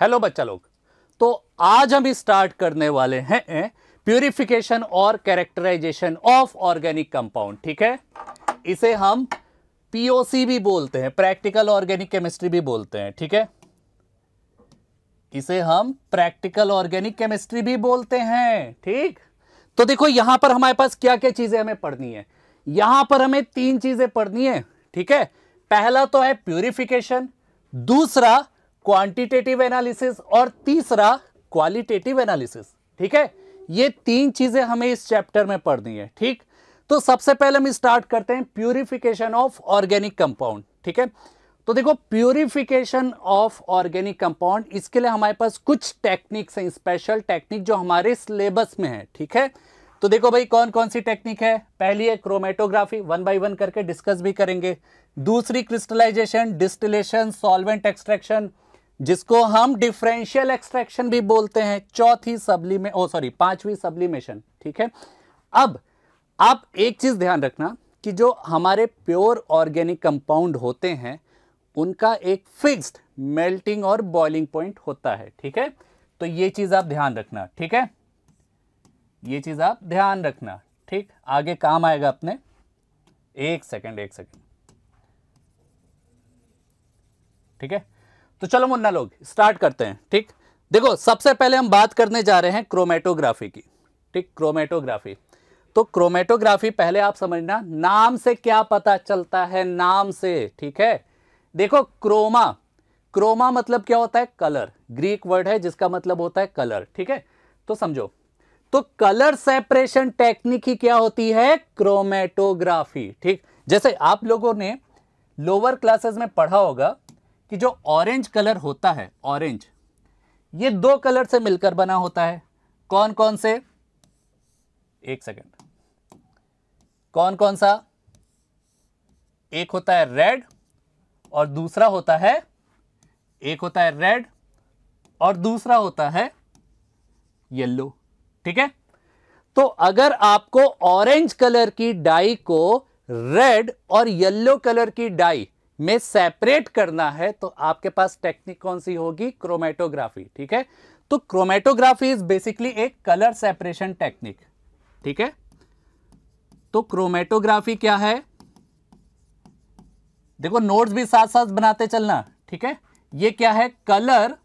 Hello बच्चा लोग तो आज हम स्टार्ट करने वाले हैं प्यूरिफिकेशन और कैरेक्टराइजेशन ऑफ ऑर्गेनिक कंपाउंड ठीक है इसे हम पीओसी भी बोलते हैं प्रैक्टिकल ऑर्गेनिक केमिस्ट्री भी बोलते हैं ठीक है इसे हम प्रैक्टिकल ऑर्गेनिक केमिस्ट्री भी बोलते हैं ठीक तो देखो यहां पर हमारे पास क्या क्या चीजें हमें पढ़नी है यहां पर हमें तीन चीजें पढ़नी है ठीक है पहला तो है प्यूरिफिकेशन दूसरा क्वांटिटेटिव एनालिसिस और तीसरा क्वालिटेटिव एनालिसिस ठीक है ये तीन चीजें हमें इस चैप्टर में पढ़नी है ठीक तो सबसे पहले हम स्टार्ट करते हैं प्यूरिफिकेशन ऑफ ऑर्गेनिक कंपाउंड ठीक है तो देखो प्यूरिफिकेशन ऑफ ऑर्गेनिक कंपाउंड इसके लिए हमारे पास कुछ टेक्निक्स हैं स्पेशल टेक्निक जो हमारे सिलेबस में है ठीक है तो देखो भाई कौन कौन सी टेक्निक है पहली है क्रोमेटोग्राफी वन बाई वन करके डिस्कस भी करेंगे दूसरी क्रिस्टलाइजेशन डिस्टिलेशन सॉल्वेंट एक्सट्रैक्शन जिसको हम डिफरेंशियल एक्सट्रैक्शन भी बोलते हैं चौथी सबलिमे ओ सॉरी पांचवी सबलीमेशन ठीक है अब आप एक चीज ध्यान रखना कि जो हमारे प्योर ऑर्गेनिक कंपाउंड होते हैं उनका एक फिक्स्ड मेल्टिंग और बॉइलिंग पॉइंट होता है ठीक है तो ये चीज आप ध्यान रखना ठीक है ये चीज आप ध्यान रखना ठीक आगे काम आएगा अपने एक सेकेंड एक सेकेंड ठीक है तो चलो मुन्ना लोग स्टार्ट करते हैं ठीक देखो सबसे पहले हम बात करने जा रहे हैं क्रोमेटोग्राफी की ठीक क्रोमेटोग्राफी तो क्रोमेटोग्राफी पहले आप समझना नाम से क्या पता चलता है नाम से ठीक है देखो क्रोमा क्रोमा मतलब क्या होता है कलर ग्रीक वर्ड है जिसका मतलब होता है कलर ठीक है तो समझो तो कलर सेपरेशन टेक्निक ही क्या होती है क्रोमेटोग्राफी ठीक जैसे आप लोगों ने लोअर क्लासेस में पढ़ा होगा कि जो ऑरेंज कलर होता है ऑरेंज ये दो कलर से मिलकर बना होता है कौन कौन से एक सेकेंड कौन कौन सा एक होता है रेड और दूसरा होता है एक होता है रेड और दूसरा होता है येलो ठीक है तो अगर आपको ऑरेंज कलर की डाई को रेड और येलो कलर की डाई में सेपरेट करना है तो आपके पास टेक्निक कौन सी होगी क्रोमेटोग्राफी ठीक है तो क्रोमेटोग्राफी इज बेसिकली एक कलर सेपरेशन टेक्निक ठीक है तो क्रोमेटोग्राफी क्या है देखो नोट्स भी साथ साथ बनाते चलना ठीक है ये क्या है colour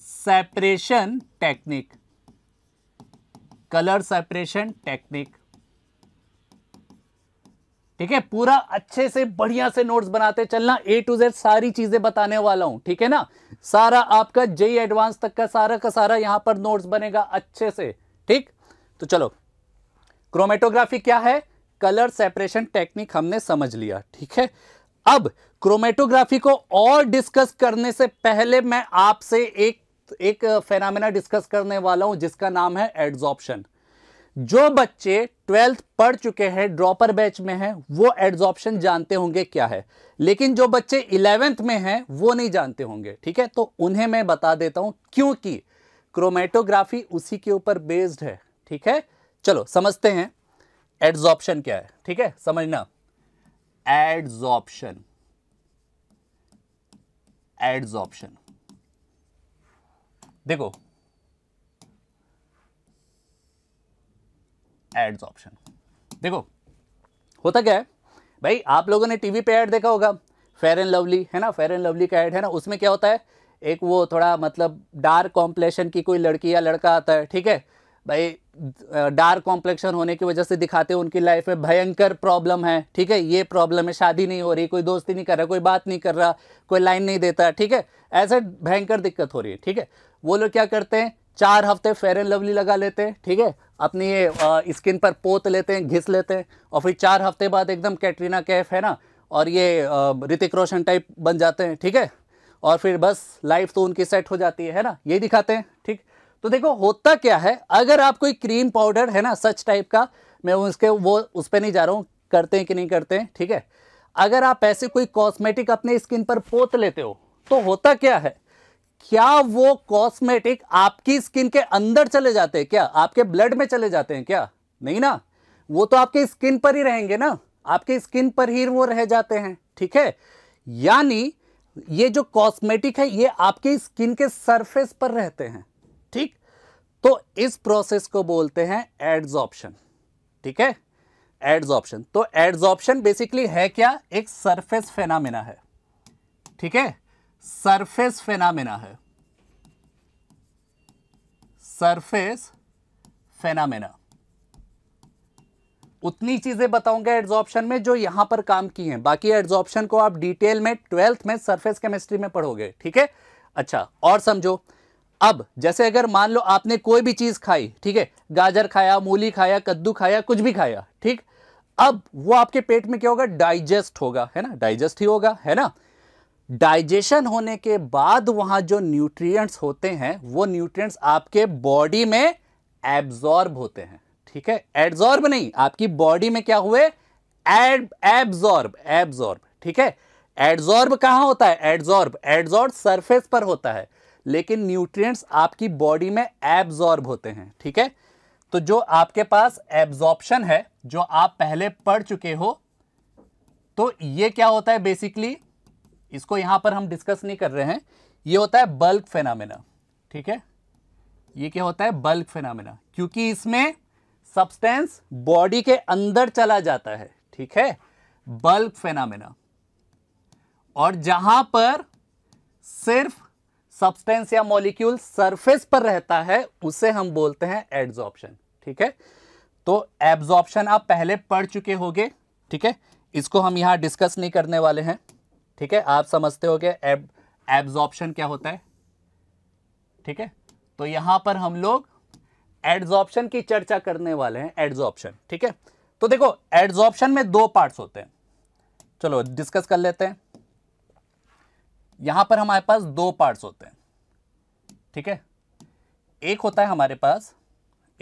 separation technique colour separation technique ठीक है पूरा अच्छे से बढ़िया से नोट्स बनाते चलना ए टू जेड सारी चीजें बताने वाला हूं ठीक है ना सारा आपका जेई एडवांस तक का सारा का सारा यहां पर नोट्स बनेगा अच्छे से ठीक तो चलो क्रोमेटोग्राफी क्या है कलर सेपरेशन टेक्निक हमने समझ लिया ठीक है अब क्रोमेटोग्राफी को और डिस्कस करने से पहले मैं आपसे एक एक फेनामिना डिस्कस करने वाला हूं जिसका नाम है एड्सॉप्शन जो बच्चे ट्वेल्थ पढ़ चुके हैं ड्रॉपर बैच में हैं वो एड्जॉप्शन जानते होंगे क्या है लेकिन जो बच्चे इलेवेंथ में हैं वो नहीं जानते होंगे ठीक है तो उन्हें मैं बता देता हूं क्योंकि क्रोमेटोग्राफी उसी के ऊपर बेस्ड है ठीक है चलो समझते हैं एड्जॉप्शन क्या है ठीक है समझना एड्जॉप्शन एड्जॉप्शन देखो एड्स ऑप्शन देखो होता क्या है भाई आप लोगों ने टीवी पे ऐड देखा होगा फेयर एंड लवली है ना फेयर एंड लवली का ऐड है ना उसमें क्या होता है एक वो थोड़ा मतलब डार्क कॉम्प्लेक्शन की कोई लड़की या लड़का आता है ठीक है भाई डार्क कॉम्प्लेक्शन होने की वजह से दिखाते हैं उनकी लाइफ में भयंकर प्रॉब्लम है ठीक है ये प्रॉब्लम है शादी नहीं हो रही कोई दोस्ती नहीं कर रहा कोई बात नहीं कर रहा कोई लाइन नहीं देता ठीक है ऐसे भयंकर दिक्कत हो रही है ठीक है वो लोग क्या करते हैं चार हफ्ते फेयर एंड लवली लगा लेते हैं ठीक है अपनी ये स्किन पर पोत लेते हैं घिस लेते हैं और फिर चार हफ्ते बाद एकदम कैटरीना कैफ है ना और ये ऋतिक रोशन टाइप बन जाते हैं ठीक है और फिर बस लाइफ तो उनकी सेट हो जाती है, ना यही दिखाते हैं ठीक तो देखो होता क्या है अगर आप कोई क्रीम पाउडर है ना सच टाइप का मैं उसके वो उस पर नहीं जा रहा हूँ करते हैं कि नहीं करते हैं ठीक है अगर आप ऐसे कोई कॉस्मेटिक अपने स्किन पर पोत लेते हो तो होता क्या है क्या वो कॉस्मेटिक आपकी स्किन के अंदर चले जाते हैं क्या आपके ब्लड में चले जाते हैं क्या नहीं ना वो तो आपके स्किन पर ही रहेंगे ना आपके स्किन पर ही वो रह जाते हैं ठीक है यानी ये जो कॉस्मेटिक है ये आपके स्किन के सरफेस पर रहते हैं ठीक तो इस प्रोसेस को बोलते हैं एड्सॉप्शन ठीक है एड्सॉप्शन तो एड्सॉप्शन बेसिकली है क्या एक सरफेस फेनामिना है ठीक है सरफेस फेनामिना है सरफेस फेनामेना उतनी चीज़ें बताऊंगा एड्जॉर्प्शन में जो यहां पर काम की हैं बाकी एड्जॉर्प्शन को आप डिटेल में ट्वेल्थ में सरफेस केमिस्ट्री में पढ़ोगे ठीक है अच्छा और समझो अब जैसे अगर मान लो आपने कोई भी चीज़ खाई ठीक है गाजर खाया मूली खाया कद्दू खाया कुछ भी खाया ठीक अब वो आपके पेट में क्या होगा डाइजेस्ट होगा है ना डाइजेस्ट ही होगा है ना डाइजेशन होने के बाद वहां जो न्यूट्रिएंट्स होते हैं वो न्यूट्रिएंट्स आपके बॉडी में एब्जॉर्ब होते हैं ठीक है एड्जॉर्ब नहीं आपकी बॉडी में क्या हुए एब्जॉर्ब एब्जॉर्ब ठीक है एड्जॉर्ब कहां होता है एड्जॉर्ब एड्जॉर्ब सरफेस पर होता है लेकिन न्यूट्रिएंट्स आपकी बॉडी में एब्जॉर्ब होते हैं ठीक है तो जो आपके पास एब्जॉर्प्शन है जो आप पहले पढ़ चुके हो तो ये क्या होता है बेसिकली इसको यहां पर हम डिस्कस नहीं कर रहे हैं ये होता है बल्क फेनामिना ठीक है ये क्या होता है बल्क फेनामिना क्योंकि इसमें सब्सटेंस बॉडी के अंदर चला जाता है ठीक है बल्क फेनामिना और जहां पर सिर्फ सब्सटेंस या मॉलिक्यूल सरफेस पर रहता है उसे हम बोलते हैं एड्जॉर्प्शन ठीक है तो एब्जॉर्प्शन आप पहले पढ़ चुके होंगे ठीक है इसको हम यहां डिस्कस नहीं करने वाले हैं ठीक है आप समझते हो कि एब एब्जॉर्प्शन क्या होता है ठीक है तो यहां पर हम लोग एड्जॉर्प्शन की चर्चा करने वाले हैं एड्जॉर्प्शन ठीक है तो देखो एड्जॉर्प्शन में दो पार्ट्स होते हैं चलो डिस्कस कर लेते हैं यहां पर हमारे पास दो पार्ट्स होते हैं ठीक है एक होता है हमारे पास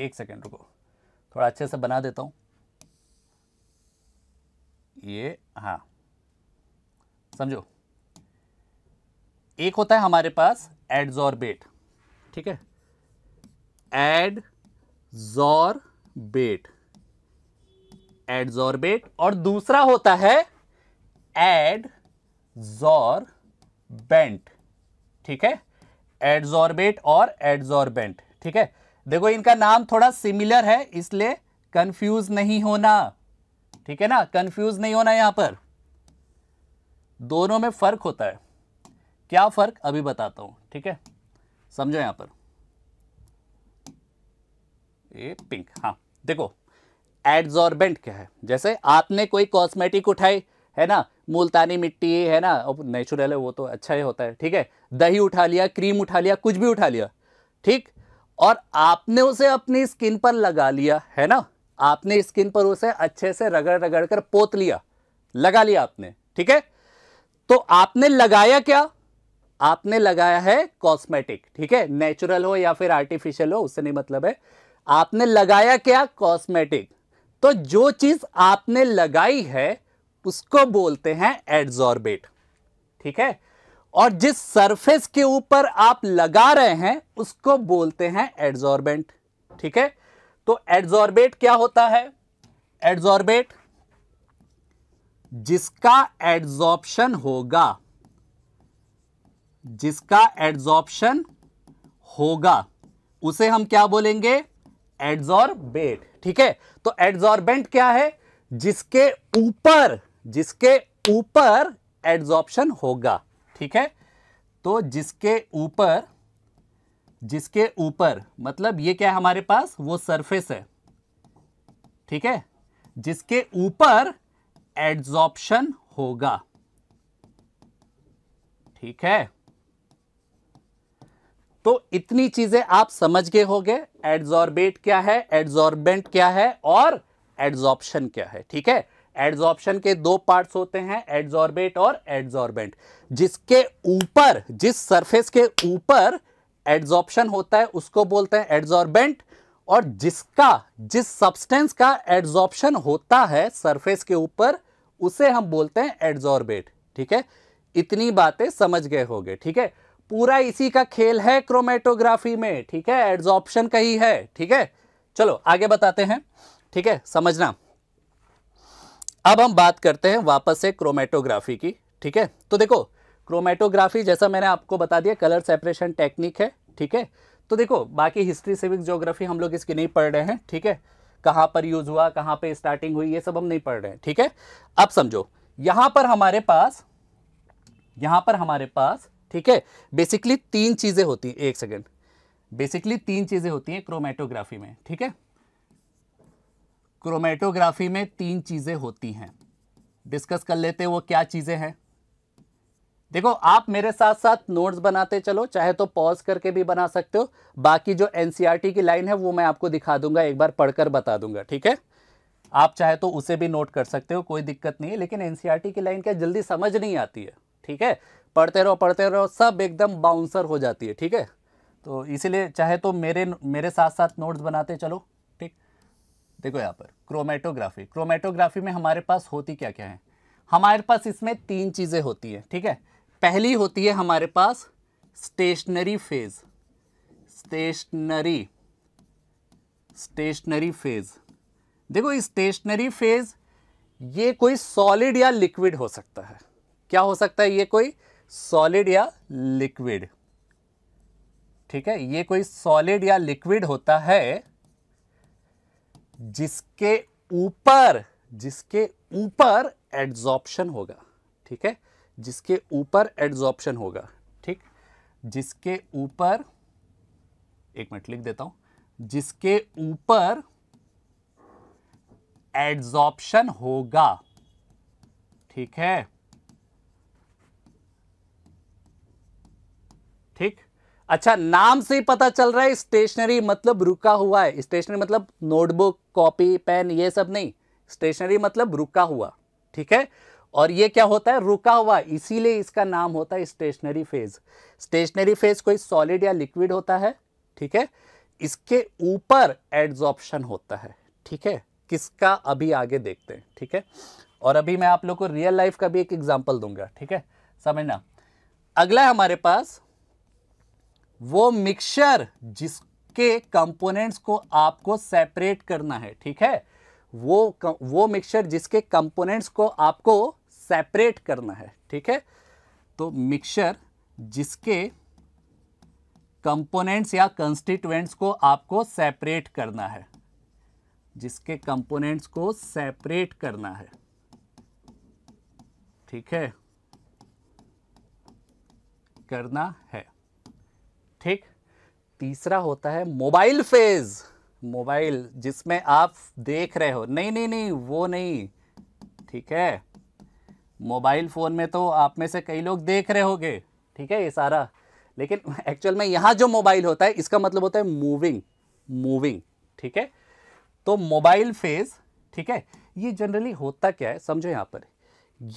एक सेकेंड रुको थोड़ा अच्छे से बना देता हूं ये हाँ समझो एक होता है हमारे पास एडजॉर्बेट ठीक है एड जॉर्बेट एडजॉर्बेट और दूसरा होता है एड जॉर बेंट ठीक है एडजॉर्बेट और एडजॉर्बेंट ठीक है देखो इनका नाम थोड़ा सिमिलर है इसलिए कंफ्यूज नहीं होना ठीक है ना कंफ्यूज नहीं होना यहां पर दोनों में फ़र्क होता है क्या फ़र्क अभी बताता हूँ ठीक है समझो यहाँ पर ये पिंक हाँ देखो एड्जॉर्बेंट क्या है जैसे आपने कोई कॉस्मेटिक उठाई है ना मुल्तानी मिट्टी है ना अब नेचुरल है वो तो अच्छा ही होता है ठीक है दही उठा लिया क्रीम उठा लिया कुछ भी उठा लिया ठीक और आपने उसे अपनी स्किन पर लगा लिया है ना आपने स्किन पर उसे अच्छे से रगड़ रगड़ कर पोत लिया लगा लिया आपने ठीक है तो आपने लगाया क्या आपने लगाया है कॉस्मेटिक ठीक है नेचुरल हो या फिर आर्टिफिशियल हो उससे नहीं मतलब है आपने लगाया क्या कॉस्मेटिक तो जो चीज आपने लगाई है उसको बोलते हैं एडजॉर्बेट ठीक है और जिस सरफेस के ऊपर आप लगा रहे हैं उसको बोलते हैं एड्जॉर्बेंट ठीक है तो एडजॉर्बेट क्या होता है एडजॉर्बेट जिसका एड्जॉर्प्शन होगा जिसका एड्जॉर्प्शन होगा उसे हम क्या बोलेंगे एड्जॉर्बेट ठीक है तो एड्जॉर्बेंट क्या है जिसके ऊपर जिसके ऊपर एड्जॉर्प्शन होगा ठीक है तो जिसके ऊपर जिसके ऊपर मतलब ये क्या है हमारे पास वो सरफेस है ठीक है जिसके ऊपर एड्सॉप्शन होगा ठीक है तो इतनी चीजें आप समझ गए होंगे एड्जॉर्बेट क्या है एड्सॉर्बेंट क्या है और एड्सॉप्शन क्या है ठीक है एड्सॉप्शन के दो पार्ट्स होते हैं एड्जॉर्बेट और एड्जॉर्बेंट जिसके ऊपर जिस सरफेस के ऊपर एड्सॉप्शन होता है उसको बोलते हैं एडजॉर्बेंट और जिसका जिस सब्सटेंस का एड्सॉप्शन होता है सरफेस के ऊपर उसे हम बोलते हैं एड्जॉर्बेट ठीक है इतनी बातें समझ गए होंगे ठीक है पूरा इसी का खेल है क्रोमेटोग्राफी में ठीक है एड्जॉर्प्शन का ही है ठीक है चलो आगे बताते हैं ठीक है समझना अब हम बात करते हैं वापस से क्रोमेटोग्राफी की ठीक है तो देखो क्रोमेटोग्राफी जैसा मैंने आपको बता दिया कलर सेपरेशन टेक्निक है ठीक है तो देखो बाकी हिस्ट्री सिविक ज्योग्राफी हम लोग इसकी नहीं पढ़ रहे हैं ठीक है कहां पर यूज हुआ कहां पे स्टार्टिंग हुई ये सब हम नहीं पढ़ रहे हैं ठीक है अब समझो यहां पर हमारे पास यहां पर हमारे पास ठीक है बेसिकली तीन चीजें होती हैं एक सेकेंड बेसिकली तीन चीजें होती हैं क्रोमेटोग्राफी में ठीक है क्रोमेटोग्राफी में तीन चीजें होती हैं डिस्कस कर लेते हैं वो क्या चीजें हैं देखो आप मेरे साथ साथ नोट्स बनाते चलो चाहे तो पॉज करके भी बना सकते हो बाकी जो एनसीईआरटी e की लाइन है वो मैं आपको दिखा दूंगा एक बार पढ़कर बता दूंगा ठीक है आप चाहे तो उसे भी नोट कर सकते हो कोई दिक्कत नहीं है लेकिन एनसीईआरटी e की लाइन क्या जल्दी समझ नहीं आती है ठीक है पढ़ते रहो पढ़ते रहो सब एकदम बाउंसर हो जाती है ठीक है तो इसीलिए चाहे तो मेरे मेरे साथ साथ नोट्स बनाते चलो ठीक देखो यहाँ पर क्रोमेटोग्राफी क्रोमेटोग्राफी में हमारे पास होती क्या क्या है हमारे पास इसमें तीन चीज़ें होती हैं ठीक है पहली होती है हमारे पास stationary phase stationary stationary phase देखो स्टेशनरी फेज ये कोई सॉलिड या लिक्विड हो सकता है क्या हो सकता है ये कोई सॉलिड या लिक्विड ठीक है ये कोई सॉलिड या लिक्विड होता है जिसके ऊपर जिसके ऊपर एड्जॉर्प्शन होगा ठीक है जिसके ऊपर एड्जॉर्प्शन होगा ठीक जिसके ऊपर एक मिनट लिख देता हूं जिसके ऊपर एड्जॉर्प्शन होगा ठीक है ठीक अच्छा नाम से ही पता चल रहा है स्टेशनरी मतलब रुका हुआ है स्टेशनरी मतलब नोटबुक कॉपी पेन ये सब नहीं स्टेशनरी मतलब रुका हुआ ठीक है और ये क्या होता है रुका हुआ इसीलिए इसका नाम होता है स्टेशनरी फेज स्टेशनरी फेज कोई सॉलिड या लिक्विड होता है ठीक है इसके ऊपर एड्जॉर्प्शन होता है ठीक है किसका अभी आगे देखते हैं ठीक है और अभी मैं आप लोग को रियल लाइफ का भी एक एग्जाम्पल दूंगा ठीक है समझना अगला हमारे पास वो मिक्सचर जिसके कंपोनेंट्स को आपको सेपरेट करना है ठीक है वो वो मिक्सचर जिसके कंपोनेंट्स को आपको सेपरेट करना है ठीक है तो मिक्सचर जिसके कंपोनेंट्स या कंस्टिट्यूएंट्स को आपको सेपरेट करना है जिसके कंपोनेंट्स को सेपरेट करना है ठीक है करना है ठीक तीसरा होता है मोबाइल फेज मोबाइल जिसमें आप देख रहे हो नहीं नहीं नहीं वो नहीं ठीक है मोबाइल फ़ोन में तो आप में से कई लोग देख रहे होंगे ठीक है ये सारा लेकिन एक्चुअल में यहाँ जो मोबाइल होता है इसका मतलब होता है मूविंग मूविंग ठीक है तो मोबाइल फेज ठीक है ये जनरली होता क्या है समझो यहाँ पर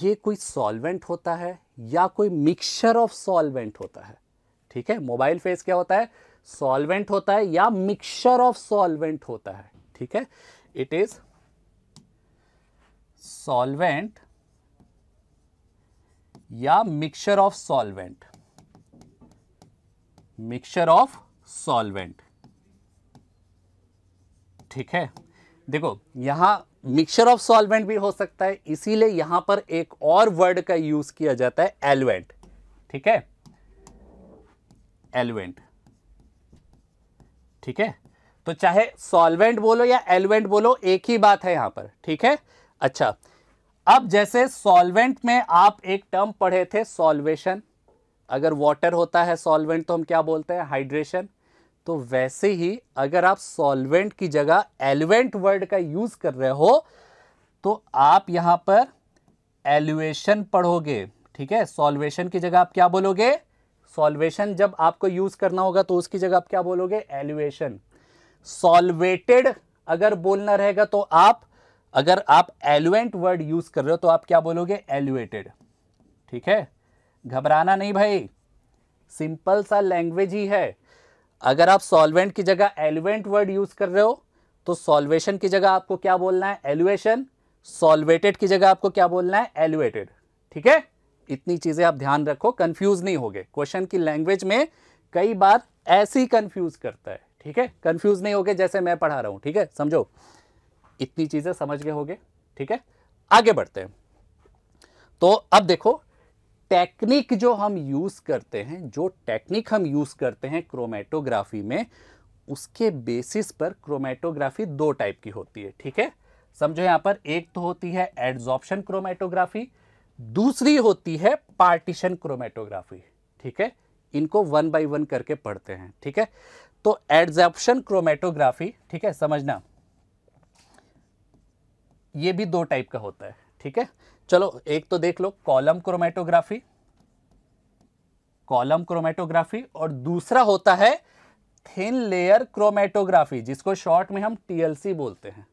ये कोई सॉल्वेंट होता है या कोई मिक्सचर ऑफ सॉल्वेंट होता है ठीक है मोबाइल फेज क्या होता है सॉल्वेंट होता है या मिक्सचर ऑफ सॉल्वेंट होता है ठीक है इट इज सॉल्वेंट या mixture of solvent mixture of solvent ठीक है देखो यहां मिक्सचर ऑफ सॉल्वेंट भी हो सकता है इसीलिए यहां पर एक और वर्ड का यूज किया जाता है एलवेंट ठीक है एलवेंट ठीक है तो चाहे सॉल्वेंट बोलो या एलवेंट बोलो एक ही बात है यहां पर ठीक है अच्छा अब जैसे सॉल्वेंट में आप एक टर्म पढ़े थे सॉल्वेशन अगर वाटर होता है सॉल्वेंट तो हम क्या बोलते हैं हाइड्रेशन तो वैसे ही अगर आप सॉल्वेंट की जगह एलिवेंट वर्ड का यूज़ कर रहे हो तो आप यहां पर एलुएशन पढ़ोगे ठीक है सॉल्वेशन की जगह आप क्या बोलोगे सॉल्वेशन जब आपको यूज़ करना होगा तो उसकी जगह आप क्या बोलोगे एलुएशन सॉल्वेटेड अगर बोलना रहेगा तो आप अगर आप एलुएंट वर्ड यूज कर रहे हो तो आप क्या बोलोगे एलुएटेड ठीक है घबराना नहीं भाई सिंपल सा लैंग्वेज ही है अगर आप सॉल्वेंट की जगह एलुएंट वर्ड यूज कर रहे हो तो सॉल्वेशन की जगह आपको क्या बोलना है एलुएशन सॉल्वेटेड की जगह आपको क्या बोलना है एलुएटेड ठीक है इतनी चीजें आप ध्यान रखो कंफ्यूज नहीं होगे क्वेश्चन की लैंग्वेज में कई बार ऐसी कंफ्यूज करता है ठीक है कंफ्यूज नहीं होगे जैसे मैं पढ़ा रहा हूं ठीक है समझो इतनी चीज़ें समझ गए होंगे ठीक है आगे बढ़ते हैं तो अब देखो टेक्निक जो हम यूज़ करते हैं जो टेक्निक हम यूज़ करते हैं क्रोमेटोग्राफी में उसके बेसिस पर क्रोमेटोग्राफी दो टाइप की होती है ठीक है समझो यहां पर एक तो होती है एड्जॉप्शन क्रोमेटोग्राफी दूसरी होती है पार्टीशन क्रोमेटोग्राफी ठीक है इनको वन बाय वन करके पढ़ते हैं ठीक है तो एड्जॉप्शन क्रोमेटोग्राफी ठीक है समझना ये भी दो टाइप का होता है ठीक है चलो एक तो देख लो कॉलम क्रोमेटोग्राफी कॉलम क्रोमेटोग्राफी और दूसरा होता है थिन लेयर क्रोमेटोग्राफी जिसको शॉर्ट में हम टीएलसी बोलते हैं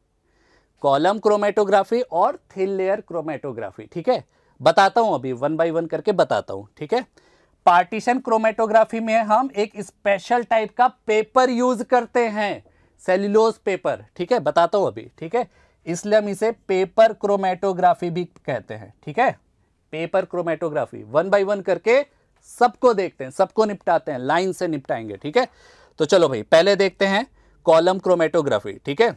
कॉलम क्रोमेटोग्राफी और थिन लेयर क्रोमेटोग्राफी ठीक है बताता हूं अभी वन बाई वन करके बताता हूं ठीक है पार्टीशन क्रोमेटोग्राफी में हम एक स्पेशल टाइप का पेपर यूज करते हैं सेल्यूलोज पेपर ठीक है बताता हूं अभी ठीक है इसलिए हम इसे पेपर क्रोमेटोग्राफी भी कहते हैं ठीक है paper chromatography one by one करके सबको देखते हैं सबको निपटाते हैं लाइन से निपटाएंगे ठीक है तो चलो भाई पहले देखते हैं कॉलम क्रोमेटोग्राफी ठीक है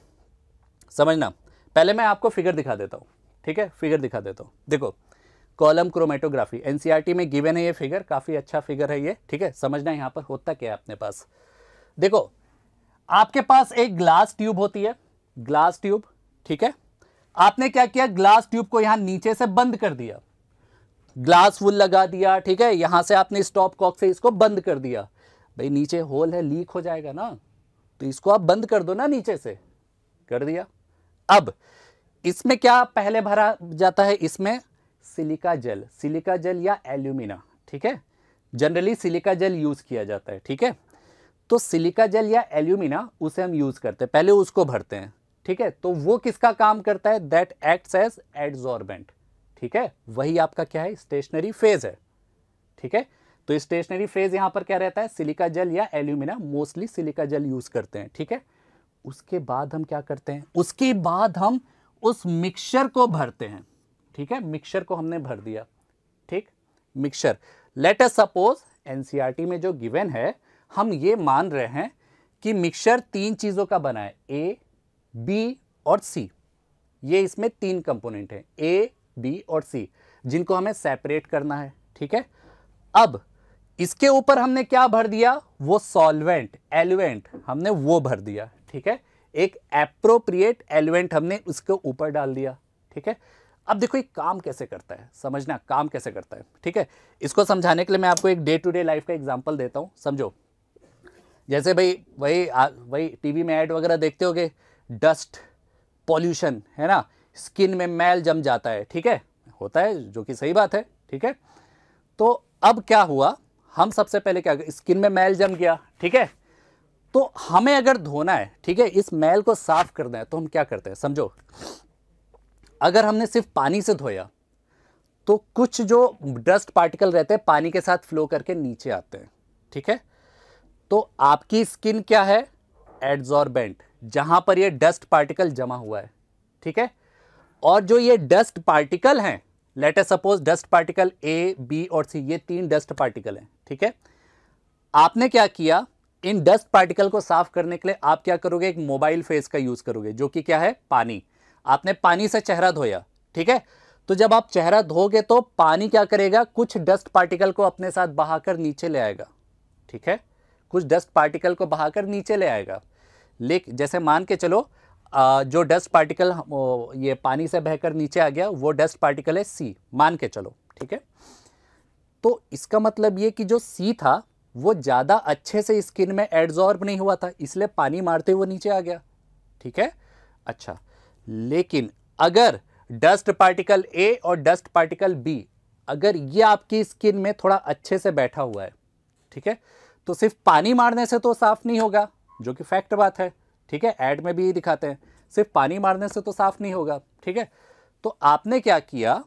समझना पहले मैं आपको फिगर दिखा देता हूँ ठीक है फिगर दिखा देता हूँ देखो कॉलम क्रोमेटोग्राफी एनसीईआरटी में गिवन है ये फिगर काफ़ी अच्छा फिगर है ये ठीक है समझना यहाँ पर होता क्या है अपने पास देखो आपके पास एक ग्लास ट्यूब होती है ग्लास ट्यूब ठीक है आपने क्या किया ग्लास ट्यूब को यहां नीचे से बंद कर दिया ग्लास वुल लगा दिया ठीक है यहां से आपने स्टॉप कॉक से इसको बंद कर दिया भाई नीचे होल है लीक हो जाएगा ना तो इसको आप बंद कर दो ना नीचे से कर दिया अब इसमें क्या पहले भरा जाता है इसमें सिलिका जल सिलिका जल या एल्यूमिना ठीक है जनरली सिलिका जल यूज़ किया जाता है ठीक है तो सिलिका जल या एल्यूमिना उसे हम यूज़ करते हैं पहले उसको भरते हैं ठीक है तो वो किसका काम करता है दैट एक्ट्स एज एड्सॉर्बेंट ठीक है वही आपका क्या है स्टेशनरी फेज है ठीक है तो स्टेशनरी फेज यहां पर क्या रहता है सिलिका जल या alumina mostly silica gel use करते हैं ठीक है उसके बाद हम क्या करते हैं उसके बाद हम उस मिक्सचर को भरते हैं ठीक है मिक्सचर को हमने भर दिया ठीक mixture let us suppose NCERT में जो गिवन है हम ये मान रहे हैं कि मिक्सचर तीन चीज़ों का बना है ए बी और सी ये इसमें तीन कंपोनेंट हैं ए बी और सी जिनको हमें सेपरेट करना है ठीक है अब इसके ऊपर हमने क्या भर दिया वो सॉल्वेंट एलिवेंट हमने वो भर दिया ठीक है एक एप्रोप्रिएट एलिवेंट हमने उसके ऊपर डाल दिया ठीक है अब देखो ये काम कैसे करता है समझना काम कैसे करता है ठीक है इसको समझाने के लिए मैं आपको एक डे टू डे लाइफ का एग्जाम्पल देता हूँ समझो जैसे भाई वही वही टीवी में ऐड वगैरह देखते हो डस्ट पॉल्यूशन है ना स्किन में मैल जम जाता है ठीक है होता है जो कि सही बात है ठीक है तो अब क्या हुआ हम सबसे पहले क्या स्किन में मैल जम गया ठीक है तो हमें अगर धोना है ठीक है इस मैल को साफ करना है तो हम क्या करते हैं समझो अगर हमने सिर्फ पानी से धोया तो कुछ जो डस्ट पार्टिकल रहते हैं पानी के साथ फ्लो करके नीचे आते हैं ठीक है तो आपकी स्किन क्या है एड्जॉर्बेंट जहां पर ये डस्ट पार्टिकल जमा हुआ है ठीक है और जो ये डस्ट पार्टिकल हैं let us suppose dust particle A B और सी ये तीन डस्ट पार्टिकल हैं ठीक है आपने क्या किया इन डस्ट पार्टिकल को साफ करने के लिए आप क्या करोगे एक मोबाइल फेस का यूज़ करोगे जो कि क्या है पानी आपने पानी से चेहरा धोया ठीक है तो जब आप चेहरा धोगे तो पानी क्या करेगा कुछ डस्ट पार्टिकल को अपने साथ बहाकर नीचे ले आएगा ठीक है कुछ डस्ट पार्टिकल को बहाकर नीचे ले आएगा लेकिन जैसे मान के चलो जो डस्ट पार्टिकल ये पानी से बहकर नीचे आ गया वो डस्ट पार्टिकल है सी मान के चलो ठीक है तो इसका मतलब ये कि जो सी था वो ज़्यादा अच्छे से स्किन में एड्जॉर्ब नहीं हुआ था इसलिए पानी मारते हुए नीचे आ गया ठीक है अच्छा लेकिन अगर डस्ट पार्टिकल ए और डस्ट पार्टिकल बी अगर ये आपकी स्किन में थोड़ा अच्छे से बैठा हुआ है ठीक है तो सिर्फ पानी मारने से तो साफ नहीं होगा जो कि फैक्ट बात है ठीक है ऐड में भी दिखाते हैं सिर्फ पानी मारने से तो साफ नहीं होगा ठीक है तो आपने क्या किया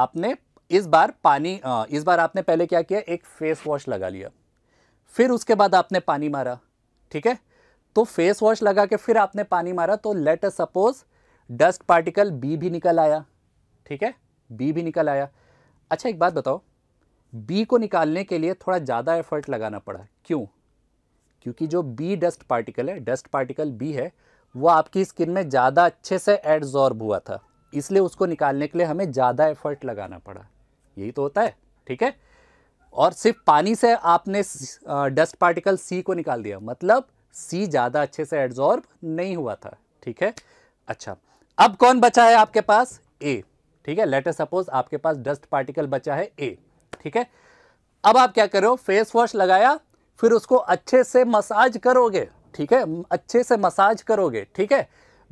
आपने इस बार पानी इस बार आपने पहले क्या किया एक फेस वॉश लगा लिया फिर उसके बाद आपने पानी मारा ठीक है तो फेस वॉश लगा के फिर आपने पानी मारा तो let suppose dust particle B भी निकल आया ठीक है बी भी निकल आया अच्छा एक बात बताओ बी को निकालने के लिए थोड़ा ज़्यादा एफर्ट लगाना पड़ा क्यों क्योंकि जो बी डस्ट पार्टिकल है डस्ट पार्टिकल बी है वो आपकी स्किन में ज़्यादा अच्छे से एड्जॉर्ब हुआ था इसलिए उसको निकालने के लिए हमें ज़्यादा एफर्ट लगाना पड़ा यही तो होता है ठीक है और सिर्फ पानी से आपने डस्ट पार्टिकल सी को निकाल दिया मतलब सी ज़्यादा अच्छे से एड्जॉर्ब नहीं हुआ था ठीक है अच्छा अब कौन बचा है आपके पास ए ठीक है लेटर सपोज आपके पास डस्ट पार्टिकल बचा है ए ठीक है अब आप क्या करो फेस वॉश लगाया फिर उसको अच्छे से मसाज करोगे ठीक है अच्छे से मसाज करोगे ठीक है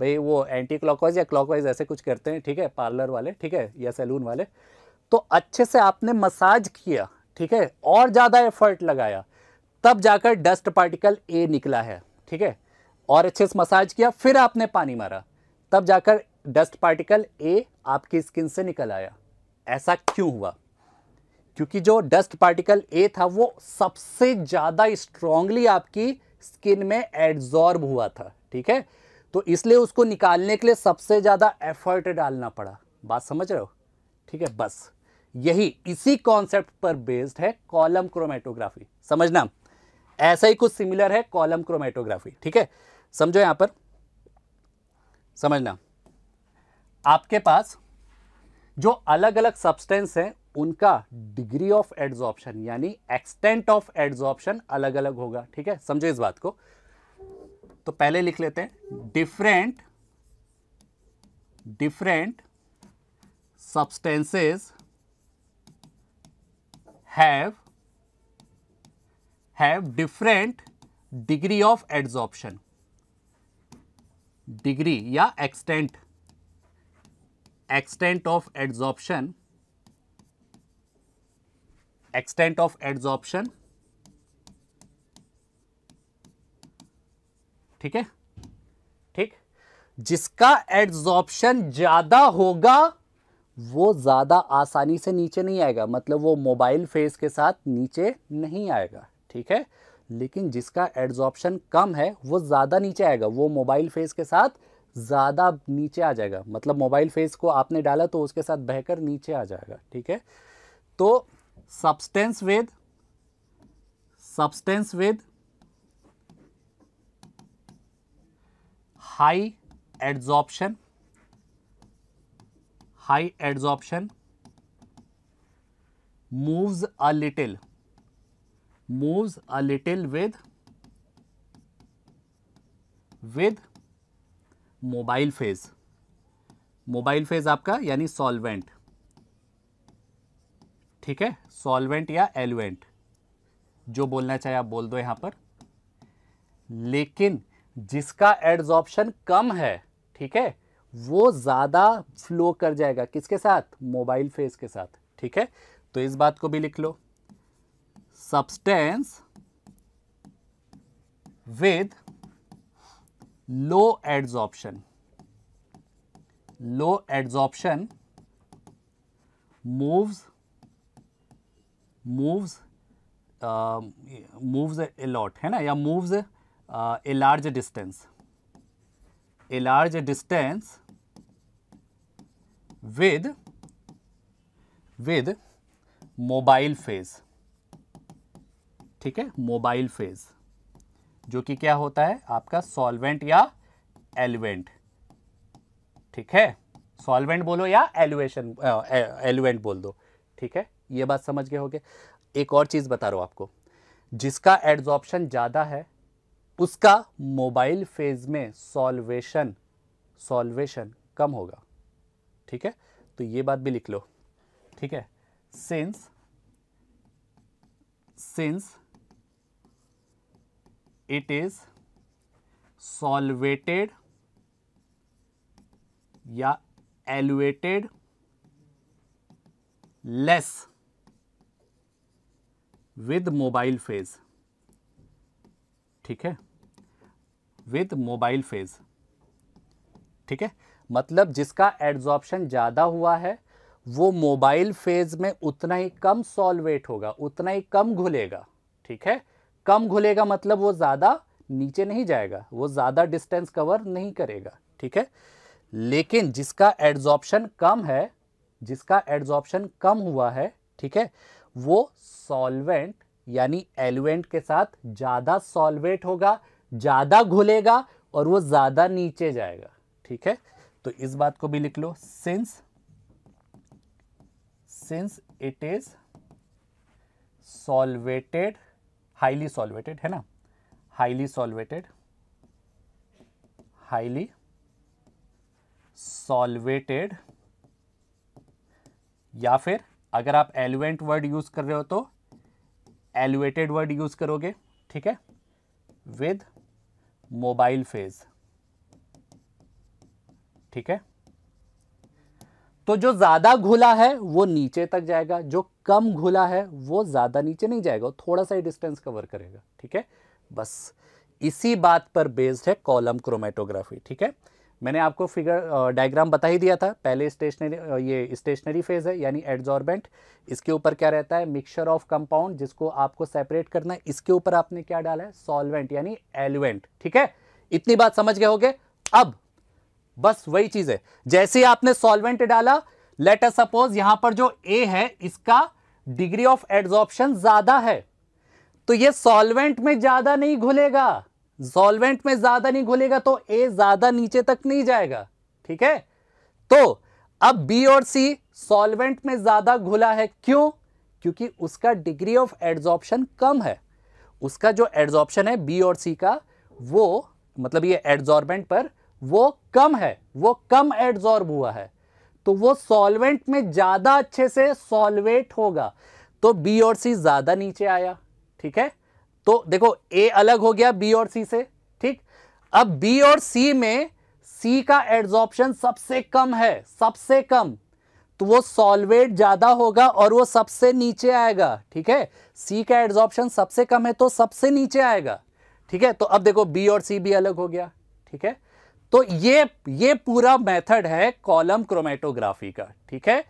भाई वो एंटी क्लॉकवाइज या क्लॉकवाइज ऐसे कुछ करते हैं ठीक है पार्लर वाले ठीक है या सैलून वाले तो अच्छे से आपने मसाज किया ठीक है और ज़्यादा एफर्ट लगाया तब जाकर डस्ट पार्टिकल ए निकला है ठीक है और अच्छे से मसाज किया फिर आपने पानी मारा तब जाकर डस्ट पार्टिकल ए आपकी स्किन से निकल आया ऐसा क्यों हुआ क्योंकि जो डस्ट पार्टिकल ए था वो सबसे ज़्यादा स्ट्रांगली आपकी स्किन में एड्जॉर्ब हुआ था ठीक है तो इसलिए उसको निकालने के लिए सबसे ज़्यादा एफर्ट डालना पड़ा बात समझ रहे हो ठीक है बस यही इसी कॉन्सेप्ट पर बेस्ड है कॉलम क्रोमेटोग्राफी समझना ऐसा ही कुछ सिमिलर है कॉलम क्रोमेटोग्राफी ठीक है समझो यहां पर समझना आपके पास जो अलग अलग सब्सटेंस हैं उनका डिग्री ऑफ एड्सॉर्प्शन यानी एक्सटेंट ऑफ एड्सॉर्प्शन अलग अलग होगा ठीक है समझे इस बात को तो पहले लिख लेते हैं different different substances have have different degree of adsorption degree या extent extent of adsorption extent of adsorption ठीक है ठीक जिसका एडजॉर्प्शन ज्यादा होगा वो ज़्यादा आसानी से नीचे नहीं आएगा मतलब वो मोबाइल फेस के साथ नीचे नहीं आएगा ठीक है लेकिन जिसका एड्सॉर्प्शन कम है वो ज़्यादा नीचे आएगा वो मोबाइल फेस के साथ ज़्यादा नीचे आ जाएगा मतलब मोबाइल फेस को आपने डाला तो उसके साथ बहकर नीचे आ जाएगा ठीक है तो substance with substance with high adsorption high adsorption moves a little moves a little with with mobile phase mobile phase आपका यानी solvent ठीक है सॉल्वेंट या एलुएंट जो बोलना चाहे आप बोल दो यहां पर लेकिन जिसका एड्जॉप्शन कम है ठीक है वो ज़्यादा फ्लो कर जाएगा किसके साथ मोबाइल फेस के साथ ठीक है तो इस बात को भी लिख लो substance with low adsorption low adsorption moves moves uh, moves a, a lot है ना या moves a, uh, a large distance a large distance with with mobile phase ठीक है mobile phase जो कि क्या होता है आपका solvent या एलिवेंट ठीक है सॉल्वेंट बोलो या एलुएशन एलुएंट बोल दो ठीक है ये बात समझ गए होगे एक और चीज़ बता रहा हूँ आपको जिसका एड्जॉर्प्शन ज़्यादा है उसका मोबाइल फेज में सॉल्वेशन सॉल्वेशन कम होगा ठीक है तो ये बात भी लिख लो ठीक है since since it is solvated या eluted less with mobile phase ठीक है विद मोबाइल फेज ठीक है मतलब जिसका एड्जॉर्प्शन ज़्यादा हुआ है वो मोबाइल फेज में उतना ही कम सॉल्वेट होगा उतना ही कम घुलेगा ठीक है कम घुलेगा मतलब वो ज़्यादा नीचे नहीं जाएगा वो ज़्यादा डिस्टेंस कवर नहीं करेगा ठीक है लेकिन जिसका एड्जॉर्प्शन कम है जिसका एड्जॉर्प्शन कम हुआ है ठीक है वो सॉल्वेंट यानी एलुएंट के साथ ज़्यादा सॉल्वेट होगा ज़्यादा घुलेगा और वो ज़्यादा नीचे जाएगा ठीक है तो इस बात को भी लिख लो since since it is solvated highly solvated है ना हाईली सॉल्वेटेड हाईली सॉल्वेटेड या फिर अगर आप एलुएंट वर्ड यूज़ कर रहे हो तो एलुएटेड वर्ड यूज़ करोगे ठीक है विद मोबाइल फेज ठीक है तो जो ज़्यादा घुला है वो नीचे तक जाएगा जो कम घुला है वो ज़्यादा नीचे नहीं जाएगा थोड़ा सा डिस्टेंस कवर करेगा ठीक है बस इसी बात पर बेस्ड है कॉलम क्रोमेटोग्राफी ठीक है मैंने आपको फिगर डायग्राम बता ही दिया था पहले स्टेशनरी ये स्टेशनरी फेज़ है यानी एड्जॉर्बेंट इसके ऊपर क्या रहता है मिक्सचर ऑफ कंपाउंड जिसको आपको सेपरेट करना है इसके ऊपर आपने क्या डाला है सॉल्वेंट यानी एलिवेंट ठीक है इतनी बात समझ गए होगे अब बस वही चीज़ है जैसे आपने सॉल्वेंट डाला लेट अस सपोज यहां पर जो ए है इसका डिग्री ऑफ एड्जॉर्प्शन ज़्यादा है तो ये सॉल्वेंट में ज़्यादा नहीं घुलेगा सॉल्वेंट में ज्यादा नहीं घुलेगा तो ए ज्यादा नीचे तक नहीं जाएगा ठीक है तो अब बी और सी सॉल्वेंट में ज्यादा घुला है क्यों क्योंकि उसका डिग्री ऑफ एड्जॉर्प्शन कम है उसका जो एड्जॉर्प्शन है बी और सी का वो मतलब ये एड्जॉर्बेंट पर वो कम है वो कम एड्जॉर्ब हुआ है तो वो सॉल्वेंट में ज़्यादा अच्छे से सॉल्वेट होगा तो बी और सी ज़्यादा नीचे आया ठीक है तो देखो ए अलग हो गया बी और सी से ठीक अब बी और सी में सी का एड्सॉप्शन सबसे कम है सबसे कम तो वो सॉल्वेट ज़्यादा होगा और वो सबसे नीचे आएगा ठीक है सी का एड्सॉप्शन सबसे कम है तो सबसे नीचे आएगा ठीक है तो अब देखो बी और सी भी अलग हो गया ठीक है तो ये ये पूरा मेथड है कॉलम क्रोमेटोग्राफी का ठीक है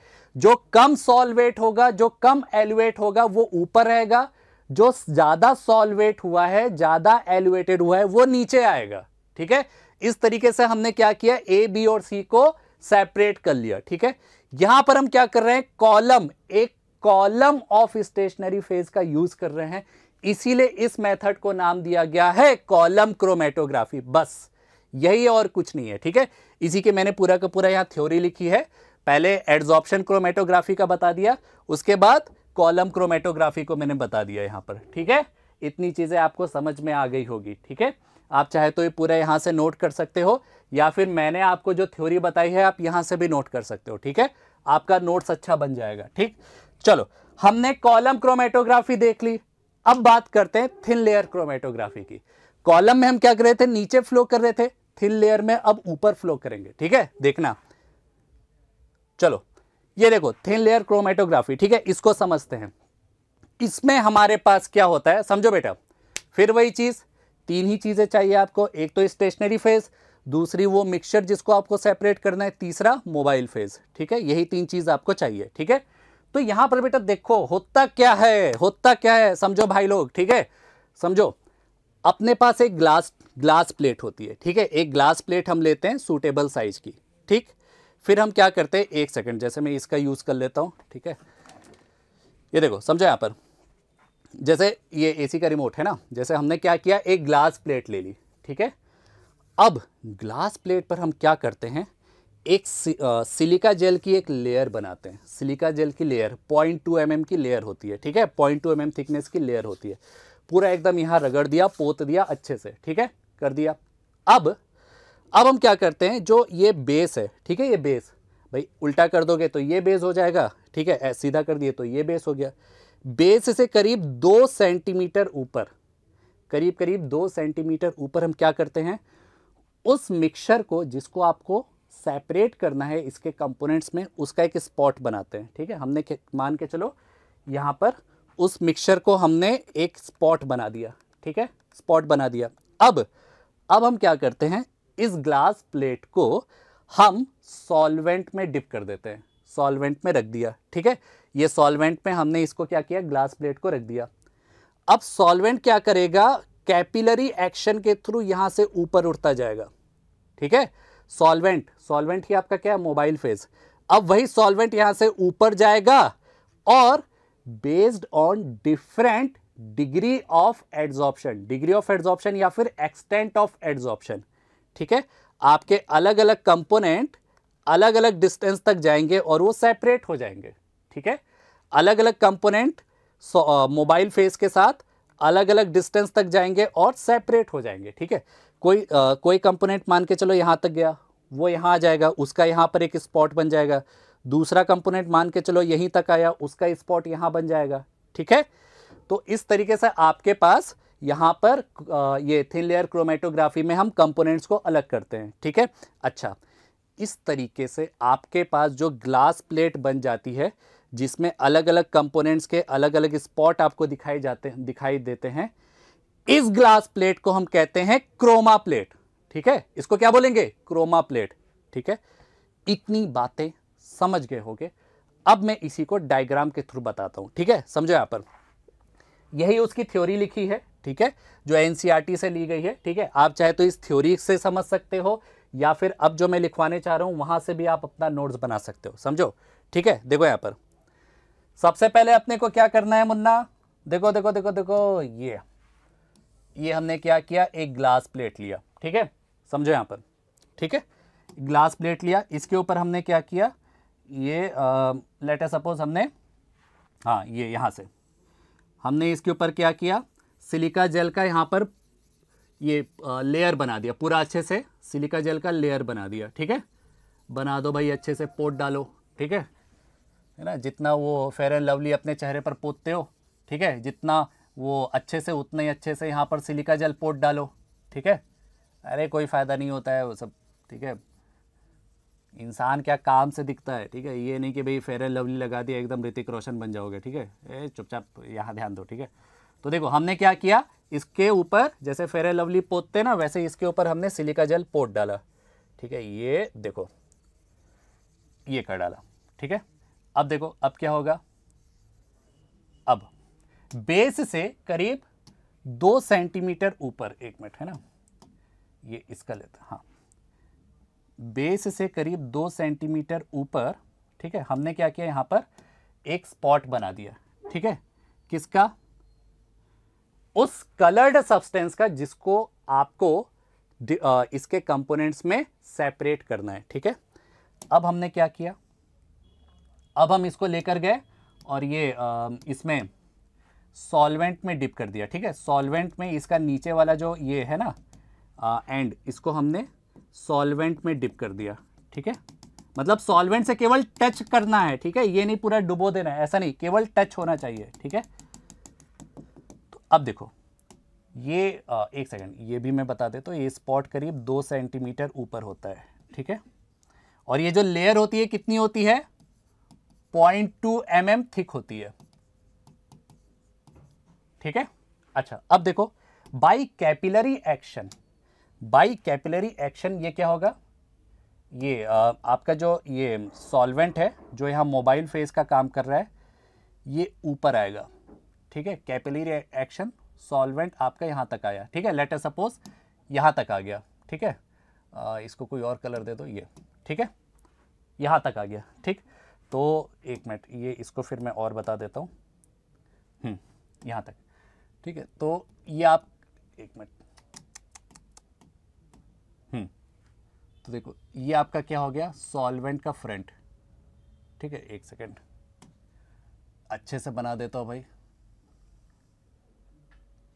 जो कम सॉल्वेट होगा जो कम एलुएट होगा वो ऊपर रहेगा जो ज़्यादा सॉल्वेट हुआ है ज़्यादा एलिवेटेड हुआ है वो नीचे आएगा ठीक है इस तरीके से हमने क्या किया ए बी और सी को सेपरेट कर लिया ठीक है यहां पर हम क्या कर रहे हैं कॉलम एक कॉलम ऑफ स्टेशनरी फेज का यूज कर रहे हैं इसीलिए इस मेथड को नाम दिया गया है कॉलम क्रोमेटोग्राफी बस यही और कुछ नहीं है ठीक है इसी के मैंने पूरा का पूरा यहां थ्योरी लिखी है पहले एड्सॉप्शन क्रोमेटोग्राफी का बता दिया उसके बाद कॉलम क्रोमेटोग्राफी को मैंने बता दिया यहाँ पर ठीक है इतनी चीज़ें आपको समझ में आ गई होगी ठीक है आप चाहे तो ये पूरा यहाँ से नोट कर सकते हो या फिर मैंने आपको जो थ्योरी बताई है आप यहाँ से भी नोट कर सकते हो ठीक है आपका नोट्स अच्छा बन जाएगा ठीक चलो हमने कॉलम क्रोमेटोग्राफी देख ली अब बात करते हैं थिन लेयर क्रोमेटोग्राफी की कॉलम में हम क्या कर रहे थे नीचे फ्लो कर रहे थे थिन लेयर में अब ऊपर फ्लो करेंगे ठीक है देखना चलो ये देखो थिन लेयर क्रोमेटोग्राफी ठीक है इसको समझते हैं इसमें हमारे पास क्या होता है समझो बेटा फिर वही चीज़ तीन ही चीज़ें चाहिए आपको एक तो स्टेशनरी फेज़ दूसरी वो मिक्सचर जिसको आपको सेपरेट करना है तीसरा मोबाइल फेज़ ठीक है यही तीन चीज़ आपको चाहिए ठीक है तो यहाँ पर बेटा देखो होता क्या है होता क्या है समझो भाई लोग ठीक है समझो अपने पास एक ग्लास ग्लास प्लेट होती है ठीक है एक ग्लास प्लेट हम लेते हैं सूटेबल साइज़ की ठीक फिर हम क्या करते हैं एक सेकेंड जैसे मैं इसका यूज़ कर लेता हूँ ठीक है ये देखो समझो यहाँ पर जैसे ये एसी का रिमोट है ना जैसे हमने क्या किया एक ग्लास प्लेट ले ली ठीक है अब ग्लास प्लेट पर हम क्या करते हैं एक सिलिका जेल की एक लेयर बनाते हैं सिलिका जेल की लेयर पॉइंट टू एम की लेयर होती है ठीक है पॉइंट टू एम थिकनेस की लेयर होती है पूरा एकदम यहाँ रगड़ दिया पोत दिया अच्छे से ठीक है कर दिया अब अब हम क्या करते हैं जो ये बेस है ठीक है ये बेस भाई उल्टा कर दोगे तो ये बेस हो जाएगा ठीक है सीधा कर दिए तो ये बेस हो गया बेस से करीब दो सेंटीमीटर ऊपर करीब करीब दो सेंटीमीटर ऊपर हम क्या करते हैं उस मिक्सर को जिसको आपको सेपरेट करना है इसके कंपोनेंट्स में उसका एक स्पॉट बनाते हैं ठीक है हमने मान के चलो यहाँ पर उस मिक्सर को हमने एक स्पॉट बना दिया ठीक है स्पॉट बना दिया अब अब हम क्या करते हैं इस ग्लास प्लेट को हम सॉल्वेंट में डिप कर देते हैं सॉल्वेंट में रख दिया ठीक है ये सॉल्वेंट में हमने इसको क्या किया ग्लास प्लेट को रख दिया अब सॉल्वेंट क्या करेगा कैपिलरी एक्शन के थ्रू यहां से ऊपर उठता जाएगा ठीक है सॉल्वेंट सॉल्वेंट ही आपका क्या है मोबाइल फेज अब वही सॉल्वेंट यहां से ऊपर जाएगा और based on different degree of adsorption degree of adsorption या फिर एक्सटेंट ऑफ एड्जॉर्प्शन ठीक है आपके अलग अलग कंपोनेंट अलग अलग डिस्टेंस तक जाएंगे और वो सेपरेट हो जाएंगे ठीक है अलग अलग कंपोनेंट मोबाइल फेस के साथ अलग अलग डिस्टेंस तक जाएंगे और सेपरेट हो जाएंगे ठीक है कोई आ, कोई कंपोनेंट मान के चलो यहाँ तक गया वो यहाँ आ जाएगा उसका यहाँ पर एक स्पॉट बन जाएगा दूसरा कंपोनेंट मान के चलो यहीं तक आया उसका स्पॉट यहाँ बन जाएगा ठीक है तो इस तरीके से आपके पास यहाँ पर ये थिन लेयर क्रोमेटोग्राफी में हम कंपोनेंट्स को अलग करते हैं ठीक है अच्छा इस तरीके से आपके पास जो ग्लास प्लेट बन जाती है जिसमें अलग अलग कंपोनेंट्स के अलग अलग स्पॉट आपको दिखाई जाते दिखाई देते हैं इस ग्लास प्लेट को हम कहते हैं क्रोमा प्लेट ठीक है इसको क्या बोलेंगे क्रोमा प्लेट ठीक है इतनी बातें समझ गए होगे अब मैं इसी को डायग्राम के थ्रू बताता हूँ ठीक है समझो यहाँ पर यही उसकी थ्योरी लिखी है ठीक है जो एन e से ली गई है ठीक है आप चाहे तो इस थ्योरी से समझ सकते हो या फिर अब जो मैं लिखवाने चाह रहा हूँ वहाँ से भी आप अपना नोट्स बना सकते हो समझो ठीक है देखो यहाँ पर सबसे पहले अपने को क्या करना है मुन्ना देखो देखो देखो देखो ये ये हमने क्या किया एक ग्लास प्लेट लिया ठीक है समझो यहाँ पर ठीक है ग्लास प्लेट लिया इसके ऊपर हमने क्या किया ये लेटर सपोज हमने हाँ ये यहाँ से हमने इसके ऊपर क्या किया सिलिका जेल का यहाँ पर ये लेयर बना दिया पूरा अच्छे से सिलिका जेल का लेयर बना दिया ठीक है बना दो भाई अच्छे से पोत डालो ठीक है है ना जितना वो फेयर एंड लवली अपने चेहरे पर पोतते हो ठीक है जितना वो अच्छे से उतना ही अच्छे से यहाँ पर सिलिका जेल पोत डालो ठीक है अरे कोई फ़ायदा नहीं होता है वो सब ठीक है इंसान क्या काम से दिखता है ठीक है ये नहीं कि भाई फेयर एंड लवली लगा दिया एकदम ऋतिक रोशन बन जाओगे ठीक है ए चुपचाप यहाँ ध्यान दो ठीक है तो देखो हमने क्या किया इसके ऊपर जैसे फेयर एंड लवली पोतते ना वैसे इसके ऊपर हमने सिलिका जेल पोत डाला ठीक है ये देखो ये कर डाला ठीक है अब देखो अब क्या होगा अब बेस से करीब दो सेंटीमीटर ऊपर एक मिनट है ना ये इसका लेता हाँ बेस से करीब दो सेंटीमीटर ऊपर ठीक है हमने क्या किया यहाँ पर एक स्पॉट बना दिया ठीक है किसका उस कलर्ड सब्सटेंस का जिसको आपको इसके कंपोनेंट्स में सेपरेट करना है ठीक है अब हमने क्या किया अब हम इसको लेकर गए और ये इसमें सॉल्वेंट में डिप कर दिया ठीक है सॉल्वेंट में इसका नीचे वाला जो ये है ना एंड इसको हमने सॉल्वेंट में डिप कर दिया ठीक है मतलब सॉल्वेंट से केवल टच करना है ठीक है ये नहीं पूरा डुबो देना है ऐसा नहीं केवल टच होना चाहिए ठीक है तो अब देखो ये एक सेकंड ये भी मैं बता देता तो ये स्पॉट करीब दो सेंटीमीटर ऊपर होता है ठीक है और ये जो लेयर होती है कितनी होती है point two M M thick होती है ठीक है अच्छा अब देखो by capillary action by capillary action ये क्या होगा ये आ, आपका जो ये सॉल्वेंट है जो यहाँ मोबाइल फेज का काम कर रहा है ये ऊपर आएगा ठीक है कैपिलरी एक्शन सॉल्वेंट आपका यहाँ तक आया ठीक है लेटर सपोज यहाँ तक आ गया ठीक है आ, इसको कोई और कलर दे दो तो ये ठीक है यहाँ तक आ गया ठीक तो एक मिनट ये इसको फिर मैं और बता देता हूँ हम्म, यहाँ तक ठीक है तो ये आप एक मिनट तो देखो ये आपका क्या हो गया सॉल्वेंट का फ्रंट ठीक है एक सेकेंड अच्छे से बना देता हूँ भाई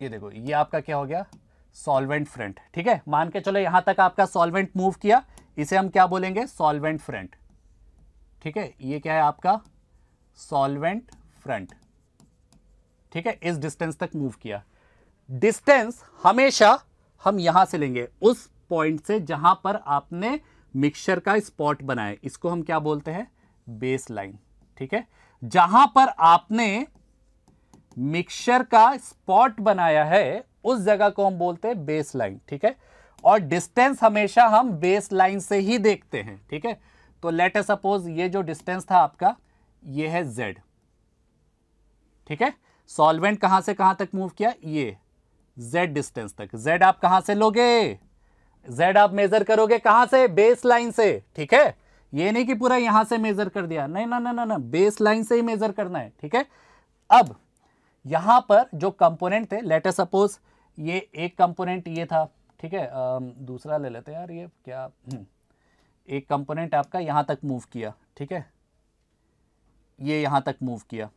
ये देखो ये आपका क्या हो गया सॉल्वेंट फ्रंट ठीक है मान के चलो यहां तक आपका सॉल्वेंट मूव किया इसे हम क्या बोलेंगे सॉल्वेंट फ्रंट ठीक है ये क्या है आपका सॉल्वेंट फ्रंट ठीक है इस डिस्टेंस तक मूव किया डिस्टेंस हमेशा हम यहां से लेंगे उस पॉइंट से जहां पर आपने मिक्सचर का स्पॉट बनाया इसको हम क्या बोलते हैं बेस लाइन ठीक है जहां पर आपने मिक्सचर का स्पॉट बनाया है उस जगह को हम बोलते हैं बेस लाइन ठीक है और डिस्टेंस हमेशा हम बेस लाइन से ही देखते हैं ठीक है तो लेट ए सपोज ये जो डिस्टेंस था आपका ये है जेड ठीक है सॉल्वेंट कहां से कहां तक मूव किया ये जेड डिस्टेंस तक जेड आप कहां से लोगे जेड आप मेजर करोगे कहां से बेस लाइन से ठीक है ये नहीं कि पूरा यहां से मेजर कर दिया नहीं ना ना ना ना बेस लाइन से ही मेजर करना है ठीक है अब यहां पर जो कंपोनेंट थे लेटर सपोज ये एक कंपोनेंट ये था ठीक है दूसरा ले लेते हैं यार ये क्या हम्म। एक कंपोनेंट आपका यहां तक मूव किया ठीक है ये यहां तक मूव किया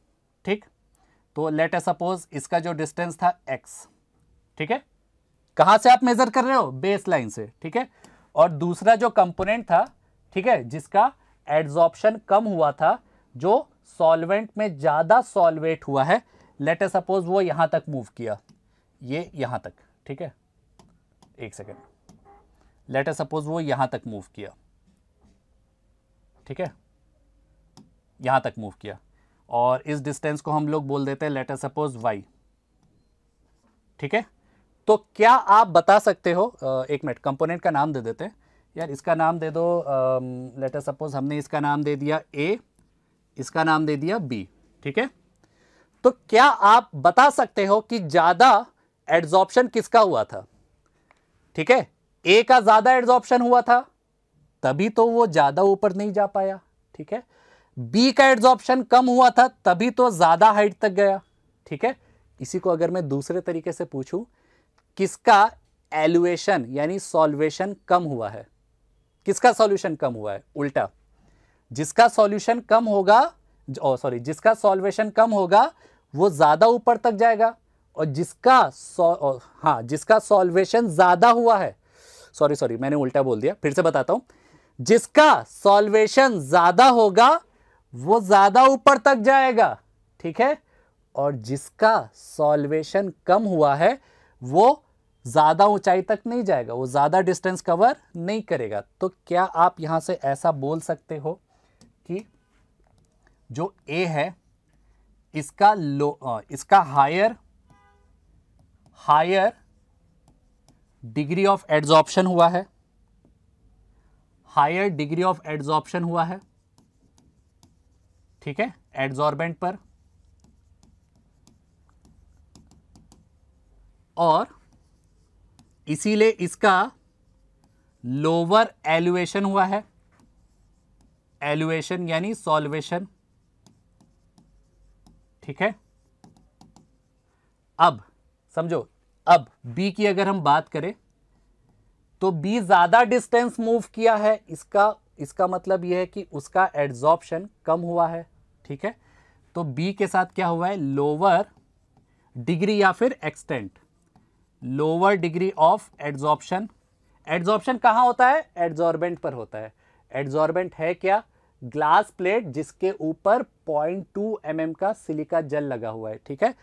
ठीक तो लेट सपोज इसका जो डिस्टेंस था एक्स ठीक है कहाँ से आप मेजर कर रहे हो बेस लाइन से ठीक है और दूसरा जो कंपोनेंट था ठीक है जिसका एड्जॉर्प्शन कम हुआ था जो सॉल्वेंट में ज़्यादा सॉल्वेट हुआ है लेट ए सपोज वो यहां तक मूव किया ये यहां तक ठीक है एक सेकेंड लेट ए सपोज वो यहां तक मूव किया ठीक है यहां तक मूव किया और इस डिस्टेंस को हम लोग बोल देते हैं लेट सपोज वाई ठीक है तो क्या आप बता सकते हो एक मिनट कंपोनेंट का नाम दे देते हैं यार इसका नाम दे दो लेटर सपोज हमने इसका नाम दे दिया ए इसका नाम दे दिया बी ठीक है तो क्या आप बता सकते हो कि ज़्यादा एड्जॉर्प्शन किसका हुआ था ठीक है ए का ज़्यादा एड्जॉर्प्शन हुआ था तभी तो वो ज़्यादा ऊपर नहीं जा पाया ठीक है बी का एड्जॉर्प्शन कम हुआ था तभी तो ज़्यादा हाइट तक गया ठीक है इसी को अगर मैं दूसरे तरीके से पूछूं किसका एलुएशन यानी सॉल्वेशन कम हुआ है किसका सॉल्यूशन कम हुआ है उल्टा जिसका सॉल्यूशन कम होगा सॉरी जिसका सॉल्वेशन कम होगा वो ज़्यादा ऊपर तक जाएगा और जिसका हाँ जिसका सॉल्वेशन ज़्यादा हुआ है सॉरी सॉरी मैंने उल्टा बोल दिया फिर से बताता हूं जिसका सॉल्वेशन ज़्यादा होगा वो ज़्यादा ऊपर तक जाएगा ठीक है और जिसका सॉल्वेशन कम हुआ है वो ज़्यादा ऊंचाई तक नहीं जाएगा वो ज़्यादा डिस्टेंस कवर नहीं करेगा तो क्या आप यहाँ से ऐसा बोल सकते हो कि जो ए है इसका लो इसका higher higher degree of adsorption हुआ है हायर डिग्री ऑफ एड्जॉर्प्शन हुआ है ठीक है एड्जॉर्बेंट पर और इसीलिए इसका लोअर एलुएशन हुआ है एलुएशन यानी सॉल्वेशन ठीक है अब समझो अब बी की अगर हम बात करें तो बी ज़्यादा डिस्टेंस मूव किया है इसका इसका मतलब यह है कि उसका एड्जॉर्प्शन कम हुआ है ठीक है तो बी के साथ क्या हुआ है लोअर डिग्री या फिर extent lower degree of adsorption adsorption कहाँ होता है एड्जॉर्बेंट पर होता है एड्जॉर्बेंट है क्या ग्लास प्लेट जिसके ऊपर 0.2 टू mm का सिलिका जल लगा हुआ है ठीक है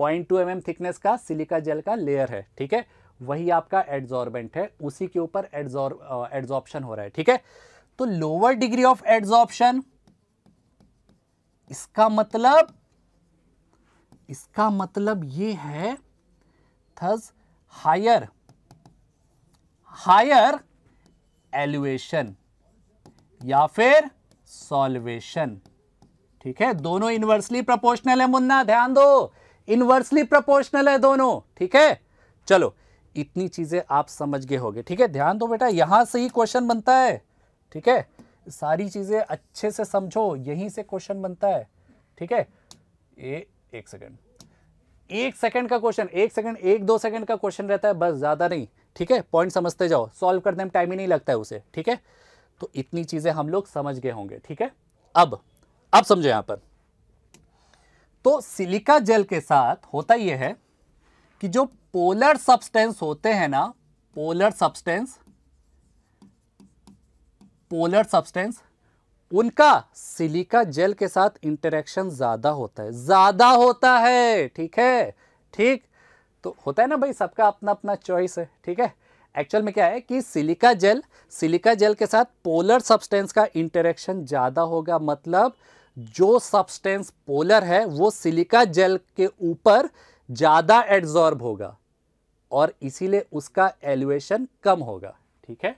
0.2 टू mm थिकनेस का सिलिका जल का लेयर है ठीक है वही आपका एड्जॉर्बेंट है उसी के ऊपर एड्जॉर्ब एड्जॉर्प्शन हो रहा है ठीक है तो लोअर डिग्री ऑफ एड्जॉर्प्शन इसका मतलब इसका मतलब ये है थज हायर हायर एलुएशन या फिर सॉल्वेशन ठीक है दोनों इन्वर्सली प्रोपोर्शनल है मुन्ना ध्यान दो इन्वर्सली प्रोपोर्शनल है दोनों ठीक है चलो इतनी चीजें आप समझ गए होंगे ठीक है ध्यान दो बेटा यहां से ही क्वेश्चन बनता है ठीक है सारी चीजें अच्छे से समझो यहीं से क्वेश्चन बनता है ठीक है ए एक सेकेंड एक सेकंड का क्वेश्चन एक सेकंड एक दो सेकंड का क्वेश्चन रहता है बस ज़्यादा नहीं ठीक है पॉइंट समझते जाओ सॉल्व करने में टाइम ही नहीं लगता है उसे ठीक है तो इतनी चीज़ें हम लोग समझ गए होंगे ठीक है अब अब समझो यहाँ पर तो सिलिका जेल के साथ होता यह है कि जो पोलर सब्सटेंस होते हैं ना पोलर सब्सटेंस पोलर सब्सटेंस उनका सिलिका जेल के साथ इंटरेक्शन ज़्यादा होता है ज़्यादा होता है ठीक है ठीक तो होता है ना भाई सबका अपना अपना चॉइस है ठीक है एक्चुअल में क्या है कि सिलिका जेल सिलिका जेल के साथ पोलर सब्सटेंस का इंटरेक्शन ज़्यादा होगा मतलब जो सब्सटेंस पोलर है वो सिलिका जेल के ऊपर ज़्यादा एड्जॉर्ब होगा और इसीलिए उसका एलिवेशन कम होगा ठीक है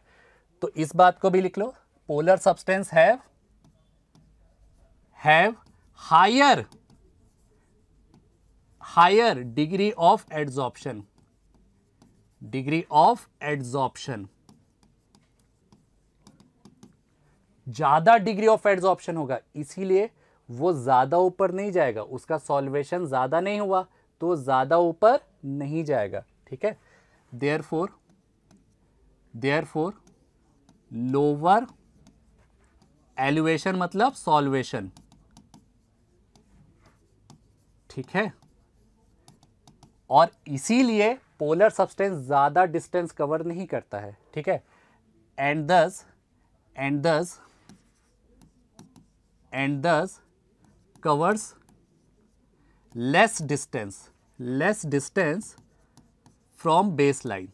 तो इस बात को भी लिख लो polar substance have have higher higher degree of adsorption degree of adsorption ज़्यादा डिग्री ऑफ एड्जॉर्प्शन होगा इसीलिए वो ज़्यादा ऊपर नहीं जाएगा उसका सॉल्वेशन ज़्यादा नहीं हुआ तो ज़्यादा ऊपर नहीं जाएगा ठीक है therefore therefore lower elevation मतलब सॉल्वेशन ठीक है और इसीलिए पोलर सब्सटेंस ज़्यादा डिस्टेंस कवर नहीं करता है ठीक है and thus and thus and thus covers less distance less distance from base line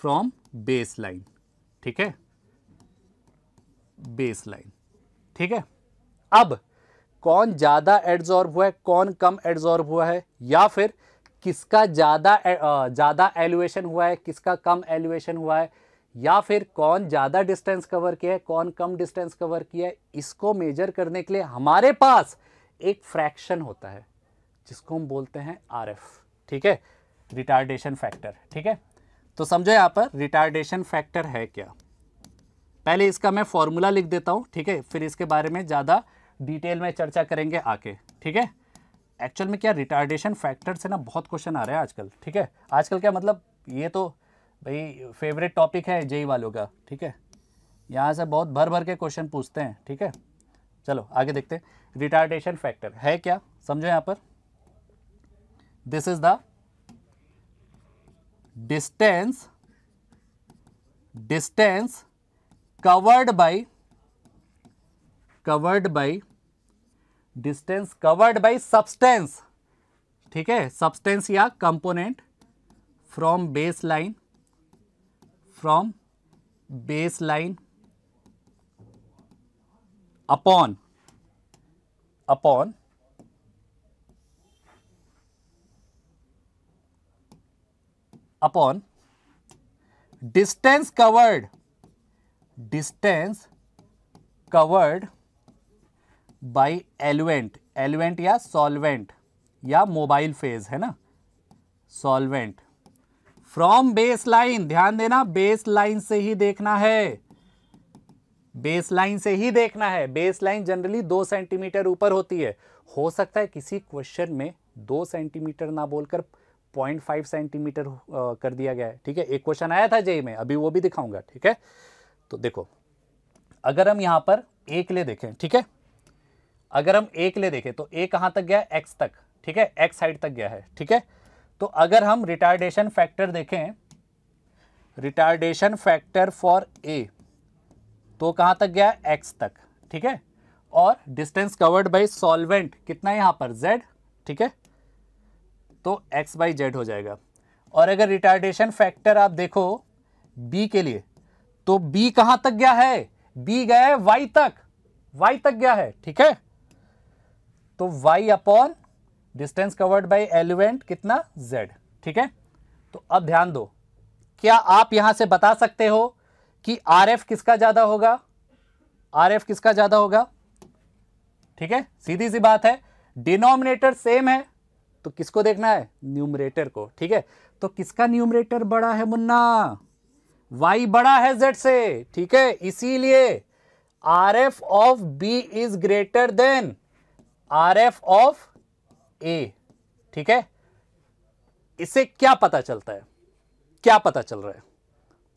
from base line ठीक है बेस लाइन ठीक है अब कौन ज़्यादा एड्जॉर्ब हुआ है कौन कम एड्जॉर्ब हुआ है या फिर किसका ज़्यादा ज़्यादा एलिवेशन हुआ है किसका कम एलिवेशन हुआ है या फिर कौन ज़्यादा डिस्टेंस कवर किया है कौन कम डिस्टेंस कवर किया है इसको मेजर करने के लिए हमारे पास एक फ्रैक्शन होता है जिसको हम बोलते हैं आर ठीक है रिटार्डेशन फैक्टर ठीक है तो समझो यहाँ पर रिटार्डेशन फैक्टर है क्या पहले इसका मैं फॉर्मूला लिख देता हूँ ठीक है फिर इसके बारे में ज़्यादा डिटेल में चर्चा करेंगे आके ठीक है एक्चुअल में क्या रिटार्डेशन फैक्टर से ना बहुत क्वेश्चन आ रहे हैं आजकल ठीक है आजकल क्या मतलब ये तो भाई फेवरेट टॉपिक है जेई e वालों का ठीक है यहाँ से बहुत भर भर के क्वेश्चन पूछते हैं ठीक है चलो आगे देखते हैं रिटार्डेशन फैक्टर है क्या समझो यहाँ पर this is the distance distance covered by covered by distance covered by substance ठीक है सब्सटेंस या component from base line from base line upon upon upon distance covered distance covered by eluent eluent या solvent या mobile phase है ना solvent from base line ध्यान देना base line से ही देखना है बेस लाइन से ही देखना है बेस लाइन जनरली दो सेंटीमीटर ऊपर होती है हो सकता है किसी क्वेश्चन में दो सेंटीमीटर ना बोलकर पॉइंट फाइव सेंटीमीटर कर दिया गया है ठीक है एक क्वेश्चन आया था जेई में अभी वो भी दिखाऊंगा ठीक है तो देखो अगर हम यहां पर एक ले देखें ठीक है अगर हम ए के लिए देखें तो ए कहाँ तक गया एक्स तक ठीक है एक्स साइड तक गया है ठीक है तो अगर हम रिटार्डेशन फैक्टर देखें रिटार्डेशन फैक्टर फॉर ए तो कहाँ तक गया एक्स तक ठीक है और डिस्टेंस कवर्ड बाई सॉल्वेंट कितना है यहाँ पर जेड ठीक है तो एक्स बाई जेड हो जाएगा और अगर रिटार्डेशन फैक्टर आप देखो बी के लिए तो बी कहाँ तक गया है बी गया है वाई तक वाई तक गया है ठीक है तो y upon distance covered by eluent कितना z ठीक है तो अब ध्यान दो क्या आप यहां से बता सकते हो कि आर एफ किसका ज्यादा होगा आर एफ किसका ज्यादा होगा ठीक है सीधी सी बात है डिनोमिनेटर सेम है तो किसको देखना है न्यूमरेटर को ठीक है तो किसका न्यूमरेटर बड़ा है मुन्ना वाई बड़ा है जेड से ठीक है इसीलिए R F of B is greater than R F of A ठीक है इससे क्या पता चलता है क्या पता चल रहा है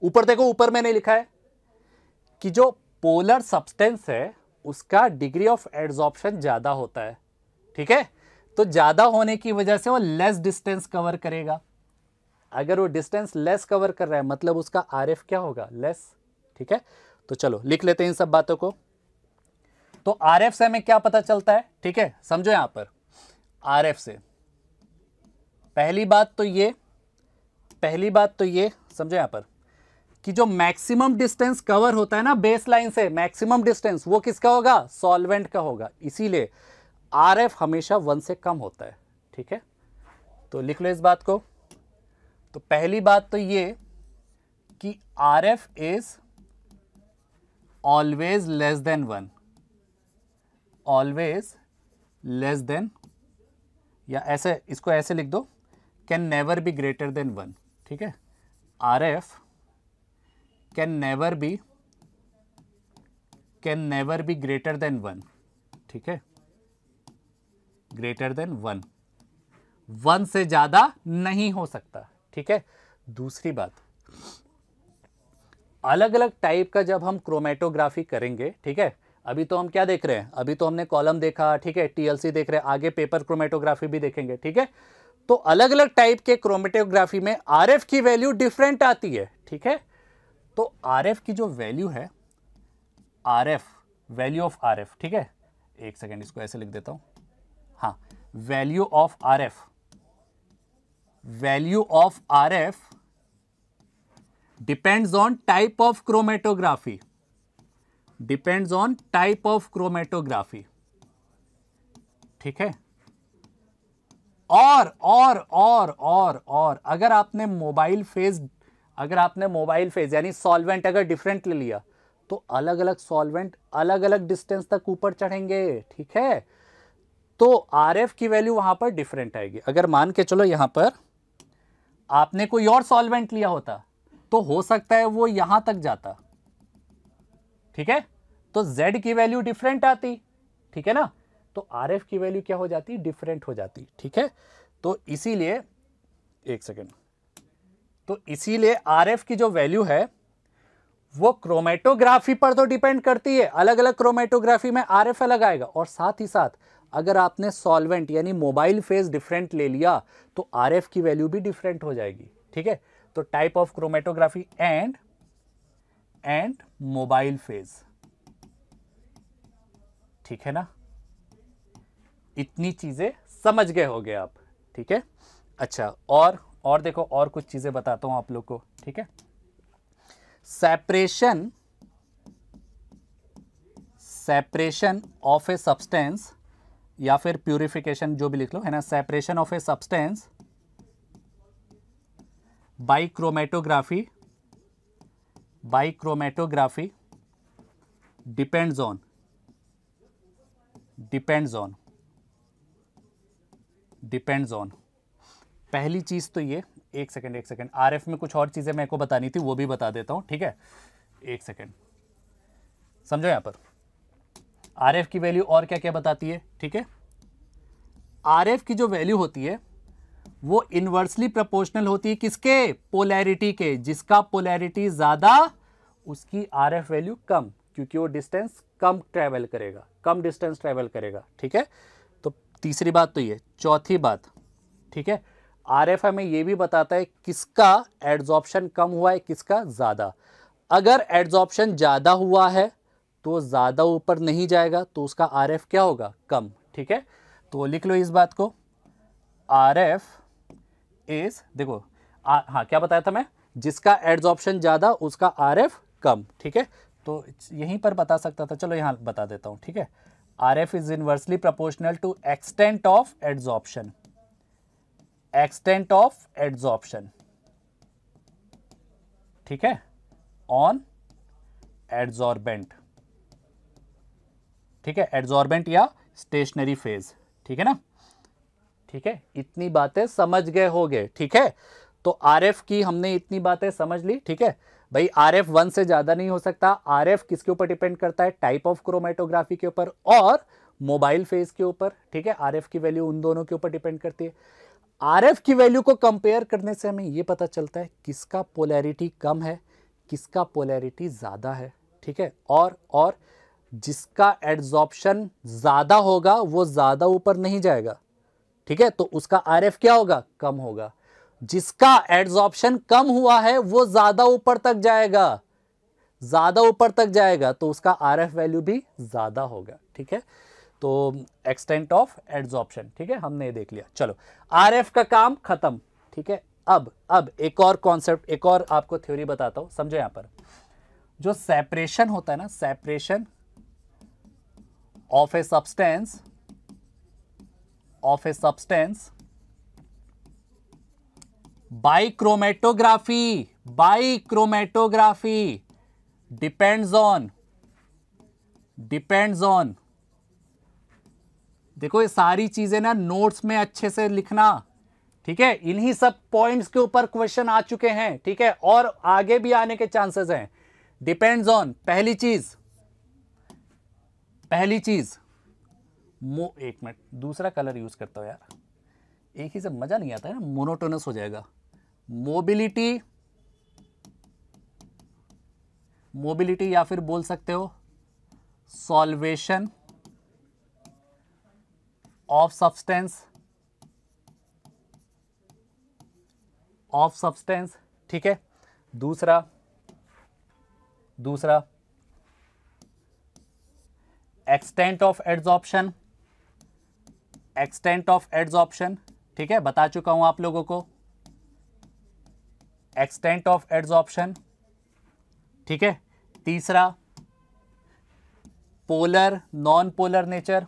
ऊपर देखो ऊपर मैंने लिखा है कि जो पोलर सब्सटेंस है उसका डिग्री ऑफ एड्जॉर्प्शन ज़्यादा होता है ठीक है तो ज़्यादा होने की वजह से वो लेस डिस्टेंस कवर करेगा अगर वो डिस्टेंस लेस कवर कर रहा है मतलब उसका आर क्या होगा लेस ठीक है तो चलो लिख लेते हैं इन सब बातों को तो आर से हमें क्या पता चलता है ठीक है समझो यहां पर आर से पहली बात तो ये पहली बात तो ये समझो यहां पर कि जो मैक्सिमम डिस्टेंस कवर होता है ना बेस लाइन से मैक्सिमम डिस्टेंस वो किसका होगा सॉल्वेंट का होगा इसीलिए आर एफ हमेशा वन से कम होता है ठीक है तो लिख लो इस बात को तो पहली बात तो ये कि R F is always less than one always less than या ऐसे इसको ऐसे लिख दो can never be greater than one ठीक है R F can never be can never be greater than one ठीक है ग्रेटर देन वन वन से ज़्यादा नहीं हो सकता ठीक है दूसरी बात अलग अलग टाइप का जब हम क्रोमेटोग्राफी करेंगे ठीक है अभी तो हम क्या देख रहे हैं अभी तो हमने कॉलम देखा ठीक है टीएलसी देख रहे हैं आगे पेपर क्रोमेटोग्राफी भी देखेंगे ठीक है तो अलग अलग टाइप के क्रोमेटोग्राफी में आर की वैल्यू डिफरेंट आती है ठीक है तो आर की जो वैल्यू है आर वैल्यू ऑफ आर ठीक है एक सेकेंड इसको ऐसे लिख देता हूं हाँ value of R value of R depends on type of chromatography depends on type of chromatography ठीक है और और और और और अगर आपने मोबाइल फेज अगर आपने मोबाइल फेज यानी सॉल्वेंट अगर डिफरेंट ले लिया तो अलग अलग सॉल्वेंट अलग अलग डिस्टेंस तक ऊपर चढ़ेंगे ठीक है तो आर एफ की वैल्यू वहां पर डिफरेंट आएगी अगर मान के चलो यहां पर आपने कोई और सॉल्वेंट लिया होता तो हो सकता है वो यहां तक जाता ठीक है तो z की वैल्यू डिफरेंट आती ठीक है ना तो आर की वैल्यू क्या हो जाती डिफरेंट हो जाती ठीक है तो इसीलिए एक सेकेंड तो इसीलिए आर की जो वैल्यू है वो क्रोमेटोग्राफी पर तो डिपेंड करती है अलग अलग क्रोमेटोग्राफी में आर एफ अलग आएगा और साथ ही साथ अगर आपने सॉल्वेंट यानी मोबाइल फेज डिफरेंट ले लिया तो आर एफ की वैल्यू भी डिफरेंट हो जाएगी ठीक है तो type of chromatography and and mobile phase ठीक है ना इतनी चीज़ें समझ गए होगे आप ठीक है अच्छा और और देखो और कुछ चीज़ें बताता हूं आप लोग को ठीक है separation separation of a substance या फिर प्यूरिफिकेशन जो भी लिख लो है ना separation of a substance by chromatography by chromatography depend on depend on depend on पहली चीज़ तो ये एक सेकेंड एक आर आरएफ में कुछ और चीज़ें मेरे को बतानी थी वो भी बता देता हूं ठीक है एक सेकेंड समझो यहां पर आरएफ की वैल्यू और क्या क्या बताती है ठीक है आरएफ की जो वैल्यू होती है वो इन्वर्सली प्रोपोर्शनल होती है किसके पोलैरिटी के जिसका पोलैरिटी ज़्यादा उसकी आर एफ वैल्यू कम क्योंकि वो डिस्टेंस कम ट्रैवल करेगा कम डिस्टेंस ट्रैवल करेगा ठीक है तो तीसरी बात तो ये चौथी बात ठीक है आर एफ हमें ये भी बताता है किसका एड्जॉर्प्शन कम हुआ है किसका ज़्यादा अगर एड्जॉप्शन ज़्यादा हुआ है तो ज़्यादा ऊपर नहीं जाएगा तो उसका आर एफ क्या होगा कम ठीक है तो लिख लो इस बात को आर एफ इज देखो आ, हाँ क्या बताया था मैं जिसका एड्जॉप्शन ज़्यादा उसका आर एफ कम ठीक है तो यहीं पर बता सकता था चलो यहाँ बता देता हूँ ठीक है R F is inversely proportional to extent of adsorption extent of adsorption ठीक है ऑन एड्जॉर्बेंट ठीक है एड्जॉर्बेंट या स्टेशनरी फेज ठीक है ना ठीक है इतनी बातें समझ गए हो गए ठीक है तो आर एफ की हमने इतनी बातें समझ ली ठीक है भाई आर एफ वन से ज़्यादा नहीं हो सकता आर एफ किसके ऊपर डिपेंड करता है टाइप ऑफ क्रोमेटोग्राफी के ऊपर और मोबाइल फेज के ऊपर ठीक है आर एफ की वैल्यू उन दोनों के ऊपर डिपेंड करती है आर एफ की वैल्यू को कंपेयर करने से हमें ये पता चलता है किसका पोलैरिटी कम है किसका पोलैरिटी ज़्यादा है ठीक है और और जिसका एड्जॉप्शन ज़्यादा होगा वो ज़्यादा ऊपर नहीं जाएगा ठीक है तो उसका आर क्या होगा कम होगा जिसका एड्सॉप्शन कम हुआ है वो ज़्यादा ऊपर तक जाएगा ज़्यादा ऊपर तक जाएगा तो उसका आर एफ वैल्यू भी ज़्यादा होगा ठीक है तो एक्सटेंट ऑफ एड्जॉप्शन ठीक है हमने ये देख लिया चलो आर एफ का काम खत्म ठीक है अब अब एक और कॉन्सेप्ट एक और आपको थ्योरी बताता हूं समझो यहां पर जो सेपरेशन होता है ना separation of a substance of a substance by chromatography by chromatography depends on depends on देखो ये सारी चीजें ना नोट्स में अच्छे से लिखना ठीक है इन्हीं सब पॉइंट्स के ऊपर क्वेश्चन आ चुके हैं ठीक है और आगे भी आने के चांसेस हैं डिपेंड्स ऑन पहली चीज पहली चीज मो एक मिनट दूसरा कलर यूज करता हूं यार एक ही से मज़ा नहीं आता है ना मोनोटोनस हो जाएगा मोबिलिटी मोबिलिटी या फिर बोल सकते हो solvation of substance of substance ठीक है दूसरा दूसरा extent of adsorption extent of adsorption ठीक है बता चुका हूं आप लोगों को एक्सटेंट ऑफ एड्सॉप्शन ठीक है तीसरा polar non polar nature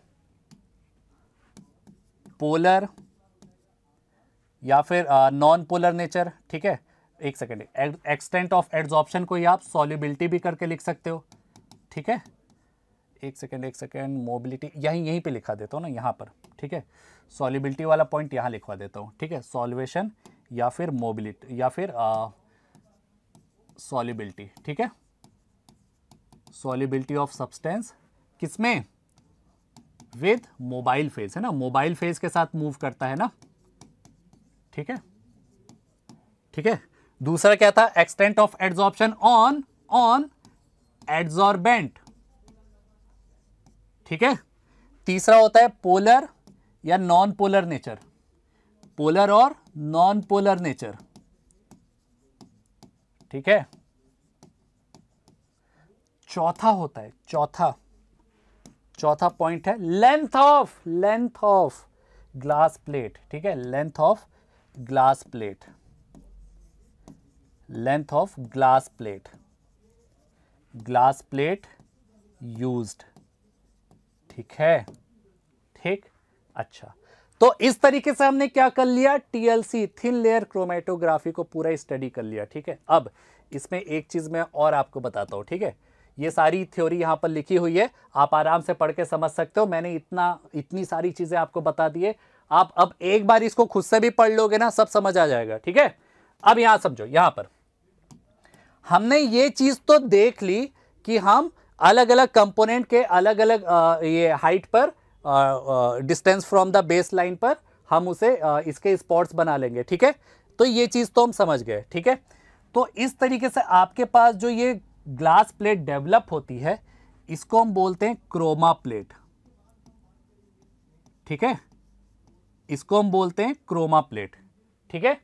polar या फिर नॉन पोलर नेचर ठीक है एक सेकेंड एक्सटेंट ऑफ एड्सॉप्शन को ही आप सॉल्युबिलिटी भी करके लिख सकते हो ठीक है एक सेकेंड एक सेकेंड मोबिलिटी यहीं यहीं पे लिखा देता हूँ ना यहाँ पर ठीक है सॉलिबिलिटी वाला पॉइंट यहाँ लिखवा देता हूँ ठीक है सॉल्वेशन या फिर मोबिलिटी या फिर सॉलिबिलिटी ठीक है सॉलिबिलिटी ऑफ सब्सटेंस किसमें विद मोबाइल फेज है ना मोबाइल फेज के साथ मूव करता है ना ठीक है ठीक है दूसरा क्या था extent of adsorption on on adsorbent ठीक है तीसरा होता है पोलर या नॉन पोलर नेचर पोलर और नॉन पोलर नेचर ठीक है चौथा होता है चौथा चौथा पॉइंट है length of length of glass plate ठीक है length of glass plate length of glass plate glass plate used ठीक है ठीक अच्छा तो इस तरीके से हमने क्या कर लिया टीएलसी थिन लेयर क्रोमेटोग्राफी को पूरा स्टडी कर लिया ठीक है अब इसमें एक चीज़ मैं और आपको बताता हूं ठीक है ये सारी थ्योरी यहां पर लिखी हुई है आप आराम से पढ़ के समझ सकते हो मैंने इतना इतनी सारी चीज़ें आपको बता दी है आप अब एक बार इसको खुद से भी पढ़ लोगे ना सब समझ आ जाएगा ठीक है अब यहां समझो यहां पर हमने ये चीज़ तो देख ली कि हम अलग अलग कंपोनेंट के अलग अलग ये हाइट पर distance from the base line पर हम उसे uh, इसके स्पॉट्स बना लेंगे ठीक है तो ये चीज़ तो हम समझ गए ठीक है तो इस तरीके से आपके पास जो ये ग्लास प्लेट डेवलप होती है इसको हम बोलते हैं क्रोमा प्लेट ठीक है इसको हम बोलते हैं क्रोमा प्लेट ठीक है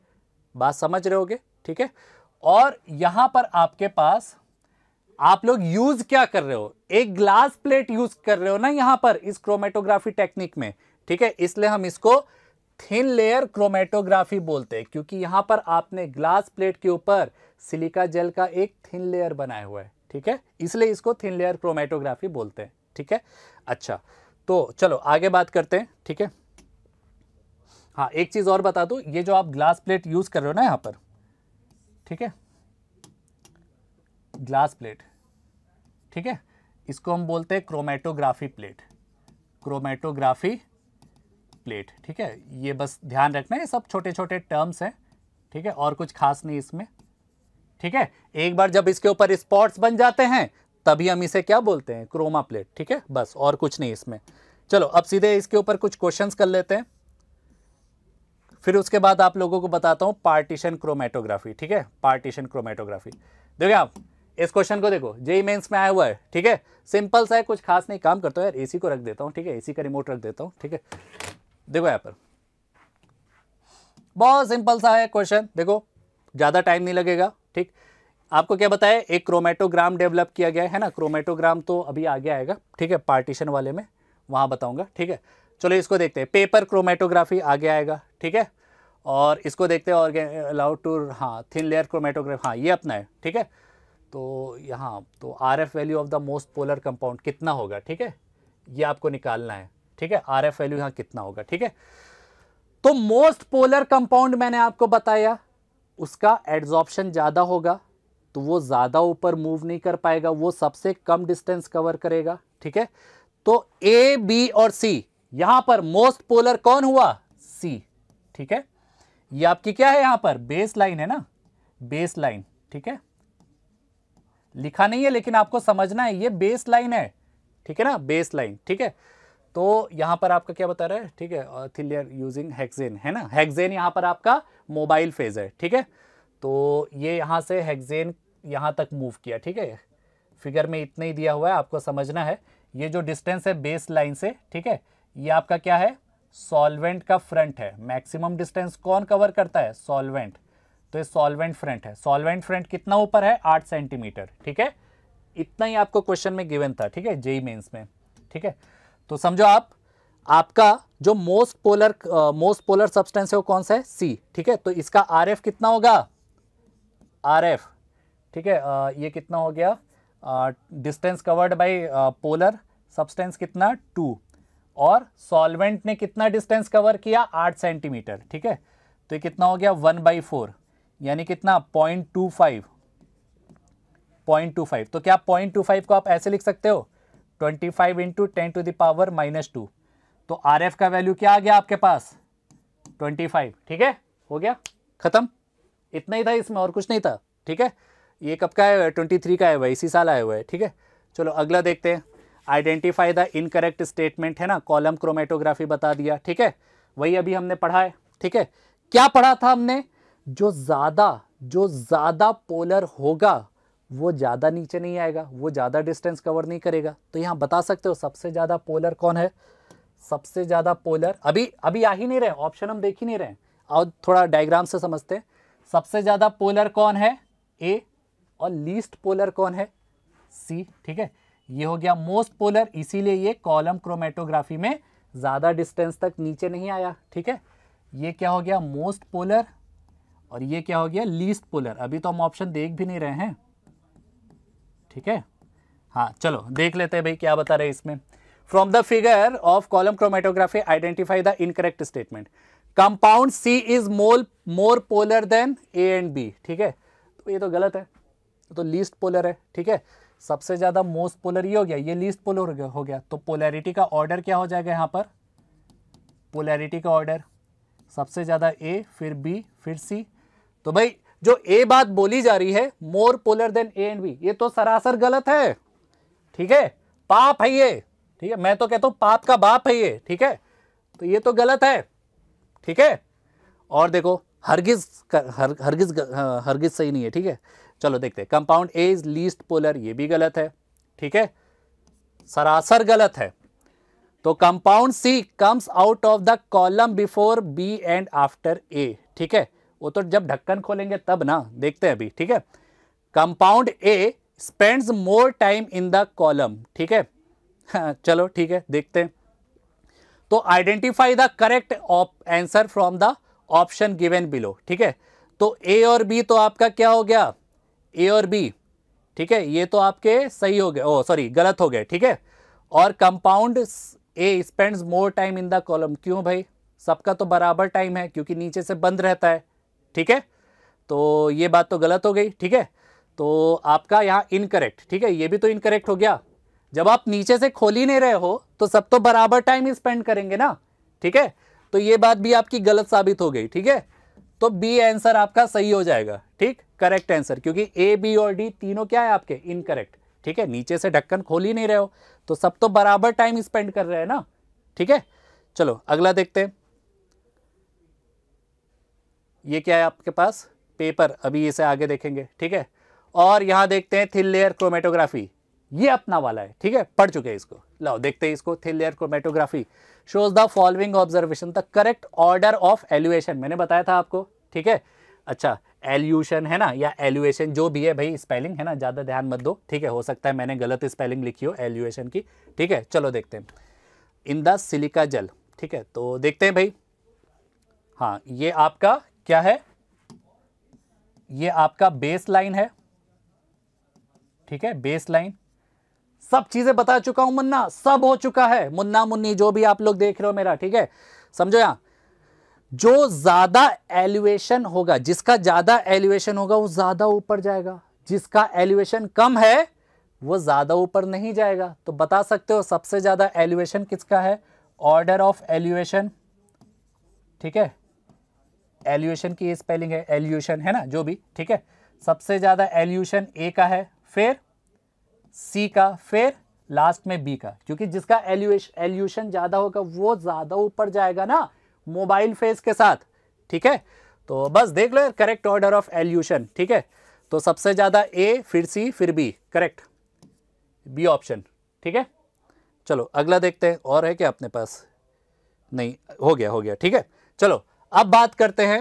बात समझ रहे होगे ठीक है और यहां पर आपके पास आप लोग यूज क्या कर रहे हो एक ग्लास प्लेट यूज कर रहे हो ना यहां पर इस क्रोमेटोग्राफी टेक्निक में ठीक है इसलिए हम इसको थिन लेयर क्रोमेटोग्राफी बोलते हैं क्योंकि यहां पर आपने ग्लास प्लेट के ऊपर सिलिका जेल का एक थिन लेयर बनाया हुआ है ठीक है इसलिए इसको थिन लेयर क्रोमेटोग्राफी बोलते हैं ठीक है अच्छा तो चलो आगे बात करते हैं ठीक है हाँ एक चीज और बता दो ये जो आप ग्लास प्लेट यूज कर रहे हो ना यहां पर ठीक है ग्लास प्लेट ठीक है इसको हम बोलते हैं क्रोमेटोग्राफी प्लेट क्रोमेटोग्राफी प्लेट ठीक है ये बस ध्यान रखना ये सब छोटे छोटे टर्म्स हैं ठीक है और कुछ खास नहीं इसमें ठीक है एक बार जब इसके ऊपर स्पॉट्स बन जाते हैं तभी हम इसे क्या बोलते हैं क्रोमा प्लेट ठीक है बस और कुछ नहीं इसमें चलो अब सीधे इसके ऊपर कुछ क्वेश्चंस कर लेते हैं फिर उसके बाद आप लोगों को बताता हूँ पार्टीशन क्रोमेटोग्राफी ठीक है पार्टीशन क्रोमेटोग्राफी देखिए आप इस क्वेश्चन को देखो जेई मेंस में आया हुआ है ठीक है सिंपल सा है कुछ खास नहीं काम करता हूँ यार एसी को रख देता हूँ ठीक है एसी का रिमोट रख देता हूँ ठीक है देखो यहाँ पर बहुत सिंपल सा है क्वेश्चन देखो ज़्यादा टाइम नहीं लगेगा ठीक आपको क्या बताया एक क्रोमेटोग्राम डेवलप किया गया है ना क्रोमेटोग्राम तो अभी आगे आएगा ठीक है पार्टीशन वाले में वहाँ बताऊँगा ठीक है चलो इसको देखते हैं पेपर क्रोमेटोग्राफी आगे आएगा ठीक है और इसको देखते हैं और अलाउड टू हाँ थिन लेयर क्रोमेटोग्राफी हाँ ये अपना है ठीक है तो यहाँ तो R F value of the most polar compound कितना होगा ठीक है ये आपको निकालना है ठीक है आर एफ वैल्यू यहाँ कितना होगा ठीक है तो मोस्ट पोलर कंपाउंड मैंने आपको बताया उसका एड्जॉर्प्शन ज़्यादा होगा तो वो ज़्यादा ऊपर मूव नहीं कर पाएगा वो सबसे कम डिस्टेंस कवर करेगा ठीक है तो ए बी और सी यहाँ पर मोस्ट पोलर कौन हुआ सी ठीक है ये आपकी क्या है यहाँ पर बेस लाइन है ना बेस लाइन ठीक है लिखा नहीं है लेकिन आपको समझना है ये बेस लाइन है ठीक है ना बेस लाइन ठीक है तो यहाँ पर आपका क्या बता रहा है ठीक है थिलियर यूजिंग हेक्सेन है ना हैगजेन यहाँ पर आपका मोबाइल फेज है ठीक है तो ये यहाँ से हेक्सेन यहाँ तक मूव किया ठीक है फिगर में इतना ही दिया हुआ है आपको समझना है ये जो डिस्टेंस है बेस लाइन से ठीक है ये आपका क्या है सॉल्वेंट का फ्रंट है मैक्सिमम डिस्टेंस कौन कवर करता है सॉल्वेंट तो ये सॉल्वेंट फ्रंट है सॉल्वेंट फ्रंट कितना ऊपर है आठ सेंटीमीटर ठीक है इतना ही आपको क्वेश्चन में गिवन था ठीक है जेई मेन्स में ठीक है तो समझो आप आपका जो most polar most polar substance है वो कौन सा है सी ठीक है तो इसका आर एफ कितना होगा आर एफ ठीक है ये कितना हो गया distance covered by polar substance कितना टू और सॉल्वेंट ने कितना डिस्टेंस कवर किया आठ सेंटीमीटर ठीक है तो ये कितना हो गया वन बाई फोर यानी कितना point two five point two five तो क्या पॉइंट टू फाइव को आप ऐसे लिख सकते हो twenty five into ten to the power minus two तो आर एफ का वैल्यू क्या आ गया आपके पास ट्वेंटी फाइव ठीक है हो गया ख़त्म इतना ही था इसमें और कुछ नहीं था ठीक है ये कब का आया हुआ है ट्वेंटी थ्री का आया हुआ है इसी साल आया हुआ है ठीक है चलो अगला देखते हैं आइडेंटिफाई द इनकरेक्ट स्टेटमेंट है ना कॉलम क्रोमेटोग्राफी बता दिया ठीक है वही अभी हमने पढ़ा है ठीक है क्या पढ़ा था हमने जो ज़्यादा जो ज़्यादा पोलर होगा वो ज़्यादा नीचे नहीं आएगा वो ज़्यादा डिस्टेंस कवर नहीं करेगा तो यहाँ बता सकते हो सबसे ज़्यादा पोलर कौन है सबसे ज़्यादा पोलर अभी अभी आ ही नहीं रहे ऑप्शन हम देख ही नहीं रहे और थोड़ा डायग्राम से समझते हैं सबसे ज़्यादा पोलर कौन है ए और लीस्ट पोलर कौन है सी ठीक है ये हो गया मोस्ट पोलर इसीलिए ये कॉलम क्रोमेटोग्राफी में ज़्यादा डिस्टेंस तक नीचे नहीं आया ठीक है ये क्या हो गया मोस्ट पोलर और ये क्या हो गया लीस्ट पुलर अभी तो हम ऑप्शन देख भी नहीं रहे हैं ठीक है हाँ चलो देख लेते हैं भाई क्या बता रहे इसमें from the figure of column chromatography identify the incorrect statement compound C is mole more polar than A and B ठीक है तो ये तो गलत है तो लीस्ट पोलर है ठीक है सबसे ज़्यादा मोस्ट पोलर ये हो गया ये लीस्ट पोलर हो गया तो पोलैरिटी का ऑर्डर क्या हो जाएगा यहाँ पर पोलैरिटी का ऑर्डर सबसे ज़्यादा ए फिर बी फिर सी तो भाई जो ए बात बोली जा रही है more polar than A and B ये तो सरासर गलत है ठीक है पाप है ये ठीक है मैं तो कहता हूं पाप का बाप है ये ठीक है तो ये तो गलत है ठीक है और देखो हरगिज हर, हरगिज हाँ, हरगिज सही नहीं है ठीक है चलो देखते हैं compound A is least polar ये भी गलत है ठीक है सरासर गलत है तो compound C comes out of the column before B and after A ठीक है वो तो जब ढक्कन खोलेंगे तब ना देखते हैं अभी ठीक है compound A spends more time in the column ठीक है हाँ, चलो ठीक है देखते हैं तो identify the correct answer from the option given below ठीक है तो ए और बी तो आपका क्या हो गया ए और बी ठीक है ये तो आपके सही हो गए ओ सॉरी गलत हो गए ठीक है और compound A spends more time in the column क्यों भाई सबका तो बराबर टाइम है क्योंकि नीचे से बंद रहता है ठीक है तो ये बात तो गलत हो गई ठीक है तो आपका यहाँ इनकरेक्ट ठीक है ये भी तो इनकरेक्ट हो गया जब आप नीचे से खोल ही नहीं रहे हो तो सब तो बराबर टाइम ही स्पेंड करेंगे ना ठीक है तो ये बात भी आपकी गलत साबित हो गई ठीक है तो बी आंसर आपका सही हो जाएगा ठीक करेक्ट आंसर क्योंकि ए बी और डी तीनों क्या है आपके इनकरेक्ट ठीक है नीचे से ढक्कन खोल ही नहीं रहे हो तो सब तो बराबर टाइम स्पेंड कर रहे हैं ना ठीक है चलो अगला देखते हैं ये क्या है आपके पास पेपर अभी इसे आगे देखेंगे ठीक है और यहाँ देखते हैं थिल लेयर क्रोमेटोग्राफी ये अपना वाला है ठीक है पढ़ चुके हैं इसको लाओ देखते हैं इसको thin layer chromatography shows the following observation the correct order of elution मैंने बताया था आपको ठीक है अच्छा एल्यूशन है ना या एल्युएशन जो भी है भाई स्पेलिंग है ना ज़्यादा ध्यान मत दो ठीक है हो सकता है मैंने गलत स्पेलिंग लिखी हो एल्युएशन की ठीक है चलो देखते हैं इन द सिलिका जल ठीक है तो देखते हैं भाई हाँ ये आपका क्या है ये आपका बेस लाइन है ठीक है बेस लाइन सब चीजें बता चुका हूं मुन्ना सब हो चुका है मुन्ना मुन्नी जो भी आप लोग देख रहे हो मेरा ठीक है समझो यहां जो ज्यादा एलिवेशन होगा जिसका ज्यादा एलिवेशन होगा वो ज्यादा ऊपर जाएगा जिसका एलिवेशन कम है वो ज्यादा ऊपर नहीं जाएगा तो बता सकते हो सबसे ज्यादा एलिवेशन किसका है ऑर्डर ऑफ एलिवेशन ठीक है एल्यूशन की स्पेलिंग है एल्यूशन है ना जो भी ठीक है सबसे ज़्यादा एल्यूशन ए का है फिर सी का फिर लास्ट में बी का क्योंकि जिसका एल्यूश एल्यूशन ज़्यादा होगा वो ज़्यादा ऊपर जाएगा ना मोबाइल फेस के साथ ठीक है तो बस देख लो करेक्ट ऑर्डर ऑफ एल्यूशन ठीक है तो सबसे ज़्यादा ए फिर सी फिर बी करेक्ट बी ऑप्शन ठीक है चलो अगला देखते हैं और है क्या अपने पास नहीं हो गया हो गया ठीक है चलो अब बात करते हैं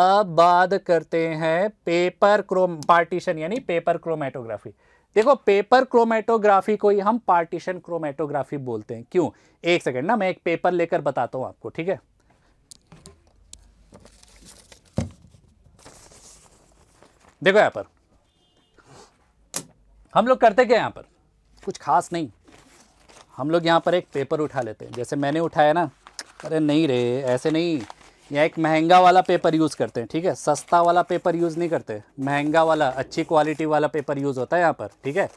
अब बात करते हैं पेपर क्रोम पार्टीशन यानी पेपर क्रोमेटोग्राफी देखो पेपर क्रोमेटोग्राफी को ही हम पार्टीशन क्रोमेटोग्राफी बोलते हैं क्यों एक सेकंड ना मैं एक पेपर लेकर बताता हूं आपको ठीक है देखो यहां पर हम लोग करते क्या यहां पर कुछ खास नहीं हम लोग यहां पर एक पेपर उठा लेते हैं जैसे मैंने उठाया ना अरे नहीं रे ऐसे नहीं यह एक महंगा वाला पेपर यूज़ करते हैं ठीक है सस्ता वाला पेपर यूज़ नहीं करते महंगा वाला अच्छी क्वालिटी वाला पेपर यूज़ होता है यहाँ पर ठीक है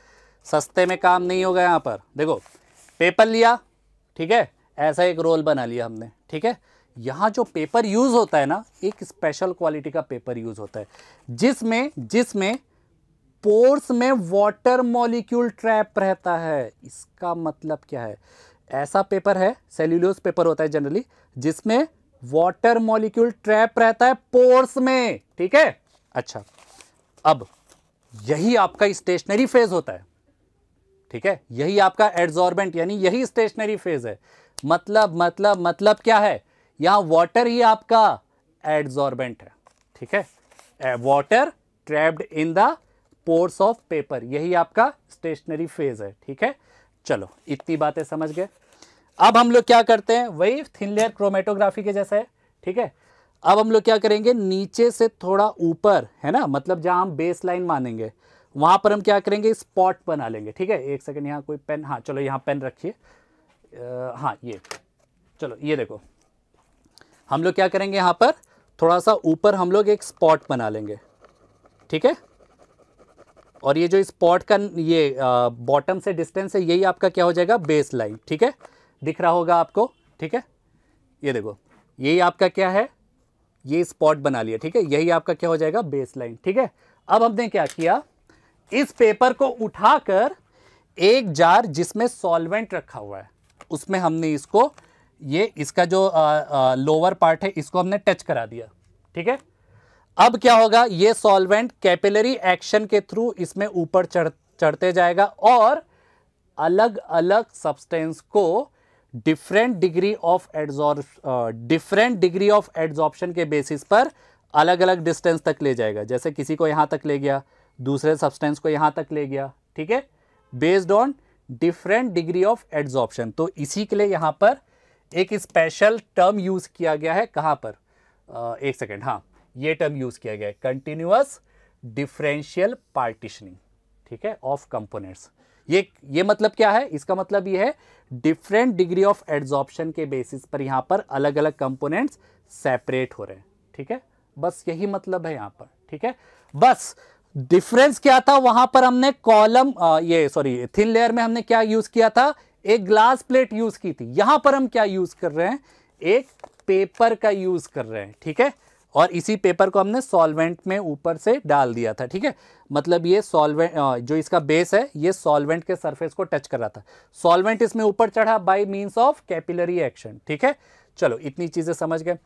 सस्ते में काम नहीं होगा यहाँ पर देखो पेपर लिया ठीक है ऐसा एक रोल बना लिया हमने ठीक है यहाँ जो पेपर यूज़ होता है ना एक स्पेशल क्वालिटी का पेपर यूज़ होता है जिसमें जिसमें पोर्स में वाटर मॉलिक्यूल ट्रैप रहता है इसका मतलब क्या है ऐसा पेपर है सेल्यूलोस पेपर होता है जनरली जिसमें वाटर मॉलिक्यूल ट्रैप रहता है पोर्स में ठीक है अच्छा अब यही आपका स्टेशनरी फेज होता है ठीक है यही आपका एड्जॉर्बेंट यानी यही स्टेशनरी फेज है मतलब मतलब मतलब क्या है यहां वाटर ही आपका एडजॉर्बेंट है ठीक है water trapped in the pores of paper यही आपका स्टेशनरी फेज है ठीक है चलो इतनी बातें समझ गए अब हम लोग क्या करते हैं वही थिन लेयर क्रोमेटोग्राफी के जैसा है ठीक है अब हम लोग क्या करेंगे नीचे से थोड़ा ऊपर है ना मतलब जहां हम बेस लाइन मानेंगे वहां पर हम क्या करेंगे स्पॉट बना लेंगे ठीक है एक सेकेंड यहाँ कोई पेन हाँ चलो यहाँ पेन रखिए हाँ ये चलो ये देखो हम लोग क्या करेंगे यहाँ पर थोड़ा सा ऊपर हम लोग एक स्पॉट बना लेंगे ठीक है और ये जो स्पॉट का ये बॉटम से डिस्टेंस है यही आपका क्या हो जाएगा बेस लाइन ठीक है दिख रहा होगा आपको ठीक है ये देखो यही आपका क्या है ये स्पॉट बना लिया ठीक है यही आपका क्या हो जाएगा बेस लाइन ठीक है अब हमने क्या किया इस पेपर को उठाकर एक जार जिसमें सॉल्वेंट रखा हुआ है उसमें हमने इसको ये इसका जो लोअर पार्ट है इसको हमने टच करा दिया ठीक है अब क्या होगा ये सॉल्वेंट कैपिलरी एक्शन के थ्रू इसमें ऊपर चढ़ चढ़ते जाएगा और अलग अलग सब्सटेंस को different degree of adsorb different degree of adsorption के बेसिस पर अलग अलग डिस्टेंस तक ले जाएगा जैसे किसी को यहाँ तक ले गया दूसरे सब्सटेंस को यहाँ तक ले गया ठीक है based on different degree of adsorption तो इसी के लिए यहाँ पर एक स्पेशल टर्म यूज़ किया गया है कहाँ पर uh, एक सेकेंड हाँ ये टर्म यूज किया गया है कंटिन्यूस डिफरेंशियल पार्टिशनिंग ठीक है ऑफ कंपोनेंट्स ये ये मतलब क्या है इसका मतलब ये है डिफरेंट डिग्री ऑफ एड्जॉर्प्शन के बेसिस पर यहां पर अलग अलग कंपोनेंट्स सेपरेट हो रहे हैं ठीक है बस यही मतलब है यहां पर ठीक है बस डिफरेंस क्या था वहां पर हमने कॉलम ये सॉरी थिन लेयर में हमने क्या यूज किया था एक ग्लास प्लेट यूज की थी यहां पर हम क्या यूज कर रहे हैं एक पेपर का यूज कर रहे हैं ठीक है और इसी पेपर को हमने सॉल्वेंट में ऊपर से डाल दिया था ठीक है मतलब ये सॉल्वेंट जो इसका बेस है ये सॉल्वेंट के सरफेस को टच कर रहा था सॉल्वेंट इसमें ऊपर चढ़ा by means of capillary action ठीक है चलो इतनी चीज़ें समझ गए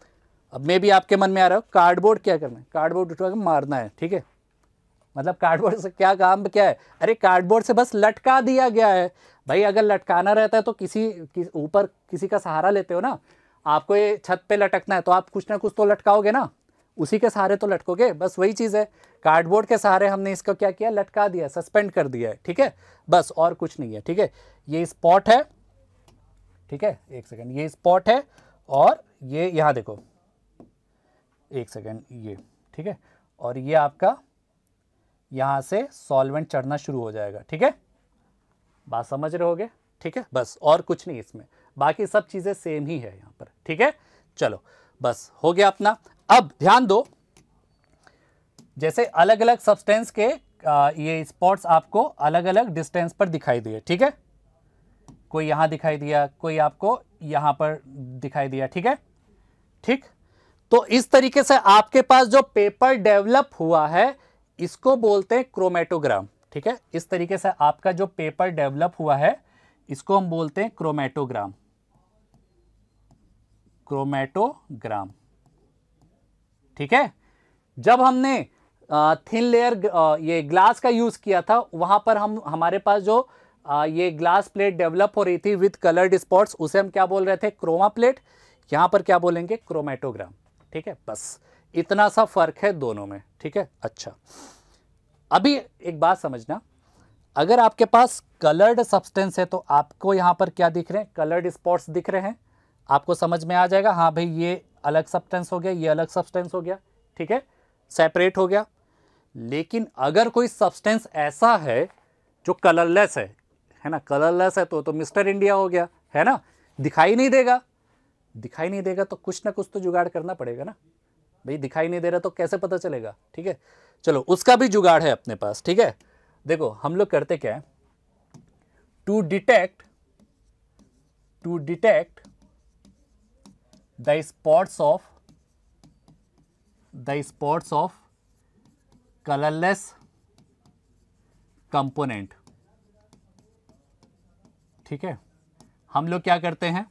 अब मैं भी आपके मन में आ रहा हूँ कार्डबोर्ड क्या करना है कार्डबोर्ड उठवा मारना है ठीक है मतलब कार्डबोर्ड से क्या काम क्या है अरे कार्डबोर्ड से बस लटका दिया गया है भाई अगर लटकाना रहता है तो किसी ऊपर किसी का सहारा लेते हो ना आपको ये छत पे लटकना है तो आप कुछ ना कुछ तो लटकाओगे ना उसी के सहारे तो लटकोगे बस वही चीज़ है कार्डबोर्ड के सहारे हमने इसको क्या किया लटका दिया सस्पेंड कर दिया है ठीक है बस और कुछ नहीं है ठीक है ये स्पॉट है ठीक है एक सेकेंड ये स्पॉट है और ये यहाँ देखो एक सेकेंड ये ठीक है और ये आपका यहाँ से सॉल्वेंट चढ़ना शुरू हो जाएगा ठीक है बात समझ रहे होगे ठीक है बस और कुछ नहीं इसमें बाकी सब चीज़ें सेम ही है यहाँ पर ठीक है चलो बस हो गया अपना अब ध्यान दो जैसे अलग अलग सब्सटेंस के आ, ये स्पॉट्स आपको अलग अलग डिस्टेंस पर दिखाई दिए ठीक है कोई यहाँ दिखाई दिया कोई आपको यहाँ पर दिखाई दिया ठीक है ठीक तो इस तरीके से आपके पास जो पेपर डेवलप हुआ है इसको बोलते हैं क्रोमेटोग्राम ठीक है इस तरीके से आपका जो पेपर डेवलप हुआ है इसको हम बोलते हैं क्रोमेटोग्राम क्रोमेटोग्राम ठीक है जब हमने थिन लेयर ये ग्लास का यूज़ किया था वहाँ पर हम हमारे पास जो आ, ये ग्लास प्लेट डेवलप हो रही थी विथ कलर्ड स्पॉट्स उसे हम क्या बोल रहे थे क्रोमा प्लेट यहाँ पर क्या बोलेंगे क्रोमेटोग्राम ठीक है बस इतना सा फर्क है दोनों में ठीक है अच्छा अभी एक बात समझना अगर आपके पास कलर्ड सब्सटेंस है तो आपको यहाँ पर क्या दिख रहे हैं कलर्ड स्पॉट्स दिख रहे हैं आपको समझ में आ जाएगा हाँ भाई ये अलग सब्सटेंस हो गया ये अलग सब्सटेंस हो गया ठीक है सेपरेट हो गया लेकिन अगर कोई सब्सटेंस ऐसा है जो कलरलेस है है ना कलरलेस है तो तो मिस्टर इंडिया हो गया है ना दिखाई नहीं देगा दिखाई नहीं देगा तो कुछ ना कुछ तो जुगाड़ करना पड़ेगा ना भाई दिखाई नहीं दे रहा तो कैसे पता चलेगा ठीक है चलो उसका भी जुगाड़ है अपने पास ठीक है देखो हम लोग करते क्या है to detect to detect the spots of the spots of colorless component ठीक है हम लोग क्या करते हैं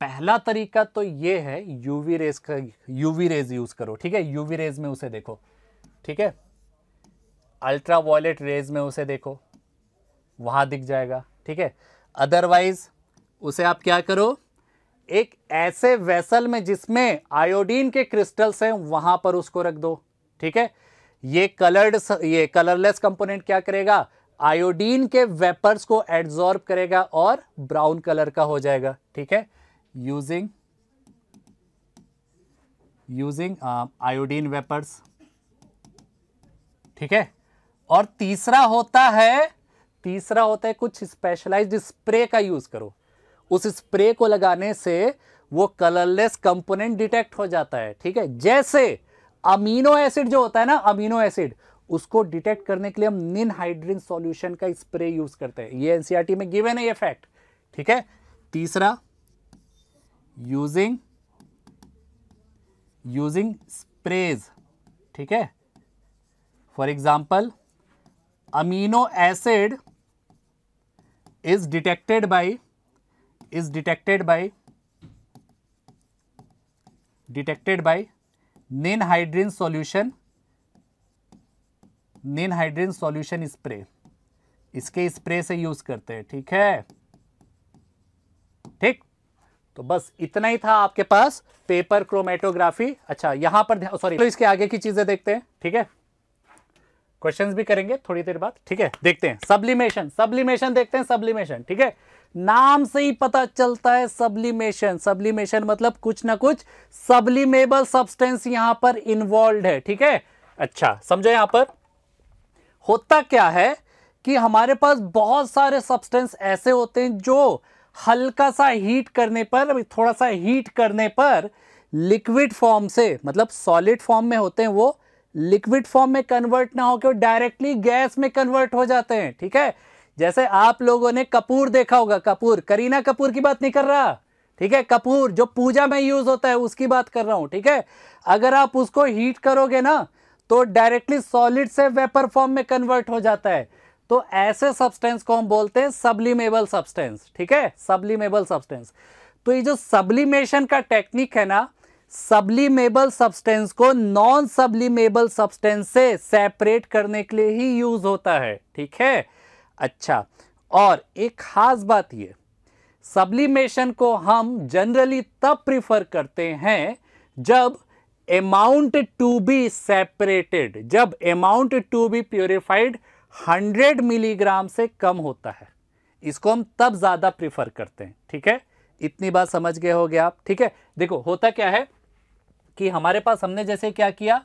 पहला तरीका तो ये है यूवी रेज का यूवी रेज यूज करो ठीक है यूवी रेज में उसे देखो ठीक है अल्ट्रा वॉयलेट रेज में उसे देखो वहां दिख जाएगा ठीक है अदरवाइज उसे आप क्या करो एक ऐसे वेसल में जिसमें आयोडीन के क्रिस्टल्स हैं वहां पर उसको रख दो ठीक है ये कलर्ड ये कलरलेस कंपोनेंट क्या करेगा आयोडीन के वेपर्स को एड्सॉर्ब करेगा और ब्राउन कलर का हो जाएगा ठीक है यूजिंग यूजिंग आयोडीन वेपर्स ठीक है और तीसरा होता है तीसरा होता है कुछ स्पेशलाइज्ड स्प्रे का यूज करो उस स्प्रे को लगाने से वो कलरलेस कंपोनेंट डिटेक्ट हो जाता है ठीक है जैसे अमीनो एसिड जो होता है ना अमीनो एसिड उसको डिटेक्ट करने के लिए हम निन हाइड्रिन सॉल्यूशन का स्प्रे यूज करते हैं ये एनसीईआरटी e में गिवन है ये फैक्ट ठीक है तीसरा यूजिंग यूजिंग स्प्रेज ठीक है for example amino acid is detected by is detected by detected by solution solution hydrin solution spray इसके स्प्रे से यूज करते हैं ठीक है ठीक तो बस इतना ही था आपके पास पेपर क्रोमेटोग्राफी अच्छा यहां पर सॉरी तो इसके आगे की चीजें देखते हैं ठीक है क्वेश्चंस भी करेंगे थोड़ी देर बाद ठीक है देखते हैं सब्लिमेशन सब्लिमेशन देखते हैं सब्लिमेशन ठीक है नाम से ही पता चलता है सब्लिमेशन सब्लिमेशन मतलब कुछ ना कुछ सब्लिमेबल सब्सटेंस यहां पर इन्वॉल्व है ठीक है अच्छा समझो यहां पर होता क्या है कि हमारे पास बहुत सारे सब्सटेंस ऐसे होते हैं जो हल्का सा हीट करने पर थोड़ा सा हीट करने पर लिक्विड फॉर्म से मतलब सॉलिड फॉर्म में होते हैं वो लिक्विड फॉर्म में कन्वर्ट ना होकर डायरेक्टली गैस में कन्वर्ट हो जाते हैं ठीक है जैसे आप लोगों ने कपूर देखा होगा कपूर करीना कपूर की बात नहीं कर रहा ठीक है कपूर जो पूजा में यूज होता है उसकी बात कर रहा हूं ठीक है अगर आप उसको हीट करोगे ना तो डायरेक्टली सॉलिड से वेपर फॉर्म में कन्वर्ट हो जाता है तो ऐसे सब्सटेंस को हम बोलते हैं सब्लिमेबल सब्सटेंस ठीक है सब्लिमेबल सब्सटेंस तो ये जो सब्लिमेशन का टेक्निक है ना सब्लिमेबल सब्सटेंस को नॉन सब्लिमेबल सब्सटेंस से सेपरेट करने के लिए ही यूज होता है ठीक है अच्छा और एक ख़ास बात ये सब्लिमेशन को हम जनरली तब प्रिफर करते हैं जब अमाउंट टू बी सेपरेटेड जब amount to be purified 100 milligram से कम होता है इसको हम तब ज़्यादा प्रिफर करते हैं ठीक है इतनी बात समझ गए गया आप ठीक है देखो होता क्या है कि हमारे पास हमने जैसे क्या किया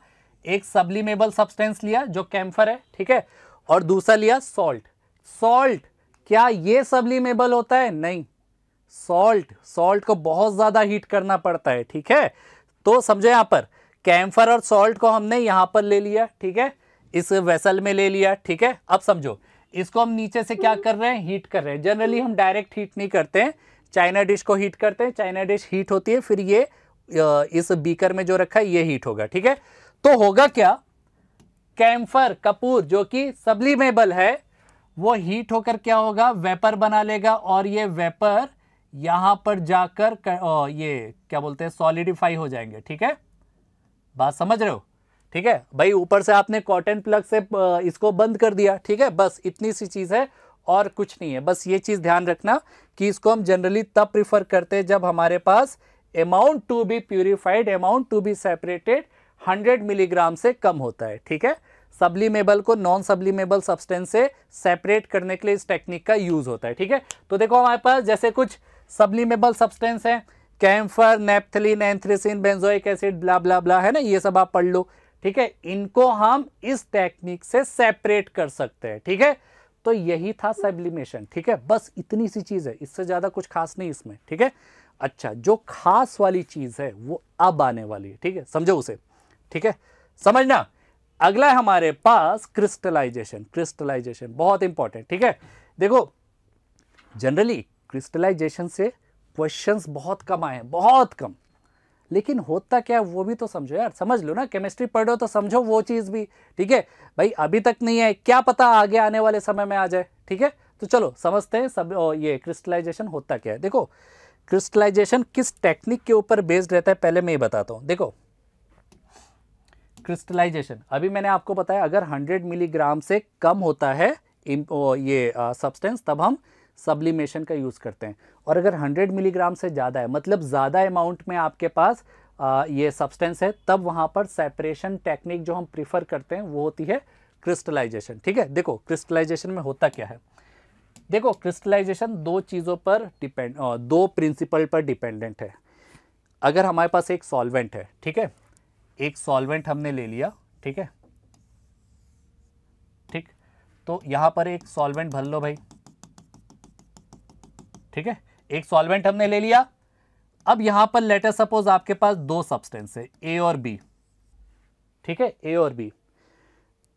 एक सब्लिमेबल सब्सटेंस लिया जो कैम्फर है ठीक है और दूसरा लिया सॉल्ट सॉल्ट क्या ये सब्लीमेबल होता है नहीं सॉल्ट सॉल्ट को बहुत ज़्यादा हीट करना पड़ता है ठीक है तो समझे यहाँ पर कैम्फर और सॉल्ट को हमने यहाँ पर ले लिया ठीक है इस वेसल में ले लिया ठीक है अब समझो इसको हम नीचे से क्या कर रहे हैं हीट कर रहे हैं जनरली हम डायरेक्ट हीट नहीं करते हैं चाइना डिश को हीट करते हैं चाइना डिश हीट होती है फिर ये इस बीकर में जो रखा है ये हीट होगा ठीक है तो होगा क्या कैम्फर कपूर जो कि सब्लीमेबल है वो हीट होकर क्या होगा वेपर बना लेगा और ये वेपर यहां पर जाकर कर, ओ, ये क्या बोलते हैं सॉलिडिफाई हो जाएंगे ठीक है बात समझ रहे हो ठीक है भाई ऊपर से आपने कॉटन प्लग से इसको बंद कर दिया ठीक है बस इतनी सी चीज़ है और कुछ नहीं है बस ये चीज़ ध्यान रखना कि इसको हम जनरली तब प्रिफर करते हैं जब हमारे पास amount to be purified amount to be separated 100 milligram से कम होता है ठीक है सब्लीमेबल को नॉन सब्लीमेबल सब्सटेंस से सेपरेट करने के लिए इस टेक्निक का यूज होता है ठीक है तो देखो हमारे पास जैसे कुछ सब्लिमेबल सब्सटेंस है camphor naphthalene anthracene benzoic acid blah blah blah है ना ये सब आप पढ़ लो ठीक है इनको हम इस टेक्निक से सेपरेट कर सकते हैं ठीक है तो यही था सब्लिमेशन ठीक है बस इतनी सी चीज़ है इससे ज़्यादा कुछ खास नहीं इसमें ठीक है अच्छा जो खास वाली चीज़ है वो अब आने वाली है ठीक है समझो उसे ठीक है समझना अगला है हमारे पास क्रिस्टलाइजेशन क्रिस्टलाइजेशन बहुत इंपॉर्टेंट ठीक है देखो जनरली क्रिस्टलाइजेशन से क्वेश्चंस बहुत कम आए हैं बहुत कम लेकिन होता क्या वो भी तो समझो यार समझ लो ना केमिस्ट्री पढ़ो तो समझो वो चीज़ भी ठीक है भाई अभी तक नहीं है क्या पता आगे आने वाले समय में आ जाए ठीक है तो चलो समझते हैं सब ये क्रिस्टलाइजेशन होता क्या है देखो क्रिस्टलाइजेशन किस टेक्निक के ऊपर बेस्ड रहता है पहले मैं ही बताता हूँ देखो क्रिस्टलाइजेशन अभी मैंने आपको बताया अगर 100 मिलीग्राम से कम होता है ये सब्सटेंस तब हम सब्लिमेशन का यूज़ करते हैं और अगर 100 मिलीग्राम से ज़्यादा है मतलब ज़्यादा अमाउंट में आपके पास आ, ये सब्सटेंस है तब वहाँ पर सेपरेशन टेक्निक जो हम प्रीफर करते हैं वो होती है क्रिस्टलाइजेशन ठीक है देखो क्रिस्टलाइजेशन में होता क्या है देखो क्रिस्टलाइजेशन दो चीज़ों पर डिपेंड दो प्रिंसिपल पर डिपेंडेंट है अगर हमारे पास एक सॉल्वेंट है ठीक है एक सॉल्वेंट हमने ले लिया ठीक है ठीक तो यहां पर एक सॉल्वेंट भर लो भाई ठीक है एक सॉल्वेंट हमने ले लिया अब यहां पर लेटर सपोज आपके पास दो सब्सटेंस है ए और बी ठीक है ए और बी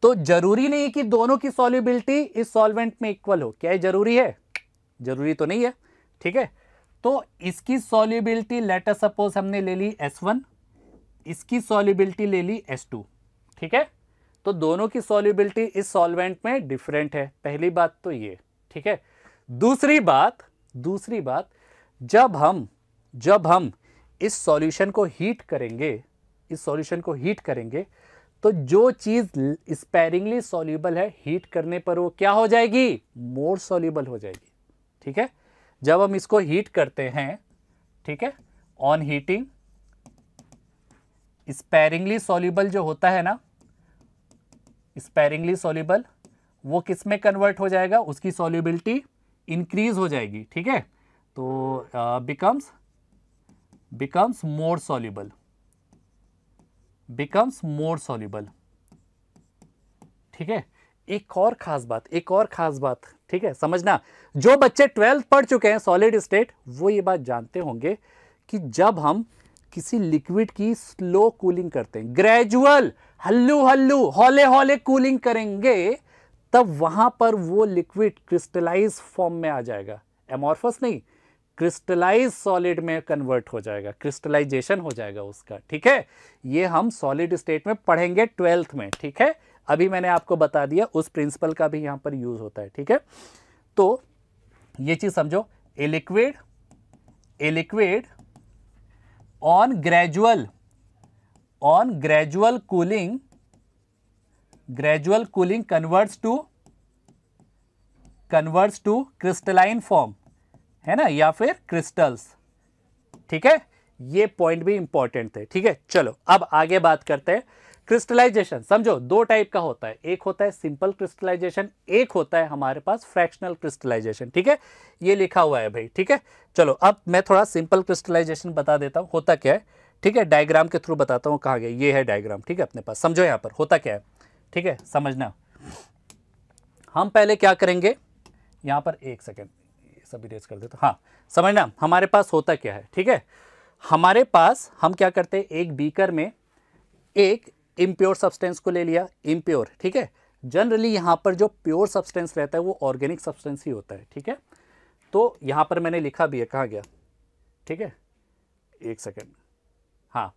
तो जरूरी नहीं कि दोनों की सॉल्युबिलिटी इस सॉल्वेंट में इक्वल हो क्या जरूरी है जरूरी तो नहीं है ठीक है तो इसकी सॉल्युबिलिटी लेटर सपोज हमने ले ली एस वन इसकी सॉल्युबिलिटी ले ली टू ठीक है तो दोनों की सॉल्युबिलिटी इस सॉल्वेंट में डिफरेंट है पहली बात तो ये ठीक है दूसरी बात दूसरी बात जब हम जब हम इस सॉल्यूशन को हीट करेंगे इस सॉल्यूशन को हीट करेंगे तो जो चीज़ स्पेरिंगली सॉल्यूबल है हीट करने पर वो क्या हो जाएगी मोर सॉल्यूबल हो जाएगी ठीक है जब हम इसको हीट करते हैं ठीक है ऑन हीटिंग स्पेरिंगली सॉल्यूबल जो होता है ना स्पेरिंगली सॉल्यूबल वो किस में कन्वर्ट हो जाएगा उसकी सॉल्यूबिलिटी इंक्रीज हो जाएगी ठीक है तो becomes becomes more soluble becomes more soluble ठीक है एक और खास बात एक और खास बात ठीक है समझना जो बच्चे ट्वेल्थ पढ़ चुके हैं सॉलिड स्टेट वो ये बात जानते होंगे कि जब हम किसी लिक्विड की स्लो कूलिंग करते हैं ग्रेजुअल हल्लू हल्लू हौले हौले कूलिंग करेंगे तब वहां पर वो लिक्विड क्रिस्टलाइज फॉर्म में आ जाएगा एमॉर्फस नहीं क्रिस्टलाइज सॉलिड में कन्वर्ट हो जाएगा क्रिस्टलाइजेशन हो जाएगा उसका ठीक है ये हम सॉलिड स्टेट में पढ़ेंगे ट्वेल्थ में ठीक है अभी मैंने आपको बता दिया उस प्रिंसिपल का भी यहां पर यूज होता है ठीक है तो ये चीज़ समझो a liquid A liquid on gradual on gradual cooling gradual cooling converts to converts to crystalline form है ना या फिर क्रिस्टल्स ठीक है ये पॉइंट भी इंपॉर्टेंट थे ठीक है चलो अब आगे बात करते हैं क्रिस्टलाइजेशन समझो दो टाइप का होता है एक होता है सिंपल क्रिस्टलाइजेशन एक होता है हमारे पास फ्रैक्शनल क्रिस्टलाइजेशन ठीक है ये लिखा हुआ है भाई ठीक है चलो अब मैं थोड़ा सिंपल क्रिस्टलाइजेशन बता देता हूँ होता क्या है ठीक है डायग्राम के थ्रू बताता हूँ कहाँ गया ये है डायग्राम ठीक है अपने पास समझो यहाँ पर होता क्या है ठीक है समझना हम पहले क्या करेंगे यहाँ पर एक सेकेंड सब इरेज कर देता हाँ समझना हमारे पास होता क्या है ठीक है हमारे पास हम क्या करते हैं एक बीकर में एक इम्प्योर सब्सटेंस को ले लिया इम्प्योर ठीक है जनरली यहाँ पर जो प्योर सब्सटेंस रहता है वो ऑर्गेनिक सब्सटेंस ही होता है ठीक है तो यहाँ पर मैंने लिखा भी है कहाँ गया ठीक है एक सेकेंड हाँ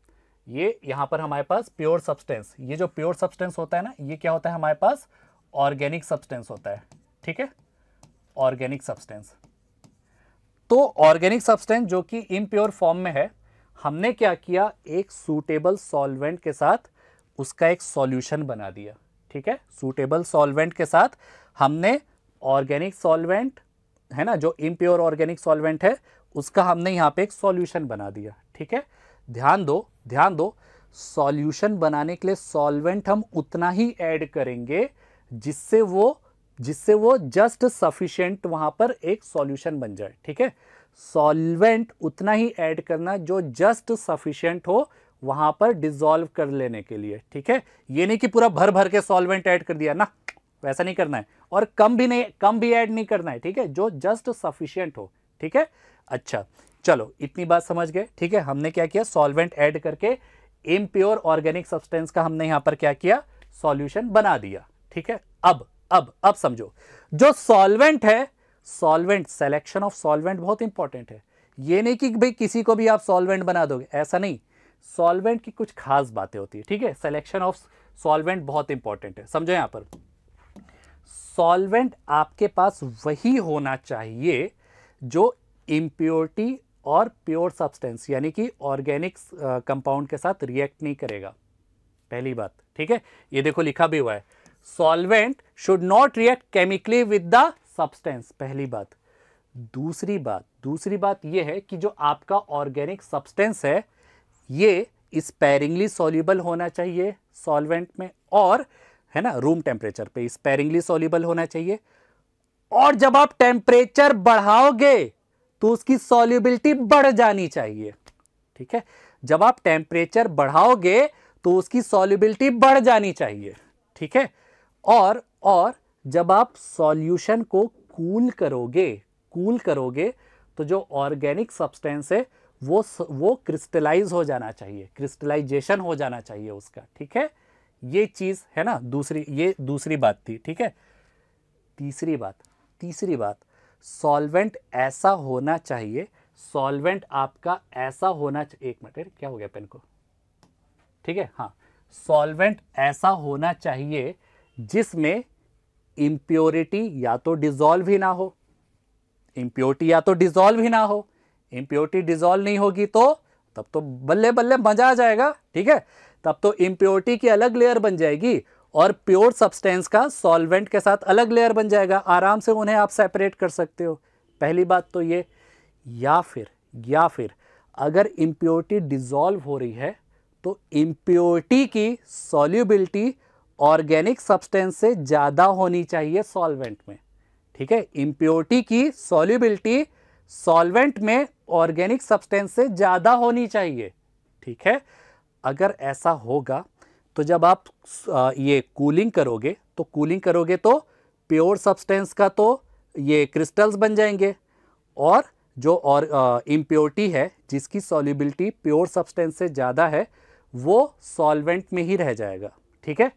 ये यहाँ पर हमारे पास प्योर सब्सटेंस ये जो प्योर सब्सटेंस होता है ना ये क्या होता है हमारे पास ऑर्गेनिक सब्सटेंस होता है ठीक है ऑर्गेनिक सब्सटेंस तो ऑर्गेनिक सब्सटेंस जो कि इम्प्योर फॉर्म में है हमने क्या किया एक सूटेबल सॉल्वेंट के साथ उसका एक सॉल्यूशन बना दिया ठीक है सूटेबल सॉल्वेंट के साथ हमने ऑर्गेनिक सॉल्वेंट है ना जो इम्प्योर ऑर्गेनिक सॉल्वेंट है उसका हमने यहाँ पे एक सॉल्यूशन बना दिया ठीक है ध्यान दो ध्यान दो सॉल्यूशन बनाने के लिए सॉल्वेंट हम उतना ही ऐड करेंगे जिससे वो जिससे वो जस्ट सफिशेंट वहाँ पर एक सॉल्यूशन बन जाए ठीक है सॉल्वेंट उतना ही ऐड करना जो जस्ट सफिशेंट हो वहां पर डिजोल्व कर लेने के लिए ठीक है ये नहीं कि पूरा भर भर के सॉल्वेंट ऐड कर दिया ना वैसा नहीं करना है और कम भी नहीं कम भी ऐड नहीं करना है ठीक है जो जस्ट सफिशियंट हो ठीक है अच्छा चलो इतनी बात समझ गए ठीक है हमने क्या किया सॉल्वेंट ऐड करके इम्प्योर ऑर्गेनिक सब्सटेंस का हमने यहां पर क्या किया सॉल्यूशन बना दिया ठीक है अब अब अब समझो जो सॉल्वेंट है सॉल्वेंट सेलेक्शन ऑफ सॉल्वेंट बहुत इंपॉर्टेंट है ये नहीं कि भाई किसी को भी आप सॉल्वेंट बना दोगे ऐसा नहीं सॉल्वेंट की कुछ खास बातें होती है ठीक है सिलेक्शन ऑफ सॉल्वेंट बहुत इंपॉर्टेंट है समझो यहां पर सॉल्वेंट आपके पास वही होना चाहिए जो इम्प्योरिटी और प्योर सब्सटेंस यानी कि ऑर्गेनिक कंपाउंड के साथ रिएक्ट नहीं करेगा पहली बात ठीक है ये देखो लिखा भी हुआ है solvent should not react chemically with the substance पहली बात दूसरी बात दूसरी बात यह है कि जो आपका ऑर्गेनिक सब्सटेंस है ये स्पेरिंगली सॉल्यूबल होना चाहिए सॉल्वेंट में और है ना रूम टेम्परेचर पे स्पेरिंगली सॉल्यूबल होना चाहिए और जब आप टेम्परेचर बढ़ाओगे तो उसकी सॉल्युबिलिटी बढ़ जानी चाहिए ठीक है जब आप टेम्परेचर बढ़ाओगे तो उसकी सॉल्युबिलिटी बढ़ जानी चाहिए ठीक है और और जब आप सॉल्यूशन को कूल करोगे कूल करोगे तो जो ऑर्गेनिक सब्सटेंस है वो वो क्रिस्टलाइज हो जाना चाहिए क्रिस्टलाइजेशन हो जाना चाहिए उसका ठीक है ये चीज़ है ना दूसरी ये दूसरी बात थी ठीक है तीसरी बात तीसरी बात सॉल्वेंट ऐसा होना चाहिए सॉल्वेंट आपका ऐसा होना एक मिनट क्या हो गया पेन को ठीक है हाँ सॉल्वेंट ऐसा होना चाहिए जिसमें इम्प्योरिटी या तो डिजोल्व ही ना हो इम्प्योरिटी या तो डिजोल्व ही ना हो इम्प्योरिटी डिजोल्व नहीं होगी तो तब तो बल्ले बल्ले मजा आ जाएगा ठीक है तब तो इम्प्योरिटी की अलग लेयर बन जाएगी और प्योर सब्सटेंस का सॉल्वेंट के साथ अलग लेयर बन जाएगा आराम से उन्हें आप सेपरेट कर सकते हो पहली बात तो ये या फिर या फिर अगर इम्प्योरिटी डिजोल्व हो रही है तो इम्प्योरिटी की सॉल्युबिलिटी ऑर्गेनिक सब्सटेंस से ज़्यादा होनी चाहिए सॉल्वेंट में ठीक है इम्प्योरिटी की सॉल्युबिलिटी सॉल्वेंट में ऑर्गेनिक सब्सटेंस से ज़्यादा होनी चाहिए ठीक है अगर ऐसा होगा तो जब आप ये कूलिंग करोगे तो कूलिंग करोगे तो प्योर सब्सटेंस का तो ये क्रिस्टल्स बन जाएंगे और जो और इम्प्योरिटी है जिसकी सॉल्युबिलिटी प्योर सब्सटेंस से ज़्यादा है वो सॉल्वेंट में ही रह जाएगा ठीक है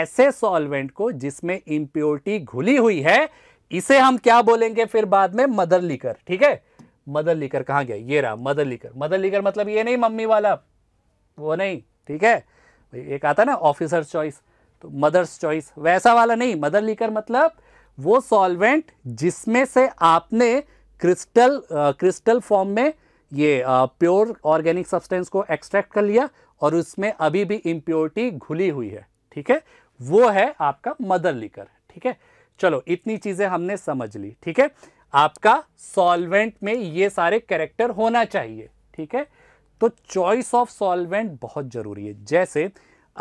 ऐसे सॉल्वेंट को जिसमें इम्प्योरिटी घुली हुई है इसे हम क्या बोलेंगे फिर बाद में मदर लीकर ठीक है मदर लीकर कहा गया ये रहा मदर लीकर मदर लीकर मतलब ये नहीं मम्मी वाला वो नहीं ठीक है एक आता ना ऑफिसर चॉइस तो मदर्स चॉइस वैसा वाला नहीं मदर लीकर मतलब वो सॉल्वेंट जिसमें से आपने क्रिस्टल क्रिस्टल फॉर्म में ये प्योर ऑर्गेनिक सब्सटेंस को एक्सट्रैक्ट कर लिया और उसमें अभी भी इम्प्योरिटी घुली हुई है ठीक है वो है आपका मदर लीकर ठीक है चलो इतनी चीजें हमने समझ ली ठीक है आपका सॉल्वेंट में ये सारे कैरेक्टर होना चाहिए ठीक है तो चॉइस ऑफ सॉल्वेंट बहुत जरूरी है जैसे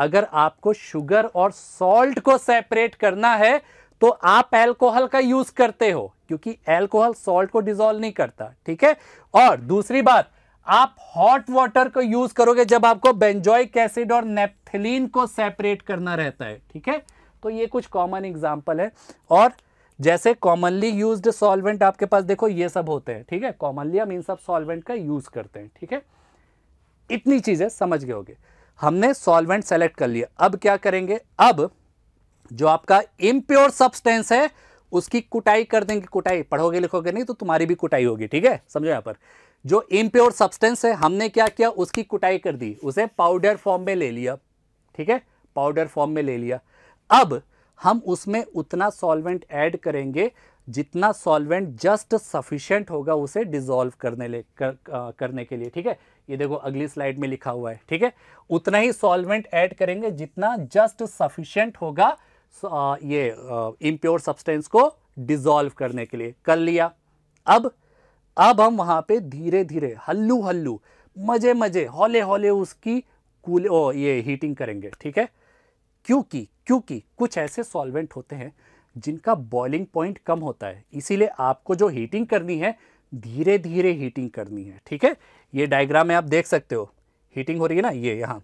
अगर आपको शुगर और सॉल्ट को सेपरेट करना है तो आप एल्कोहल का यूज करते हो क्योंकि एल्कोहल सॉल्ट को डिजोल्व नहीं करता ठीक है और दूसरी बात आप हॉट वाटर को यूज करोगे जब आपको बेंजॉइक एसिड और नेप्थलीन को सेपरेट करना रहता है ठीक है तो ये कुछ कॉमन एग्जाम्पल है और जैसे कॉमनली यूज सॉल्वेंट आपके पास देखो ये सब होते हैं ठीक है कॉमनली हम इन सब सॉल्वेंट का यूज़ करते हैं ठीक है इतनी चीज़ें समझ गए होगे हमने सॉल्वेंट सेलेक्ट कर लिया अब क्या करेंगे अब जो आपका इम्प्योर सब्सटेंस है उसकी कुटाई कर देंगे कुटाई पढ़ोगे लिखोगे नहीं तो तुम्हारी भी कुटाई होगी ठीक है समझो यहां पर जो इम्प्योर सब्सटेंस है हमने क्या किया उसकी कुटाई कर दी उसे पाउडर फॉर्म में ले लिया ठीक है पाउडर फॉर्म में ले लिया अब हम उसमें उतना सॉल्वेंट ऐड करेंगे जितना सॉल्वेंट जस्ट सफिशिएंट होगा उसे डिजोल्व करने ले कर, आ, करने के लिए ठीक है ये देखो अगली स्लाइड में लिखा हुआ है ठीक है उतना ही सॉल्वेंट ऐड करेंगे जितना जस्ट सफिशिएंट होगा आ, ये इम्प्योर सब्सटेंस को डिजोल्व करने के लिए कर लिया अब अब हम वहाँ पे धीरे धीरे हल्लू हल्लू मजे मजे हौले हौले उसकी कूल ओ ये हीटिंग करेंगे ठीक है क्योंकि क्योंकि कुछ ऐसे सॉल्वेंट होते हैं जिनका बॉइलिंग पॉइंट कम होता है इसीलिए आपको जो हीटिंग करनी है धीरे धीरे हीटिंग करनी है ठीक है ये डायग्राम में आप देख सकते हो हीटिंग हो रही है ना ये यहाँ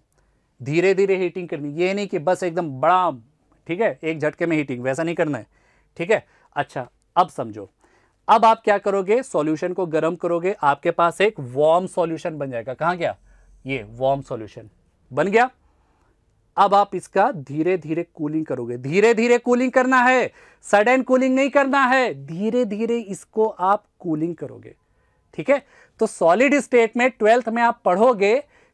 धीरे धीरे हीटिंग करनी ये नहीं कि बस एकदम बड़ा ठीक है एक झटके में हीटिंग वैसा नहीं करना है ठीक है अच्छा अब समझो अब आप क्या करोगे सॉल्यूशन को गर्म करोगे आपके पास एक वार्म सॉल्यूशन बन जाएगा कहाँ गया ये वार्म सॉल्यूशन बन गया अब आप इसका धीरे धीरे कूलिंग करोगे धीरे धीरे कूलिंग करना है सडन कूलिंग नहीं करना है धीरे धीरे इसको आप कूलिंग करोगे ठीक है तो सॉलिड स्टेट में ट्वेल्थ में आप पढ़ोगे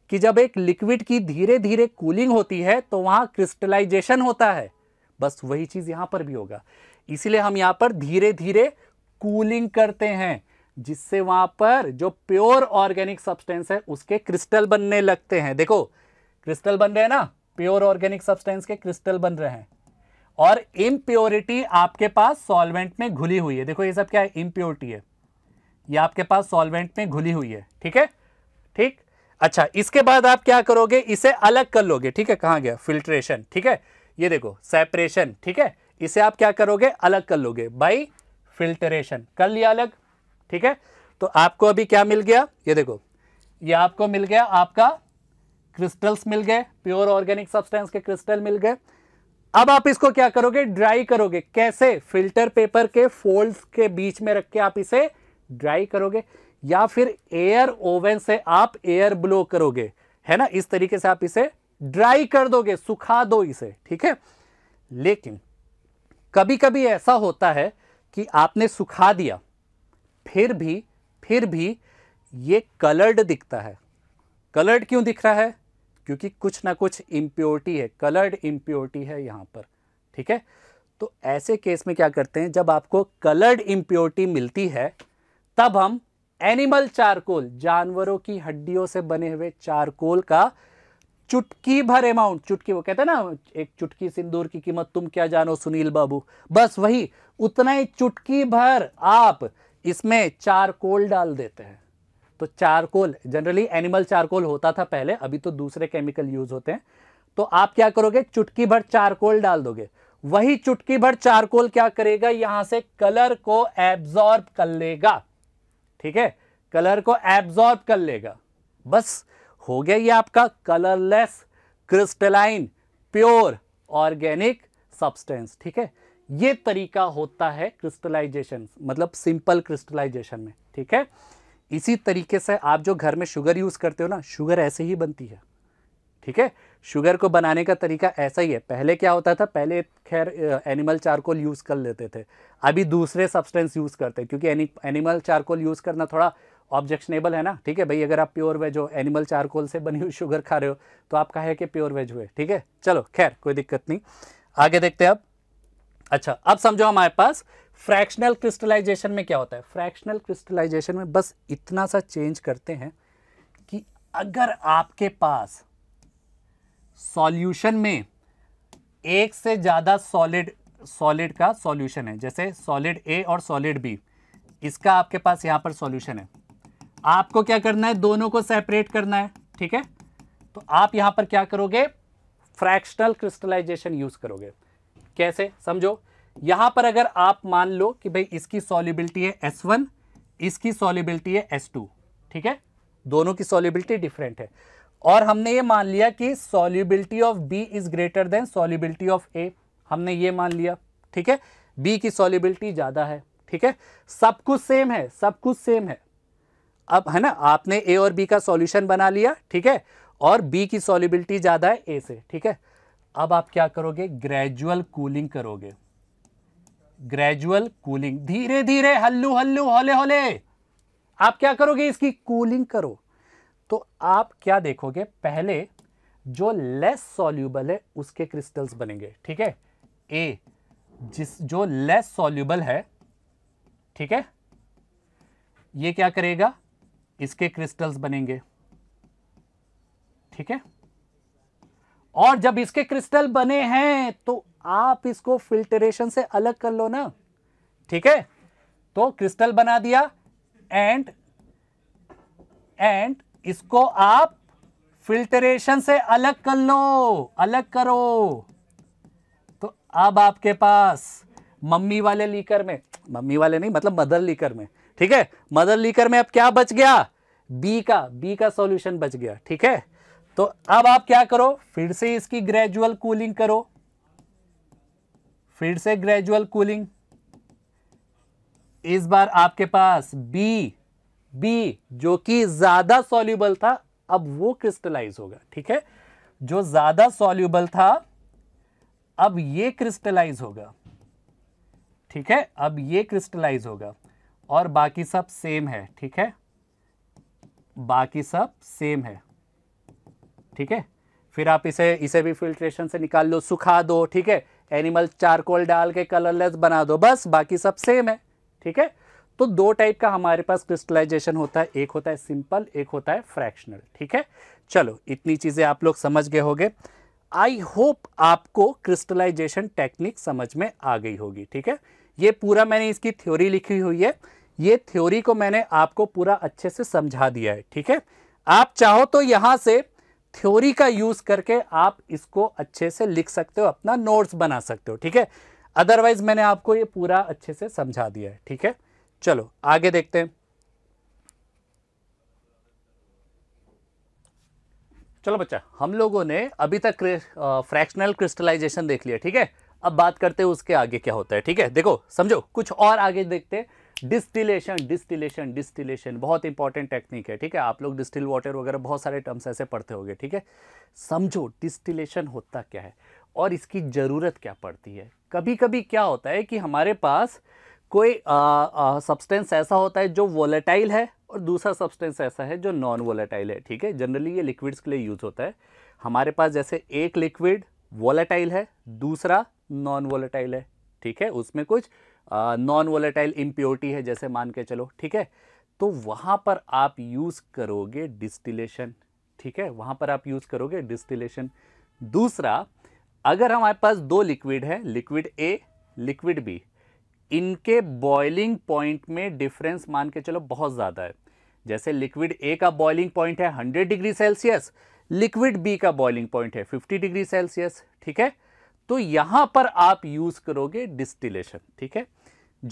कि जब एक लिक्विड की धीरे धीरे कूलिंग होती है तो वहां क्रिस्टलाइजेशन होता है बस वही चीज यहां पर भी होगा इसलिए हम यहां पर धीरे धीरे कूलिंग करते हैं जिससे वहां पर जो प्योर ऑर्गेनिक सब्सटेंस है उसके क्रिस्टल बनने लगते हैं देखो क्रिस्टल बन रहे हैं ना प्योर ऑर्गेनिक सब्सटेंस के क्रिस्टल बन रहे हैं और इम्प्योरिटी आपके पास सॉल्वेंट में घुली हुई है देखो ये सब क्या है इम्प्योरिटी है ये आपके पास सॉल्वेंट में घुली हुई है ठीक है ठीक अच्छा इसके बाद आप क्या करोगे इसे अलग कर लोगे ठीक है कहाँ गया फिल्ट्रेशन ठीक है ये देखो सेपरेशन ठीक है इसे आप क्या करोगे अलग कर लोगे बाई फिल्टरेशन कर लिया अलग ठीक है तो आपको अभी क्या मिल गया ये देखो ये आपको मिल गया आपका क्रिस्टल्स मिल गए प्योर ऑर्गेनिक सब्सटेंस के क्रिस्टल मिल गए अब आप इसको क्या करोगे ड्राई करोगे कैसे फिल्टर पेपर के फोल्ड के बीच में रख के आप इसे ड्राई करोगे या फिर एयर ओवन से आप एयर ब्लो करोगे है ना इस तरीके से आप इसे ड्राई कर दोगे सुखा दो इसे ठीक है लेकिन कभी कभी ऐसा होता है कि आपने सुखा दिया फिर भी फिर भी ये कलर्ड दिखता है कलर्ड क्यों दिख रहा है क्योंकि कुछ ना कुछ इम्प्योरिटी है कलर्ड इम्प्योरिटी है यहाँ पर ठीक है तो ऐसे केस में क्या करते हैं जब आपको कलर्ड इम्प्योरिटी मिलती है तब हम एनिमल चारकोल जानवरों की हड्डियों से बने हुए चारकोल का चुटकी भर अमाउंट चुटकी वो कहते हैं ना एक चुटकी सिंदूर की कीमत तुम क्या जानो सुनील बाबू बस वही उतना ही चुटकी भर आप इसमें चारकोल डाल देते हैं तो चारकोल जनरली एनिमल चारकोल होता था पहले अभी तो दूसरे केमिकल यूज होते हैं तो आप क्या करोगे चुटकी भर चारकोल डाल दोगे वही चुटकी भर चारकोल क्या करेगा यहां से कलर को एब्जॉर्ब कर लेगा ठीक है कलर को एब्जॉर्ब कर लेगा बस हो गया ये आपका colourless crystalline pure organic substance ठीक है ये तरीका होता है क्रिस्टलाइजेशन मतलब सिंपल क्रिस्टलाइजेशन में ठीक है इसी तरीके से आप जो घर में शुगर यूज़ करते हो ना शुगर ऐसे ही बनती है ठीक है शुगर को बनाने का तरीका ऐसा ही है पहले क्या होता था पहले खैर एनिमल चारकोल यूज़ कर लेते थे अभी दूसरे सब्सटेंस यूज़ करते हैं क्योंकि एनिमल चारकोल यूज़ करना थोड़ा ऑब्जेक्शनेबल है ना ठीक है भाई अगर आप प्योर वेज हो एनिमल चारकोल से बनी हुई शुगर खा रहे हो तो आप कहे कि प्योर वेज हुए ठीक है चलो खैर कोई दिक्कत नहीं आगे देखते हैं अब अच्छा अब समझो हमारे पास फ्रैक्शनल क्रिस्टलाइजेशन में क्या होता है फ्रैक्शनल क्रिस्टलाइजेशन में बस इतना सा चेंज करते हैं कि अगर आपके पास सॉल्यूशन में एक से ज़्यादा सॉलिड सॉलिड का सॉल्यूशन है जैसे सॉलिड ए और सॉलिड बी इसका आपके पास यहाँ पर सॉल्यूशन है आपको क्या करना है दोनों को सेपरेट करना है ठीक है तो आप यहाँ पर क्या करोगे फ्रैक्शनल क्रिस्टलाइजेशन यूज़ करोगे कैसे समझो यहां पर अगर आप मान लो कि भाई इसकी सॉलिबिलिटी है एस वन इसकी सॉलिबिलिटी है एस टू ठीक है दोनों की सॉलिबिलिटी डिफरेंट है और हमने ये मान लिया कि solubility of B is greater than solubility of A हमने ये मान लिया ठीक है बी की सॉलिबिलिटी ज़्यादा है ठीक है सब कुछ सेम है सब कुछ सेम है अब है ना आपने ए और बी का सोल्यूशन बना लिया ठीक है और बी की सॉलिबिलिटी ज़्यादा है ए से ठीक है अब आप क्या करोगे ग्रेजुअल कूलिंग करोगे ग्रेजुअल कूलिंग धीरे धीरे हल्लू हल्लू हले हले आप क्या करोगे इसकी कूलिंग करो तो आप क्या देखोगे पहले जो लेस सॉल्यूबल है उसके क्रिस्टल्स बनेंगे ठीक है ए जिस जो लेस सॉल्यूबल है ठीक है ये क्या करेगा इसके क्रिस्टल्स बनेंगे ठीक है और जब इसके क्रिस्टल बने हैं तो आप इसको फिल्टरेशन से अलग कर लो ना ठीक है तो क्रिस्टल बना दिया एंड एंड इसको आप फिल्टरेशन से अलग कर लो अलग करो तो अब आपके पास मम्मी वाले लीकर में मम्मी वाले नहीं मतलब मदर लीकर में ठीक है मदर लीकर में अब क्या बच गया बी का बी का सॉल्यूशन बच गया ठीक है तो अब आप क्या करो फिर से इसकी ग्रेजुअल कूलिंग करो फिर से ग्रेजुअल कूलिंग इस बार आपके पास बी बी जो कि ज्यादा सॉल्यूबल था अब वो क्रिस्टलाइज होगा ठीक है जो ज्यादा सॉल्यूबल था अब ये क्रिस्टलाइज होगा ठीक है अब ये क्रिस्टलाइज होगा और बाकी सब सेम है ठीक है बाकी सब सेम है ठीक है फिर आप इसे इसे भी फिल्ट्रेशन से निकाल लो सुखा दो ठीक है एनिमल चारकोल डाल के कलरलेस बना दो बस बाकी सब सेम है ठीक है तो दो टाइप का हमारे पास क्रिस्टलाइजेशन होता है एक होता है सिंपल एक होता है फ्रैक्शनल ठीक है चलो इतनी चीज़ें आप लोग समझ गए होंगे आई होप आपको क्रिस्टलाइजेशन टेक्निक समझ में आ गई होगी ठीक है ये पूरा मैंने इसकी थ्योरी लिखी हुई है ये थ्योरी को मैंने आपको पूरा अच्छे से समझा दिया है ठीक है आप चाहो तो यहां से थ्योरी का यूज़ करके आप इसको अच्छे से लिख सकते हो अपना नोट्स बना सकते हो ठीक है अदरवाइज मैंने आपको ये पूरा अच्छे से समझा दिया है ठीक है चलो आगे देखते हैं चलो बच्चा हम लोगों ने अभी तक फ्रैक्शनल क्रिस्टलाइजेशन देख लिया ठीक है अब बात करते हैं उसके आगे क्या होता है ठीक है देखो समझो कुछ और आगे देखते हैं डिस्टिलेशन डिस्टिलेशन डिस्टिलेशन बहुत इंपॉर्टेंट टेक्निक है ठीक है आप लोग डिस्टिल वाटर वगैरह बहुत सारे टर्म्स ऐसे पढ़ते होंगे ठीक है समझो डिस्टिलेशन होता क्या है और इसकी ज़रूरत क्या पड़ती है कभी कभी क्या होता है कि हमारे पास कोई सब्सटेंस ऐसा होता है जो वोलेटाइल है और दूसरा सब्सटेंस ऐसा है जो नॉन वोलेटाइल है ठीक है जनरली ये लिक्विड्स के लिए यूज़ होता है हमारे पास जैसे एक लिक्विड वोलेटाइल है दूसरा नॉन वोलेटाइल है ठीक है उसमें कुछ नॉन वोलेटाइल इम्प्योरिटी है जैसे मान के चलो ठीक है तो वहाँ पर आप यूज़ करोगे डिस्टिलेशन ठीक है वहाँ पर आप यूज़ करोगे डिस्टिलेशन दूसरा अगर हमारे पास दो लिक्विड है लिक्विड ए लिक्विड बी इनके बॉइलिंग पॉइंट में डिफरेंस मान के चलो बहुत ज़्यादा है जैसे लिक्विड ए का बॉइलिंग पॉइंट है 100 डिग्री सेल्सियस लिक्विड बी का बॉइलिंग पॉइंट है 50 डिग्री सेल्सियस ठीक है तो यहां पर आप यूज करोगे डिस्टिलेशन ठीक है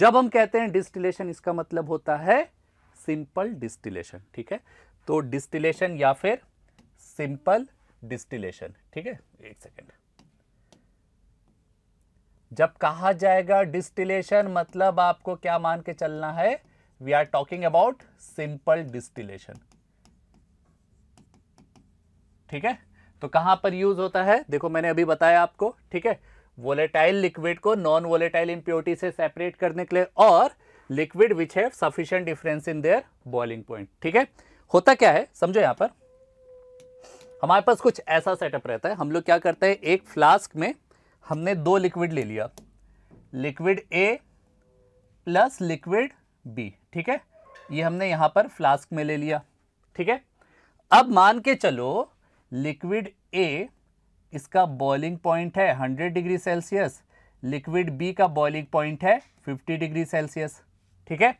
जब हम कहते हैं डिस्टिलेशन इसका मतलब होता है सिंपल डिस्टिलेशन ठीक है तो डिस्टिलेशन या फिर सिंपल डिस्टिलेशन ठीक है एक सेकेंड जब कहा जाएगा डिस्टिलेशन मतलब आपको क्या मान के चलना है we are talking about simple distillation ठीक है तो कहां पर यूज होता है देखो मैंने अभी बताया आपको ठीक है वोलेटाइल लिक्विड को नॉन वोलेटाइल इंप्योरिटी से सेपरेट करने के लिए और liquid which have sufficient difference in their boiling point ठीक है होता क्या है समझो यहां पर हमारे पास कुछ ऐसा सेटअप रहता है हम लोग क्या करते हैं एक फ्लास्क में हमने दो लिक्विड ले लिया liquid A plus liquid B ठीक है ये हमने यहां पर फ्लास्क में ले लिया ठीक है अब मान के चलो लिक्विड ए इसका बॉइलिंग पॉइंट है 100 डिग्री सेल्सियस लिक्विड बी का बॉइलिंग पॉइंट है 50 डिग्री सेल्सियस ठीक है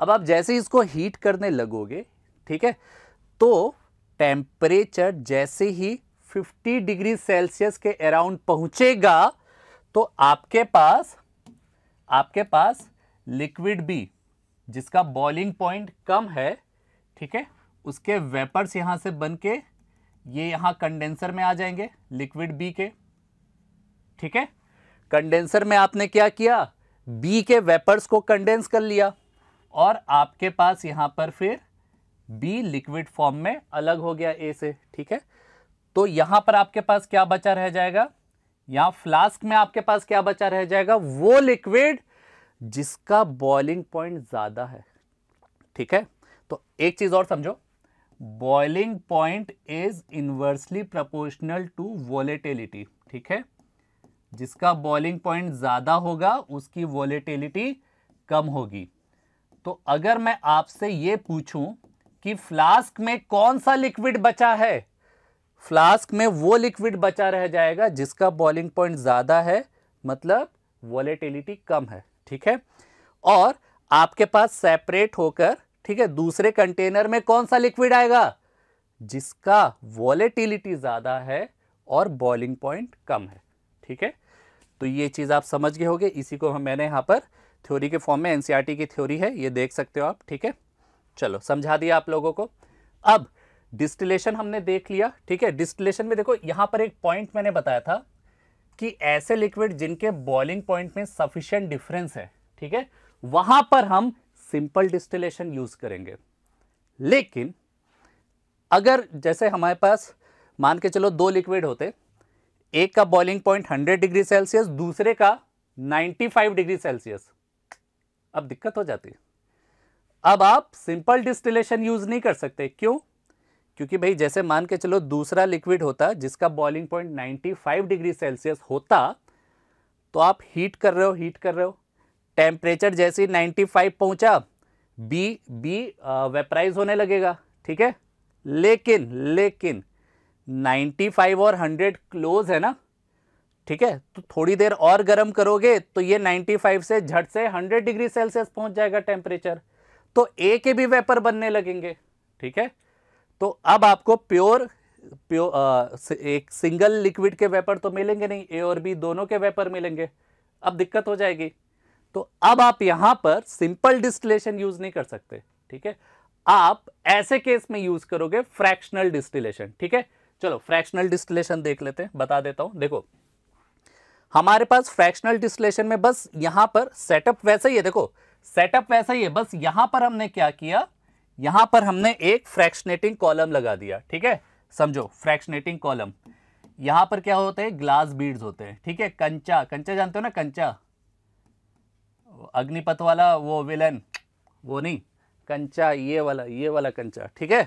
अब आप जैसे इसको हीट करने लगोगे ठीक है तो टेम्परेचर जैसे ही 50 डिग्री सेल्सियस के अराउंड पहुंचेगा तो आपके पास आपके पास लिक्विड बी जिसका बॉइलिंग पॉइंट कम है ठीक है उसके वेपर्स यहाँ से बन के ये यहां कंडेंसर में आ जाएंगे लिक्विड बी के ठीक है कंडेंसर में आपने क्या किया बी के वेपर्स को कंडेंस कर लिया और आपके पास यहां पर फिर बी लिक्विड फॉर्म में अलग हो गया ए से ठीक है तो यहां पर आपके पास क्या बचा रह जाएगा यहां फ्लास्क में आपके पास क्या बचा रह जाएगा वो लिक्विड जिसका बॉइलिंग पॉइंट ज़्यादा है ठीक है तो एक चीज़ और समझो boiling point is inversely proportional to volatility ठीक है जिसका बॉइलिंग पॉइंट ज़्यादा होगा उसकी वॉलेटिलिटी कम होगी तो अगर मैं आपसे ये पूछूं कि फ्लास्क में कौन सा लिक्विड बचा है फ्लास्क में वो लिक्विड बचा रह जाएगा जिसका बॉइलिंग पॉइंट ज़्यादा है मतलब वॉलेटिलिटी कम है ठीक है और आपके पास सेपरेट होकर ठीक है दूसरे कंटेनर में कौन सा लिक्विड आएगा जिसका वॉलेटिलिटी ज़्यादा है और बॉइलिंग पॉइंट कम है ठीक है तो ये चीज़ आप समझ गए होगे इसी को हम मैंने यहां पर थ्योरी के फॉर्म में एनसीईआरटी e की थ्योरी है ये देख सकते हो आप ठीक है चलो समझा दिया आप लोगों को अब डिस्टिलेशन हमने देख लिया ठीक है डिस्टिलेशन में देखो यहां पर एक पॉइंट मैंने बताया था कि ऐसे लिक्विड जिनके बॉइलिंग पॉइंट में सफिशियंट डिफरेंस है ठीक है वहां पर हम सिंपल डिस्टिलेशन यूज़ करेंगे लेकिन अगर जैसे हमारे पास मान के चलो दो लिक्विड होते एक का बॉइलिंग पॉइंट 100 डिग्री सेल्सियस दूसरे का 95 डिग्री सेल्सियस अब दिक्कत हो जाती है अब आप सिंपल डिस्टिलेशन यूज़ नहीं कर सकते क्यों क्योंकि भाई जैसे मान के चलो दूसरा लिक्विड होता जिसका बॉइलिंग पॉइंट 95 डिग्री सेल्सियस होता तो आप हीट कर रहे हो हीट कर रहे हो टेम्परेचर जैसे नाइन्टी फाइव पहुंचा बी बी वेपराइज होने लगेगा ठीक है लेकिन लेकिन 95 और 100 क्लोज है ना ठीक है तो थोड़ी देर और गर्म करोगे तो ये 95 से झट से 100 डिग्री सेल्सियस पहुंच जाएगा टेम्परेचर तो ए के भी वेपर बनने लगेंगे ठीक है तो अब आपको प्योर प्योर आ, एक सिंगल लिक्विड के वेपर तो मिलेंगे नहीं ए और बी दोनों के वेपर मिलेंगे अब दिक्कत हो जाएगी तो अब आप यहां पर सिंपल डिस्टिलेशन यूज नहीं कर सकते ठीक है आप ऐसे केस में यूज करोगे फ्रैक्शनल डिस्टिलेशन ठीक है चलो फ्रैक्शनल डिस्टिलेशन देख लेते हैं बता देता हूं देखो हमारे पास फ्रैक्शनल डिस्टिलेशन में बस यहां पर सेटअप वैसा ही है देखो सेटअप वैसा ही है बस यहां पर हमने क्या किया यहां पर हमने एक फ्रैक्शनेटिंग कॉलम लगा दिया ठीक है समझो फ्रैक्शनेटिंग कॉलम यहां पर क्या होते हैं ग्लास बीड्स होते हैं ठीक है कंचा कंचा जानते हो ना कंचा अग्निपथ वाला वो विलन वो नहीं कंचा ये वाला ये वाला कंचा ठीक है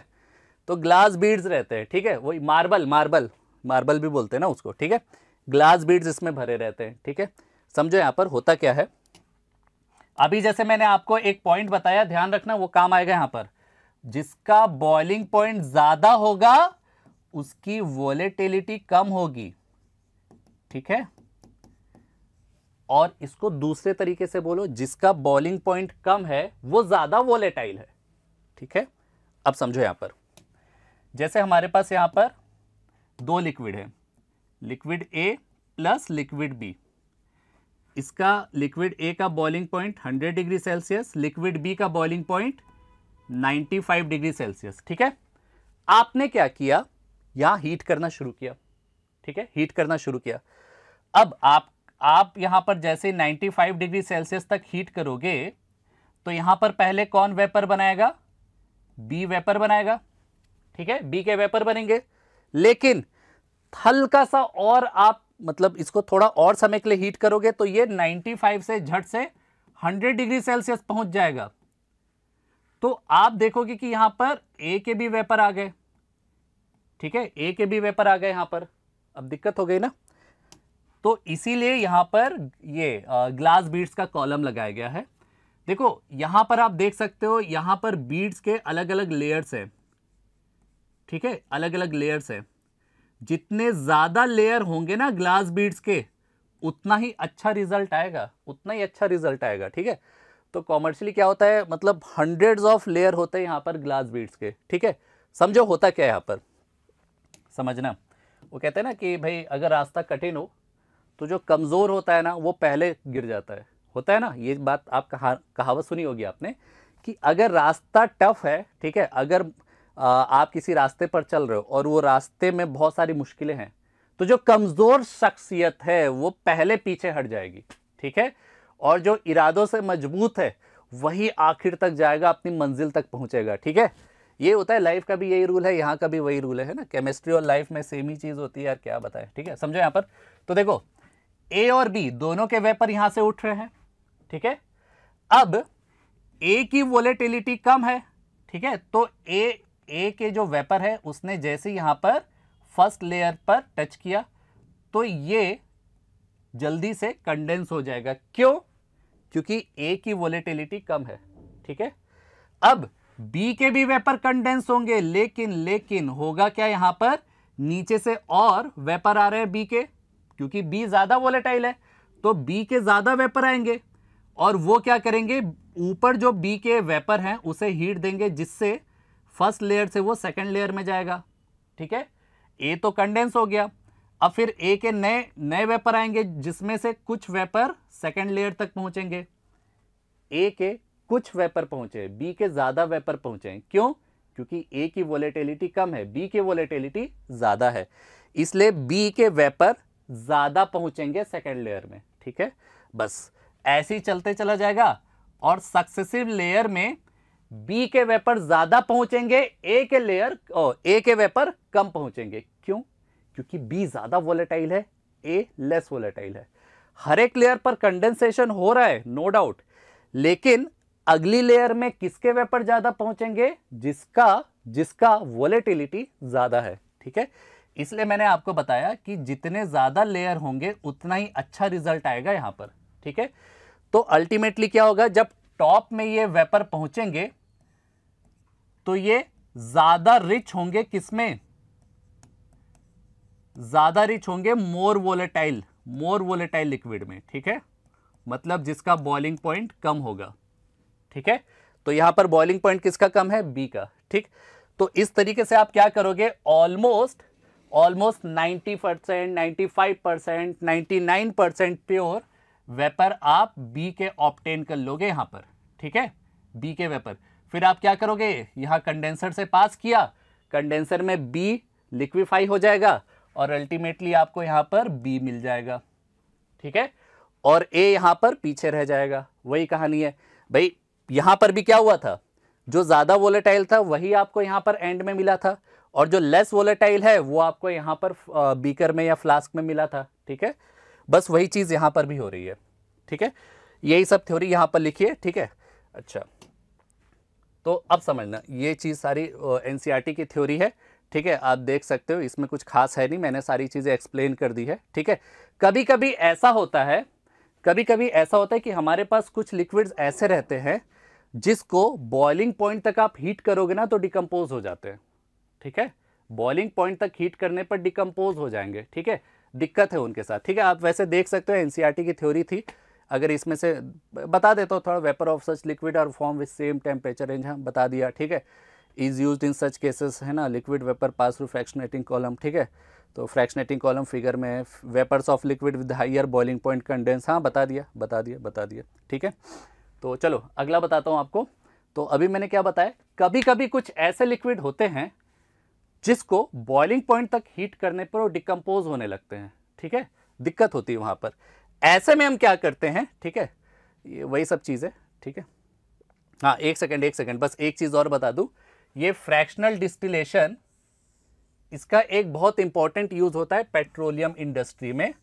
तो ग्लास बीड्स रहते हैं ठीक है वो मार्बल मार्बल मार्बल भी बोलते हैं ना उसको ठीक है ग्लास बीड्स इसमें भरे रहते हैं ठीक है समझो यहाँ पर होता क्या है अभी जैसे मैंने आपको एक पॉइंट बताया ध्यान रखना वो काम आएगा यहाँ पर जिसका बॉइलिंग पॉइंट ज़्यादा होगा उसकी वॉलेटिलिटी कम होगी ठीक है और इसको दूसरे तरीके से बोलो जिसका बॉलिंग पॉइंट कम है वो ज़्यादा वोलेटाइल है ठीक है अब समझो यहां पर जैसे हमारे पास यहां पर दो लिक्विड है liquid A plus liquid B इसका लिक्विड ए का boiling point 100 degree Celsius liquid B का बॉइलिंग पॉइंट 95 डिग्री सेल्सियस ठीक है आपने क्या किया यहां हीट करना शुरू किया ठीक है हीट करना शुरू किया अब आप आप यहाँ पर जैसे 95 डिग्री सेल्सियस तक हीट करोगे तो यहाँ पर पहले कौन वेपर बनाएगा बी वेपर बनाएगा ठीक है बी के वेपर बनेंगे लेकिन हल्का सा और आप मतलब इसको थोड़ा और समय के लिए हीट करोगे तो ये 95 से झट से 100 डिग्री सेल्सियस पहुंच जाएगा तो आप देखोगे कि यहाँ पर ए के बी वेपर आ गए ठीक है ए के बी वेपर आ गए यहाँ पर अब दिक्कत हो गई ना तो इसीलिए यहाँ पर ये ग्लास बीड्स का कॉलम लगाया गया है देखो यहाँ पर आप देख सकते हो यहाँ पर बीड्स के अलग अलग लेयर्स है ठीक है अलग अलग लेयर्स है जितने ज़्यादा लेयर होंगे ना ग्लास बीड्स के उतना ही अच्छा रिजल्ट आएगा उतना ही अच्छा रिजल्ट आएगा ठीक है तो कॉमर्शियली क्या होता है मतलब हंड्रेड्स ऑफ लेयर होते हैं यहाँ पर ग्लास बीड्स के ठीक है समझो होता क्या है यहाँ पर समझना वो कहते हैं ना कि भाई अगर रास्ता कठिन हो तो जो कमज़ोर होता है ना वो पहले गिर जाता है होता है ना ये बात आप कहा कहावत सुनी होगी आपने कि अगर रास्ता टफ है ठीक है अगर आ, आप किसी रास्ते पर चल रहे हो और वो रास्ते में बहुत सारी मुश्किलें हैं तो जो कमज़ोर शख्सियत है वो पहले पीछे हट जाएगी ठीक है और जो इरादों से मजबूत है वही आखिर तक जाएगा अपनी मंजिल तक पहुंचेगा ठीक है ये होता है लाइफ का भी यही रूल है यहाँ का भी वही रूल है ना केमिस्ट्री और लाइफ में सेम ही चीज़ होती है यार क्या बताएं ठीक है समझो यहाँ पर तो देखो ए और बी दोनों के वेपर यहां से उठ रहे हैं ठीक है अब ए की वोलेटिलिटी कम है ठीक है तो ए ए के जो वेपर है उसने जैसे यहां पर फर्स्ट लेयर पर टच किया तो ये जल्दी से कंडेंस हो जाएगा क्यों क्योंकि ए की वोलेटिलिटी कम है ठीक है अब बी के भी वेपर कंडेंस होंगे लेकिन लेकिन होगा क्या यहां पर नीचे से और वेपर आ रहे हैं बी के क्योंकि बी ज़्यादा वॉलेटाइल है तो बी के ज़्यादा वेपर आएंगे और वो क्या करेंगे ऊपर जो बी के वेपर हैं उसे हीट देंगे जिससे फर्स्ट लेयर से वो सेकेंड लेयर में जाएगा ठीक है ए तो कंडेंस हो गया अब फिर ए के नए नए वेपर आएंगे जिसमें से कुछ वेपर सेकेंड लेयर तक पहुंचेंगे ए के कुछ वेपर पहुंचे बी के ज़्यादा वेपर पहुंचे क्यों क्योंकि ए की वॉलेटिलिटी कम है बी की वॉलेटिलिटी ज़्यादा है इसलिए बी के वेपर ज़्यादा पहुंचेंगे सेकेंड लेयर में ठीक है बस ऐसे ही चलते चला जाएगा और सक्सेसिव लेयर में बी के वेपर ज़्यादा पहुंचेंगे ए के लेयर ओ ए के वेपर कम पहुंचेंगे क्यों क्योंकि बी ज़्यादा वोलेटाइल है ए लेस वोलेटाइल है हर एक लेयर पर कंडेंसेशन हो रहा है नो no डाउट लेकिन अगली लेयर में किसके वेपर ज़्यादा पहुंचेंगे जिसका जिसका वोलेटिलिटी ज़्यादा है ठीक है इसलिए मैंने आपको बताया कि जितने ज़्यादा लेयर होंगे उतना ही अच्छा रिजल्ट आएगा यहाँ पर ठीक है तो अल्टीमेटली क्या होगा जब टॉप में ये वेपर पहुंचेंगे तो ये ज़्यादा रिच होंगे किसमें ज़्यादा रिच होंगे more volatile more volatile liquid में ठीक है मतलब जिसका बॉइलिंग पॉइंट कम होगा ठीक है तो यहाँ पर बॉइलिंग पॉइंट किसका कम है बी का ठीक तो इस तरीके से आप क्या करोगे almost almost 90 percent ninety five percent ninety nine percent pure vapour आप बी के ऑप्टेन कर लोगे यहाँ पर ठीक है बी के वेपर फिर आप क्या करोगे यहाँ कंडेंसर से पास किया कंडेंसर में बी लिक्विफाई हो जाएगा और अल्टीमेटली आपको यहाँ पर बी मिल जाएगा ठीक है और ए यहाँ पर पीछे रह जाएगा वही कहानी है भाई यहाँ पर भी क्या हुआ था जो ज़्यादा वोलेटाइल था वही आपको यहाँ पर एंड में मिला था और जो लेस वोलेटाइल है वो आपको यहाँ पर बीकर में या फ्लास्क में मिला था ठीक है बस वही चीज़ यहाँ पर भी हो रही है ठीक है यही सब थ्योरी यहाँ पर लिखी है ठीक है अच्छा तो अब समझना ये चीज़ सारी एन e की थ्योरी है ठीक है आप देख सकते हो इसमें कुछ खास है नहीं मैंने सारी चीज़ें एक्सप्लेन कर दी है ठीक है कभी कभी ऐसा होता है कभी कभी ऐसा होता है कि हमारे पास कुछ लिक्विड्स ऐसे रहते हैं जिसको बॉइलिंग पॉइंट तक आप हीट करोगे ना तो डिकम्पोज हो जाते हैं ठीक है बॉइलिंग पॉइंट तक हीट करने पर डिकम्पोज हो जाएंगे ठीक है दिक्कत है उनके साथ ठीक है आप वैसे देख सकते हो एनसीईआरटी e की थ्योरी थी अगर इसमें से बता देता हूँ थोड़ा vapour of such liquid are form with same temperature range हम बता दिया ठीक है is used in such cases है ना liquid vapour pass through fractionating column ठीक है तो फ्रैक्शनेटिंग कॉलम फिगर में vapours of liquid with higher boiling point condense हाँ बता दिया बता दिया बता दिया ठीक है तो चलो अगला बताता हूँ आपको तो अभी मैंने क्या बताया कभी कभी कुछ ऐसे लिक्विड होते हैं जिसको बॉइलिंग पॉइंट तक हीट करने पर वो डिकम्पोज होने लगते हैं ठीक है दिक्कत होती है वहाँ पर ऐसे में हम क्या करते हैं ठीक है ये वही सब चीज़ें ठीक है हाँ एक सेकंड एक सेकंड बस एक चीज़ और बता दूँ ये फ्रैक्शनल डिस्टिलेशन इसका एक बहुत इंपॉर्टेंट यूज़ होता है पेट्रोलियम इंडस्ट्री में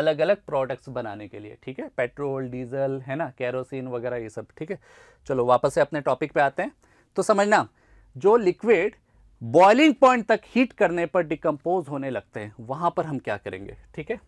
अलग अलग प्रोडक्ट्स बनाने के लिए ठीक है पेट्रोल डीजल है ना कैरोसिन वगैरह ये सब ठीक है चलो वापस से अपने टॉपिक पे आते हैं तो समझना जो लिक्विड बॉइलिंग पॉइंट तक हीट करने पर डिकम्पोज होने लगते हैं वहां पर हम क्या करेंगे ठीक है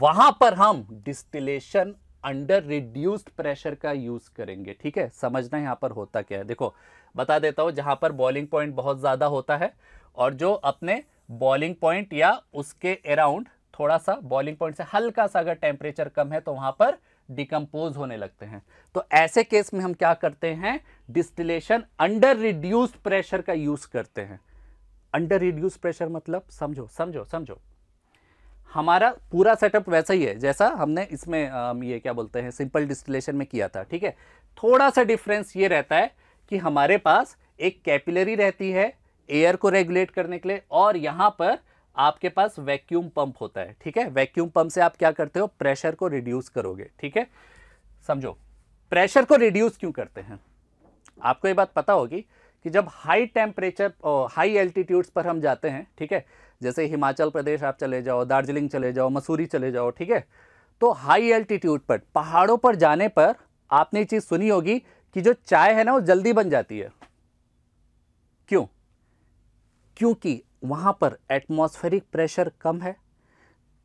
वहां पर हम डिस्टिलेशन अंडर रिड्यूस्ड प्रेशर का यूज करेंगे ठीक है समझना यहां पर होता क्या है देखो बता देता हूं जहां पर बॉइलिंग पॉइंट बहुत ज्यादा होता है और जो अपने बॉइलिंग पॉइंट या उसके अराउंड थोड़ा सा बॉइलिंग पॉइंट से हल्का सा अगर टेम्परेचर कम है तो वहां पर डिकम्पोज होने लगते हैं तो ऐसे केस में हम क्या करते हैं डिस्टिलेशन अंडर रिड्यूस्ड प्रेशर का यूज़ करते हैं अंडर रिड्यूस प्रेशर मतलब समझो समझो समझो हमारा पूरा सेटअप वैसा ही है जैसा हमने इसमें हम ये क्या बोलते हैं सिंपल डिस्टिलेशन में किया था ठीक है थोड़ा सा डिफरेंस ये रहता है कि हमारे पास एक कैपिलरी रहती है एयर को रेगुलेट करने के लिए और यहाँ पर आपके पास वैक्यूम पंप होता है ठीक है वैक्यूम पंप से आप क्या करते हो प्रेशर को रिड्यूस करोगे ठीक है समझो प्रेशर को रिड्यूस क्यों करते हैं आपको ये बात पता होगी कि जब हाई टेम्परेचर हाई एल्टीट्यूड्स पर हम जाते हैं ठीक है जैसे हिमाचल प्रदेश आप चले जाओ दार्जिलिंग चले जाओ मसूरी चले जाओ ठीक है तो हाई एल्टीट्यूड पर पहाड़ों पर जाने पर आपने चीज़ सुनी होगी कि जो चाय है ना वो जल्दी बन जाती है क्यों क्योंकि वहाँ पर एटमॉस्फेरिक प्रेशर कम है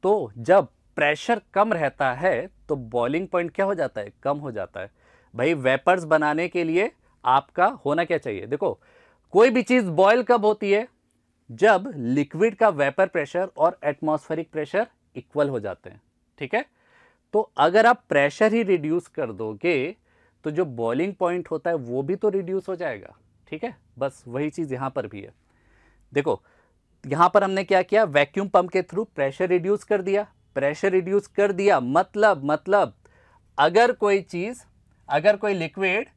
तो जब प्रेशर कम रहता है तो बॉइलिंग पॉइंट क्या हो जाता है कम हो जाता है भाई वेपर्स बनाने के लिए आपका होना क्या चाहिए देखो कोई भी चीज़ बॉयल कब होती है जब लिक्विड का वेपर प्रेशर और एटमॉस्फेरिक प्रेशर इक्वल हो जाते हैं ठीक है तो अगर आप प्रेशर ही रिड्यूस कर दोगे तो जो बॉइलिंग पॉइंट होता है वो भी तो रिड्यूस हो जाएगा ठीक है बस वही चीज़ यहाँ पर भी है देखो यहां पर हमने क्या किया वैक्यूम पंप के थ्रू प्रेशर रिड्यूस कर दिया प्रेशर रिड्यूस कर दिया मतलब मतलब अगर कोई चीज़ अगर कोई लिक्विड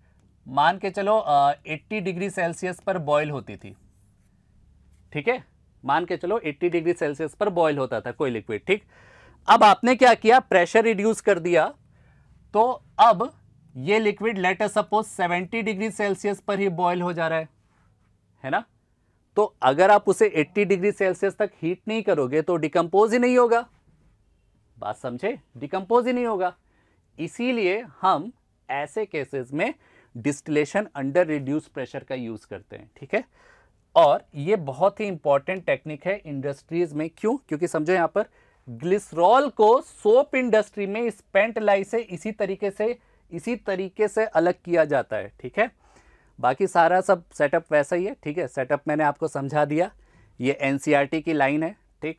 मान के चलो आ, 80 डिग्री सेल्सियस पर बॉयल होती थी ठीक है मान के चलो 80 डिग्री सेल्सियस पर बॉयल होता था कोई लिक्विड ठीक अब आपने क्या किया प्रेशर रिड्यूस कर दिया तो अब ये liquid later suppose 70 degree Celsius पर ही बॉयल हो जा रहा है है ना तो अगर आप उसे 80 डिग्री सेल्सियस तक हीट नहीं करोगे तो डिकम्पोज ही नहीं होगा बात समझे डिकम्पोज ही नहीं होगा इसीलिए हम ऐसे केसेस में डिस्टिलेशन अंडर रिड्यूस प्रेशर का यूज़ करते हैं ठीक है और ये बहुत ही इंपॉर्टेंट टेक्निक है इंडस्ट्रीज में क्यों क्योंकि समझो यहां पर ग्लिसरॉल को सोप इंडस्ट्री में स्पेंट लाई से इसी तरीके से इसी तरीके से अलग किया जाता है ठीक है बाकी सारा सब सेटअप वैसा ही है ठीक है सेटअप मैंने आपको समझा दिया ये एन की लाइन है ठीक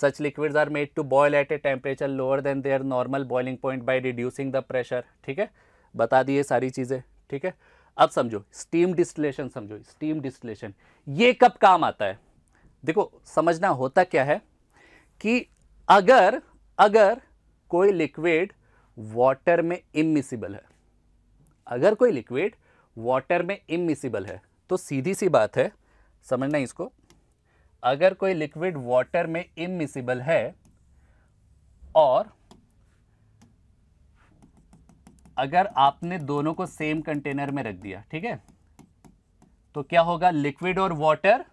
such liquids are made to boil at a temperature lower than their normal boiling point by reducing the pressure ठीक है बता दिए सारी चीज़ें ठीक है अब समझो स्टीम डिस्टिलेशन समझो स्टीम डिस्टिलेशन ये कब काम आता है देखो समझना होता क्या है कि अगर अगर कोई लिक्विड वाटर में इमिसिबल है अगर कोई लिक्विड वाटर में इमिसिबल है तो सीधी सी बात है समझना इसको अगर कोई लिक्विड वाटर में इमिसिबल है और अगर आपने दोनों को सेम कंटेनर में रख दिया ठीक है तो क्या होगा लिक्विड और वाटर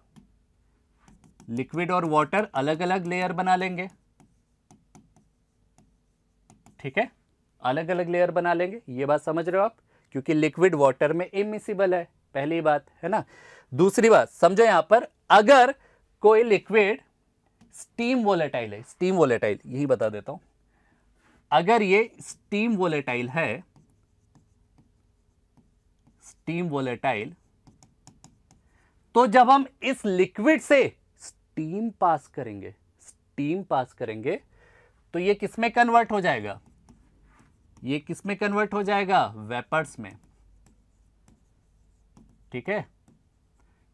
लिक्विड और वाटर अलग अलग लेयर बना लेंगे ठीक है अलग अलग लेयर बना लेंगे ये बात समझ रहे हो आप क्योंकि लिक्विड वाटर में इमिसिबल है पहली बात है ना दूसरी बात समझो यहां पर अगर कोई लिक्विड स्टीम वोलेटाइल है स्टीम वोलेटाइल यही बता देता हूं अगर ये स्टीम वोलेटाइल है स्टीम वोलेटाइल तो जब हम इस लिक्विड से स्टीम पास करेंगे स्टीम पास करेंगे तो ये किसमें कन्वर्ट हो जाएगा ये किस में कन्वर्ट हो जाएगा वेपर्स में ठीक है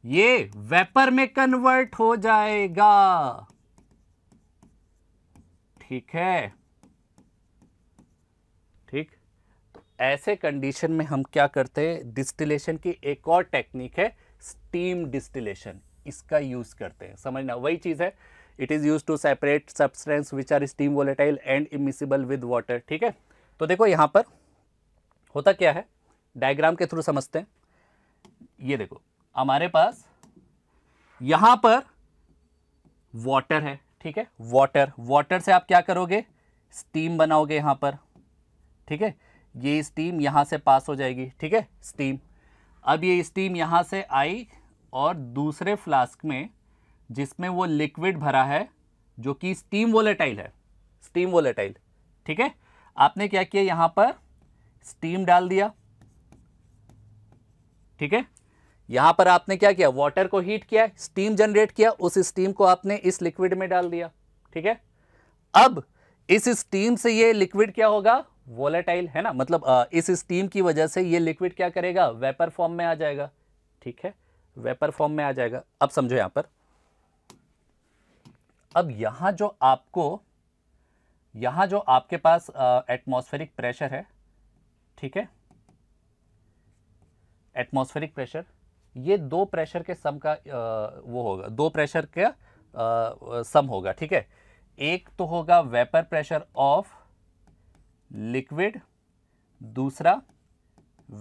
ये वेपर में कन्वर्ट हो जाएगा ठीक है ठीक ऐसे कंडीशन में हम क्या करते हैं डिस्टिलेशन की एक और टेक्निक है स्टीम डिस्टिलेशन इसका यूज करते हैं समझना वही चीज है it is used to separate substance which are steam volatile and immiscible with water ठीक है तो देखो यहाँ पर होता क्या है डायग्राम के थ्रू समझते हैं ये देखो हमारे पास यहाँ पर वाटर है ठीक है वाटर वाटर से आप क्या करोगे स्टीम बनाओगे यहाँ पर ठीक है ये स्टीम यहाँ से पास हो जाएगी ठीक है स्टीम अब ये स्टीम यहाँ से आई और दूसरे फ्लास्क में जिसमें वो लिक्विड भरा है जो कि स्टीम वोलेटाइल है स्टीम वोलेटाइल ठीक है आपने क्या किया यहां पर स्टीम डाल दिया ठीक है यहां पर आपने क्या किया वाटर को हीट किया स्टीम जनरेट किया उस स्टीम को आपने इस लिक्विड में डाल दिया ठीक है अब इस स्टीम से ये लिक्विड क्या होगा वोलेटाइल है ना मतलब इस स्टीम की वजह से ये लिक्विड क्या करेगा वेपर फॉर्म में आ जाएगा ठीक है वेपर फॉर्म में आ जाएगा अब समझो यहां पर अब यहां जो आपको यहाँ जो आपके पास एटमॉस्फेरिक प्रेशर है ठीक है एटमॉस्फेरिक प्रेशर ये दो प्रेशर के सम का आ, वो होगा दो प्रेशर का सम होगा ठीक है एक तो होगा वेपर प्रेशर ऑफ लिक्विड दूसरा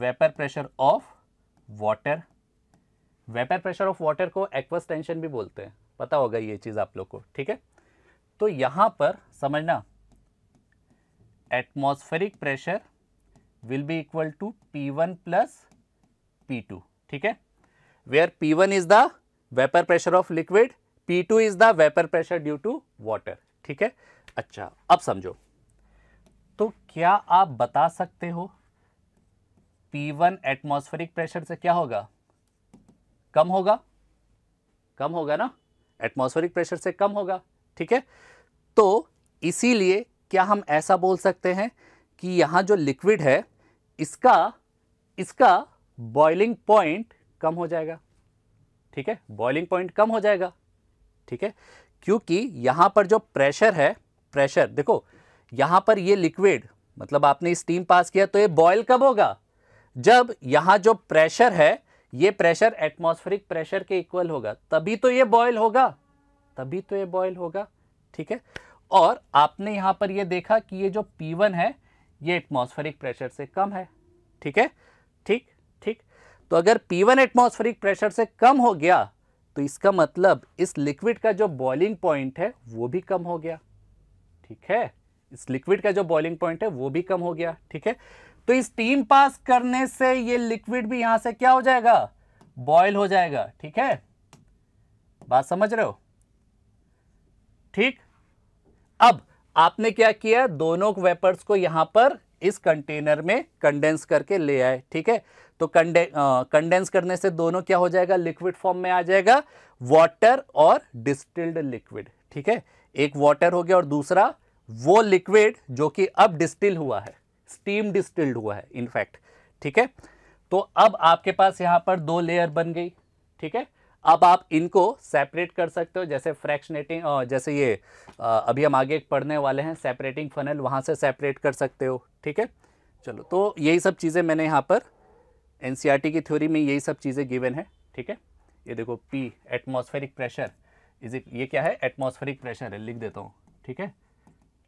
vapour pressure of water vapour pressure of water को एक्वस टेंशन भी बोलते हैं पता होगा ये चीज़ आप लोग को ठीक है तो यहाँ पर समझना atmospheric pressure will be equal to P one plus P two ठीक है where P one is the vapour pressure of liquid P two is the vapour pressure due to water ठीक है अच्छा अब समझो तो क्या आप बता सकते हो पी वन एटमोस्फेरिक प्रेशर से क्या होगा कम होगा कम होगा ना एटमॉस्फेरिक प्रेशर से कम होगा ठीक है तो इसीलिए क्या हम ऐसा बोल सकते हैं कि यहाँ जो लिक्विड है इसका इसका बॉइलिंग पॉइंट कम हो जाएगा ठीक है बॉइलिंग पॉइंट कम हो जाएगा ठीक है क्योंकि यहाँ पर जो प्रेशर है प्रेशर देखो यहाँ पर ये लिक्विड मतलब आपने स्टीम पास किया तो ये बॉयल कब होगा जब यहाँ जो प्रेशर है ये प्रेशर एटमॉस्फेरिक प्रेशर के इक्वल होगा तभी तो ये बॉयल होगा तभी तो ये बॉयल होगा ठीक है और आपने यहाँ पर ये देखा कि ये जो P1 है ये एटमॉस्फेरिक प्रेशर से कम है ठीक है ठीक ठीक तो अगर P1 एटमोस्फेरिक प्रेशर से कम हो गया तो इसका मतलब इस लिक्विड का जो बॉइलिंग पॉइंट है वो भी कम हो गया ठीक है इस लिक्विड का जो बॉइलिंग पॉइंट है वो भी कम हो गया ठीक है तो इस टीम पास करने से ये लिक्विड भी यहां से क्या हो जाएगा बॉयल हो जाएगा ठीक है बात समझ रहे हो ठीक अब आपने क्या किया दोनों वेपर्स को यहां पर इस कंटेनर में कंडेंस करके ले आए ठीक है तो कंडे कंडेंस करने से दोनों क्या हो जाएगा लिक्विड फॉर्म में आ जाएगा वाटर और डिस्टिल्ड लिक्विड ठीक है एक वाटर हो गया और दूसरा वो लिक्विड जो कि अब डिस्टिल हुआ है स्टीम डिस्टिल्ड हुआ है इनफैक्ट ठीक है तो अब आपके पास यहां पर दो लेयर बन गई ठीक है अब आप इनको सेपरेट कर सकते हो जैसे फ्रैक्शनेटिंग जैसे ये अभी हम आगे पढ़ने वाले हैं सेपरेटिंग फनल वहाँ से सेपरेट कर सकते हो ठीक है चलो तो यही सब चीज़ें मैंने यहाँ पर एन e की थ्योरी में यही सब चीज़ें गिवन है ठीक है ये देखो P atmospheric pressure is it ये क्या है एटमोस्फेरिक प्रेशर है लिख देता हूँ ठीक है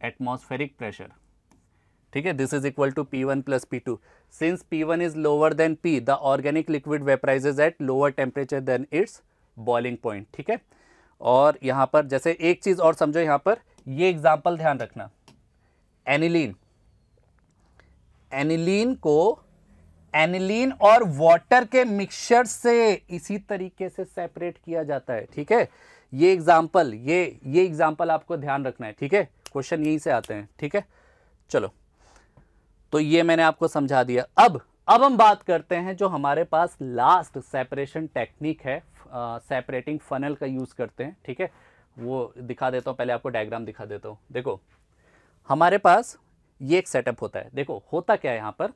एटमोस्फेरिक प्रेशर ठीक है this is equal to P one plus P two since P one is lower than P the organic liquid vaporises at lower temperature than its boiling point ठीक है और यहाँ पर जैसे एक चीज़ और समझो यहाँ पर ये एग्जाम्पल ध्यान रखना एनिलीन एनिलीन को एनिलीन और वाटर के मिक्सचर से इसी तरीके से सेपरेट किया जाता है ठीक है ये एग्जाम्पल ये ये एग्जाम्पल आपको ध्यान रखना है ठीक है क्वेश्चन यहीं से आते हैं ठीक है चलो तो ये मैंने आपको समझा दिया अब अब हम बात करते हैं जो हमारे पास लास्ट सेपरेशन टेक्निक है सेपरेटिंग फनल का यूज़ करते हैं ठीक है वो दिखा देता हूँ पहले आपको डायग्राम दिखा देता हूँ देखो हमारे पास ये एक सेटअप होता है देखो होता क्या है यहाँ पर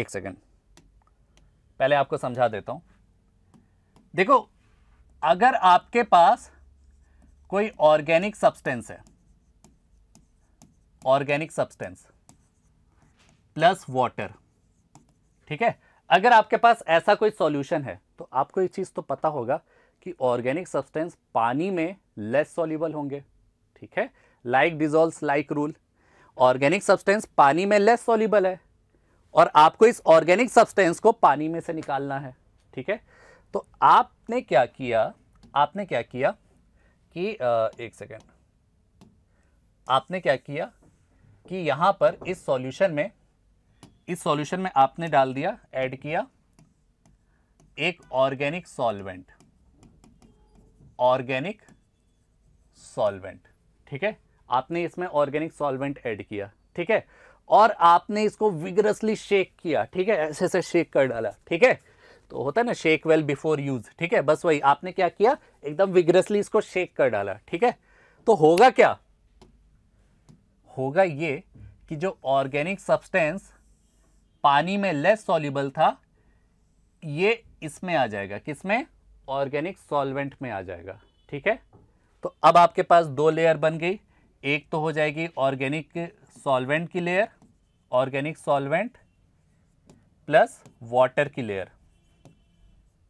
एक सेकेंड पहले आपको समझा देता हूँ देखो अगर आपके पास कोई ऑर्गेनिक सब्सटेंस है ऑर्गेनिक सब्सटेंस प्लस वाटर ठीक है अगर आपके पास ऐसा कोई सॉल्यूशन है तो आपको एक चीज़ तो पता होगा कि ऑर्गेनिक सब्सटेंस पानी में लेस सॉल्यूबल होंगे ठीक है like dissolves like rule organic substance पानी में लेस सॉल्यूबल है और आपको इस ऑर्गेनिक सब्सटेंस को पानी में से निकालना है ठीक है तो आपने क्या किया आपने क्या किया कि आ, एक सेकेंड आपने क्या किया कि यहाँ पर इस सॉल्यूशन में इस सॉल्यूशन में आपने डाल दिया ऐड किया एक ऑर्गेनिक सॉल्वेंट ऑर्गेनिक सॉल्वेंट ठीक है आपने इसमें ऑर्गेनिक सॉल्वेंट ऐड किया ठीक है और आपने इसको विगरसली शेक किया ठीक है ऐसे ऐसे शेक कर डाला ठीक है तो होता है ना शेक वेल बिफोर यूज ठीक है बस वही आपने क्या किया एकदम विगरसली इसको शेक कर डाला ठीक है तो होगा क्या होगा ये कि जो ऑर्गेनिक सब्सटेंस पानी में लेस सॉल्यूबल था ये इसमें आ जाएगा किसमें ऑर्गेनिक सॉल्वेंट में आ जाएगा ठीक है तो अब आपके पास दो लेयर बन गई एक तो हो जाएगी ऑर्गेनिक सॉल्वेंट की layer organic solvent plus water की लेयर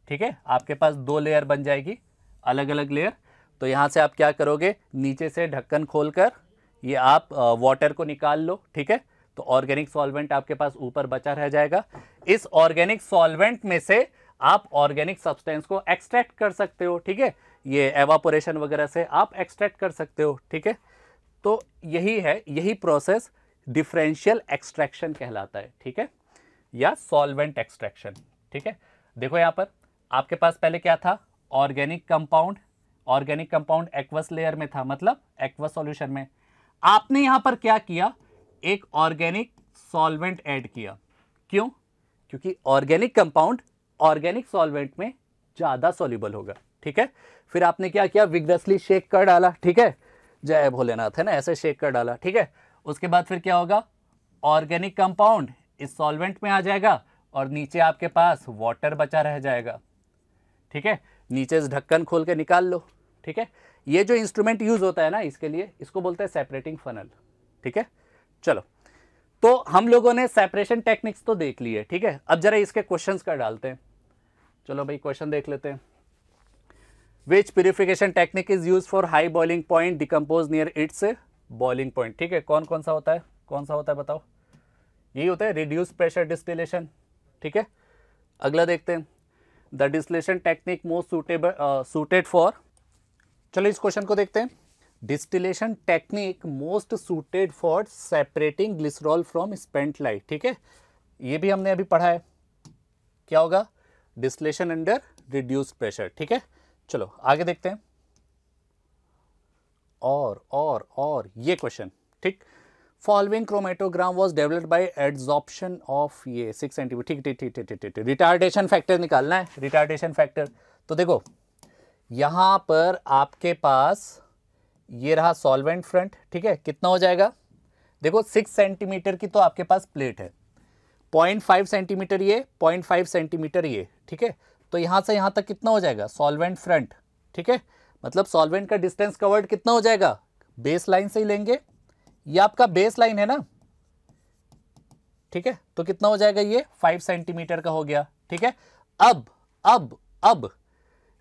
ठीक है आपके पास दो लेयर बन जाएगी अलग अलग लेयर तो यहाँ से आप क्या करोगे नीचे से ढक्कन खोलकर ये आप वाटर को निकाल लो ठीक है तो ऑर्गेनिक सॉल्वेंट आपके पास ऊपर बचा रह जाएगा इस ऑर्गेनिक सॉल्वेंट में से आप ऑर्गेनिक सब्सटेंस को एक्सट्रैक्ट कर सकते हो ठीक है ये एवापोरेशन वगैरह से आप एक्सट्रैक्ट कर सकते हो ठीक है तो यही है यही प्रोसेस डिफरेंशियल एक्सट्रैक्शन कहलाता है ठीक है या सॉल्वेंट एक्सट्रैक्शन ठीक है देखो यहाँ पर आपके पास पहले क्या था organic compound organic compound aqueous layer में था मतलब एक्वस सॉल्यूशन में आपने यहाँ पर क्या किया एक ऑर्गेनिक सॉल्वेंट ऐड किया क्यों क्योंकि ऑर्गेनिक कंपाउंड ऑर्गेनिक सॉल्वेंट में ज़्यादा सॉल्युबल होगा ठीक है फिर आपने क्या किया विगरसली शेक कर डाला ठीक है जय भोलेनाथ है ना ऐसे शेक कर डाला ठीक है उसके बाद फिर क्या होगा ऑर्गेनिक कंपाउंड इस सॉल्वेंट में आ जाएगा और नीचे आपके पास वाटर बचा रह जाएगा ठीक है नीचे इस ढक्कन खोल के निकाल लो ठीक है ये जो इंस्ट्रूमेंट यूज़ होता है ना इसके लिए इसको बोलते हैं सेपरेटिंग फनल ठीक है चलो तो हम लोगों ने सेपरेशन टेक्निक्स तो देख ली है ठीक है अब जरा इसके क्वेश्चन का डालते हैं चलो भाई क्वेश्चन देख लेते हैं which purification technique is used for high boiling point decompose near its boiling point ठीक है कौन कौन सा होता है कौन सा होता है बताओ यही होता है रिड्यूस प्रेशर डिस्टिलेशन ठीक है अगला देखते हैं the distillation technique most suitable suited for चलो इस क्वेश्चन को देखते हैं distillation technique most suited for separating glycerol from spent light ठीक है ये भी हमने अभी पढ़ा है क्या होगा डिस्टिलेशन अंडर रिड्यूस प्रेशर ठीक है चलो आगे देखते हैं और और और ये क्वेश्चन ठीक following chromatogram was developed by adsorption of ये सिक्स सेंटीमीटर ठीक ठीक ठीक ठीक ठीक रिटार्डेशन फैक्टर निकालना है रिटार्डेशन फैक्टर तो देखो यहां पर आपके पास ये रहा सॉल्वेंट फ्रंट ठीक है कितना हो जाएगा देखो सिक्स सेंटीमीटर की तो आपके पास प्लेट है पॉइंट फाइव सेंटीमीटर ये पॉइंट फाइव सेंटीमीटर ये ठीक है तो यहाँ से यहाँ तक कितना हो जाएगा सॉल्वेंट फ्रंट ठीक है मतलब सॉल्वेंट का डिस्टेंस कवर्ड कितना हो जाएगा बेस लाइन से ही लेंगे ये आपका बेस लाइन है ना ठीक है तो कितना हो जाएगा ये फाइव सेंटीमीटर का हो गया ठीक है अब अब अब